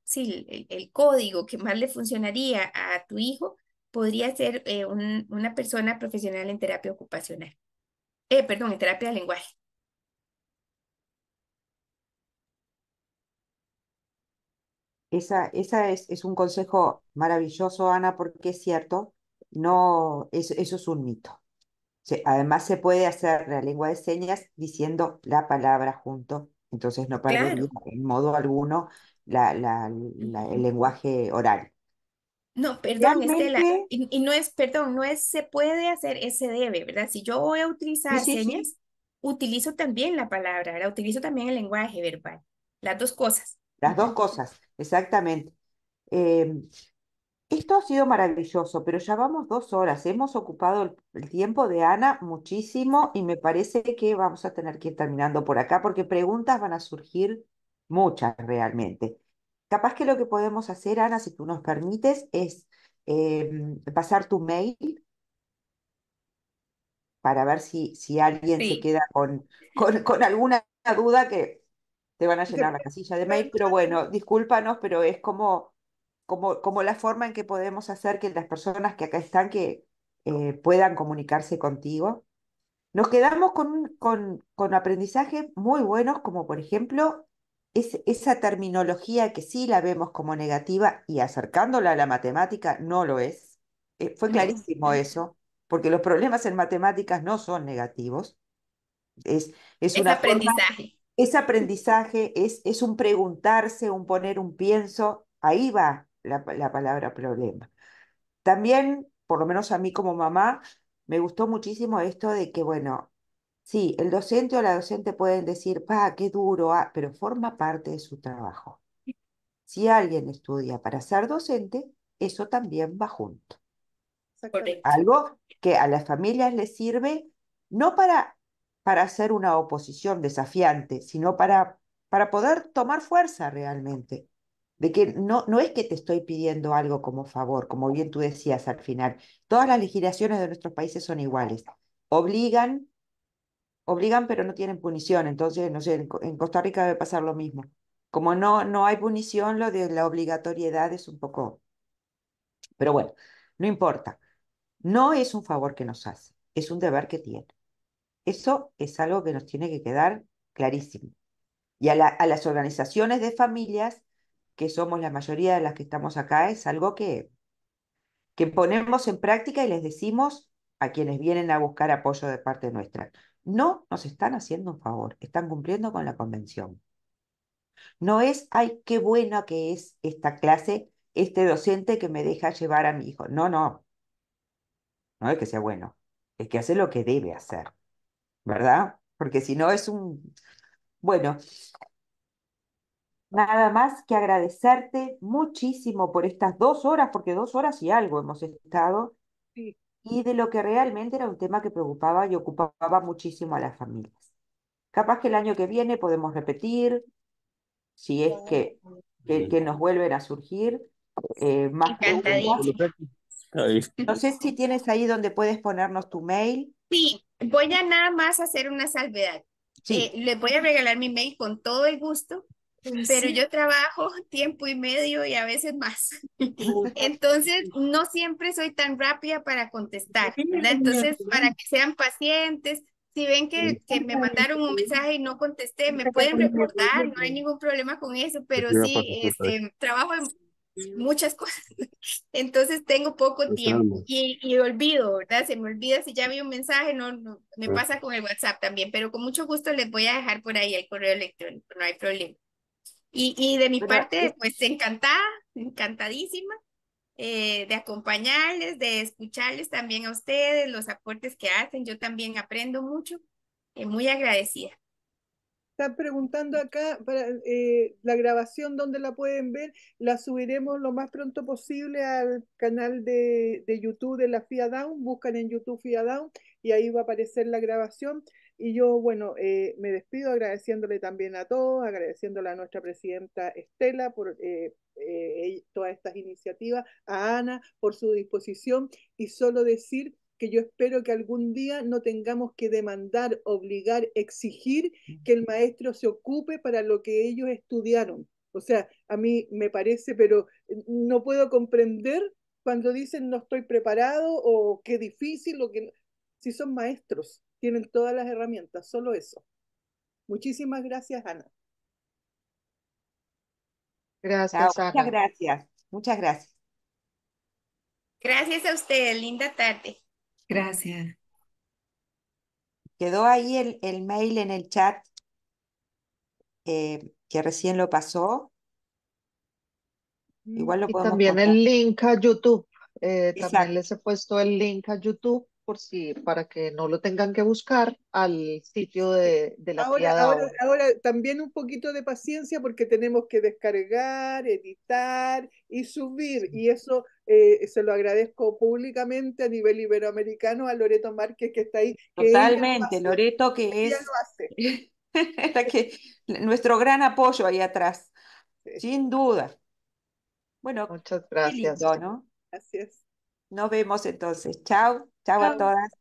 sí, el, código que más le funcionaría a tu hijo podría ser eh, una persona profesional en terapia ocupacional. Eh, perdón, en terapia de lenguaje. Esa, esa es, un consejo maravilloso, Ana, porque es cierto, no, eso, es un mito. Además, se puede hacer la lengua de señas diciendo la palabra junto. Entonces, no parece claro. en modo alguno la, la, el lenguaje oral. No, perdón, Estela, y, no es, perdón, no es se puede hacer, ese debe, ¿verdad? Si yo voy a utilizar señas, utilizo también la palabra, utilizo también el lenguaje verbal, las dos cosas. Las dos cosas, exactamente. Em, esto ha sido maravilloso, pero ya vamos dos horas, hemos ocupado el, el tiempo de Ana muchísimo y me parece que vamos a tener que ir terminando por acá porque preguntas van a surgir muchas realmente. Capaz que lo que podemos hacer, Ana, si tú nos permites, es em, pasar tu mail para ver si, si alguien se queda con, con, alguna duda que te van a llenar la casilla de mail, pero bueno, discúlpanos, pero es como, como, como la forma en que podemos hacer que las personas que acá están que eh, puedan comunicarse contigo. Nos quedamos con, con, con aprendizajes muy buenos, como por ejemplo esa terminología que sí la vemos como negativa y acercándola a la matemática no lo es. Eh, fue clarísimo eso, porque los problemas en matemáticas no son negativos. Es, es, un aprendizaje. es aprendizaje, es, es un preguntarse, un poner un pienso. Ahí va la, la palabra problema. También, por lo menos a mí como mamá, me gustó muchísimo esto de que, bueno, Sí, el docente o la docente pueden decir, pa, qué duro, ah", pero forma parte de su trabajo. Si alguien estudia para ser docente, eso también va junto. Algo que a las familias les sirve no para, para hacer una oposición desafiante, sino para, para poder tomar fuerza realmente. De que no, no es que te estoy pidiendo algo como favor, como bien tú decías al final. Todas las legislaciones de nuestros países son iguales. Obligan obligan pero no tienen punición. Entonces, no sé, en Costa Rica debe pasar lo mismo. Como no, no hay punición, lo de la obligatoriedad es un poco... Pero bueno, no importa. No es un favor que nos hace, es un deber que tiene. Eso es algo que nos tiene que quedar clarísimo. Y a, las organizaciones de familias, que somos la mayoría de las que estamos acá, es algo que, que ponemos en práctica y les decimos a quienes vienen a buscar apoyo de parte nuestra. No nos están haciendo un favor, están cumpliendo con la convención. No es, ay, qué buena que es esta clase, este docente que me deja llevar a mi hijo. No, no. No es que sea bueno, es que hace lo que debe hacer, ¿verdad? Porque si no es un... Bueno, nada más que agradecerte muchísimo por estas dos horas, porque dos horas y algo hemos estado y de lo que realmente era un tema que preocupaba y ocupaba muchísimo a las familias. Capaz que el año que viene podemos repetir, si es que, que, nos vuelven a surgir eh, más preguntas. No sé si tienes ahí donde puedes ponernos tu mail. Sí, voy a nada más hacer una salvedad. Eh, Le voy a regalar mi mail con todo el gusto pero yo trabajo [LAUGHS] tiempo y medio y a veces más. Entonces, no siempre soy tan rápida para contestar, ¿verdad? Entonces, para que sean pacientes, si ven que, que, me mandaron un mensaje y no contesté, me pueden reportar no hay ningún problema con eso, pero sí, este, trabajo en muchas [LAUGHS] cosas, entonces tengo poco tiempo y, y olvido, ¿verdad? Se me olvida si ya vi un mensaje, no, me pasa con el WhatsApp también, pero con mucho gusto les voy a dejar por ahí el correo electrónico, no hay problema. Y, de mi pues, parte, pues encantada, encantadísima eh, de acompañarles, de escucharles también a ustedes, los aportes que hacen. Yo también aprendo mucho, eh, muy agradecida. Están preguntando acá para eh, la grabación, ¿dónde la pueden ver? La subiremos lo más pronto posible al canal de, de YouTube de la FIA Down. Buscan en YouTube FIA Down y ahí va a aparecer la grabación. Y yo, bueno, eh, me despido agradeciéndole también a todos, agradeciéndole a nuestra presidenta Estela por eh, eh, todas estas iniciativas, a Ana por su disposición y solo decir que yo espero que algún día no tengamos que demandar, obligar, exigir que el maestro se ocupe para lo que ellos estudiaron. O sea, a mí me parece, pero no puedo comprender cuando dicen no estoy preparado o qué difícil, o que si son maestros. Tienen todas las herramientas, solo eso. Muchísimas gracias, Ana. Gracias, Ana. Muchas gracias. Muchas gracias. Gracias a usted, linda tarde. Gracias. Quedó ahí el, el mail en el chat eh, que recién lo pasó. Igual lo también el link a YouTube. Eh, también les he puesto el link a YouTube por si, para que no lo tengan que buscar al sitio de, la ahora, ahora, también un poquito de paciencia porque tenemos que descargar, editar y subir. Y eso eh, se lo agradezco públicamente a nivel iberoamericano a Loreto Márquez que está ahí. Totalmente, Loreto que es... [LAUGHS] nuestro gran apoyo ahí atrás, sin duda. Bueno, muchas gracias. ¿no? Gracias. Nos vemos entonces. Chao, chao a todas.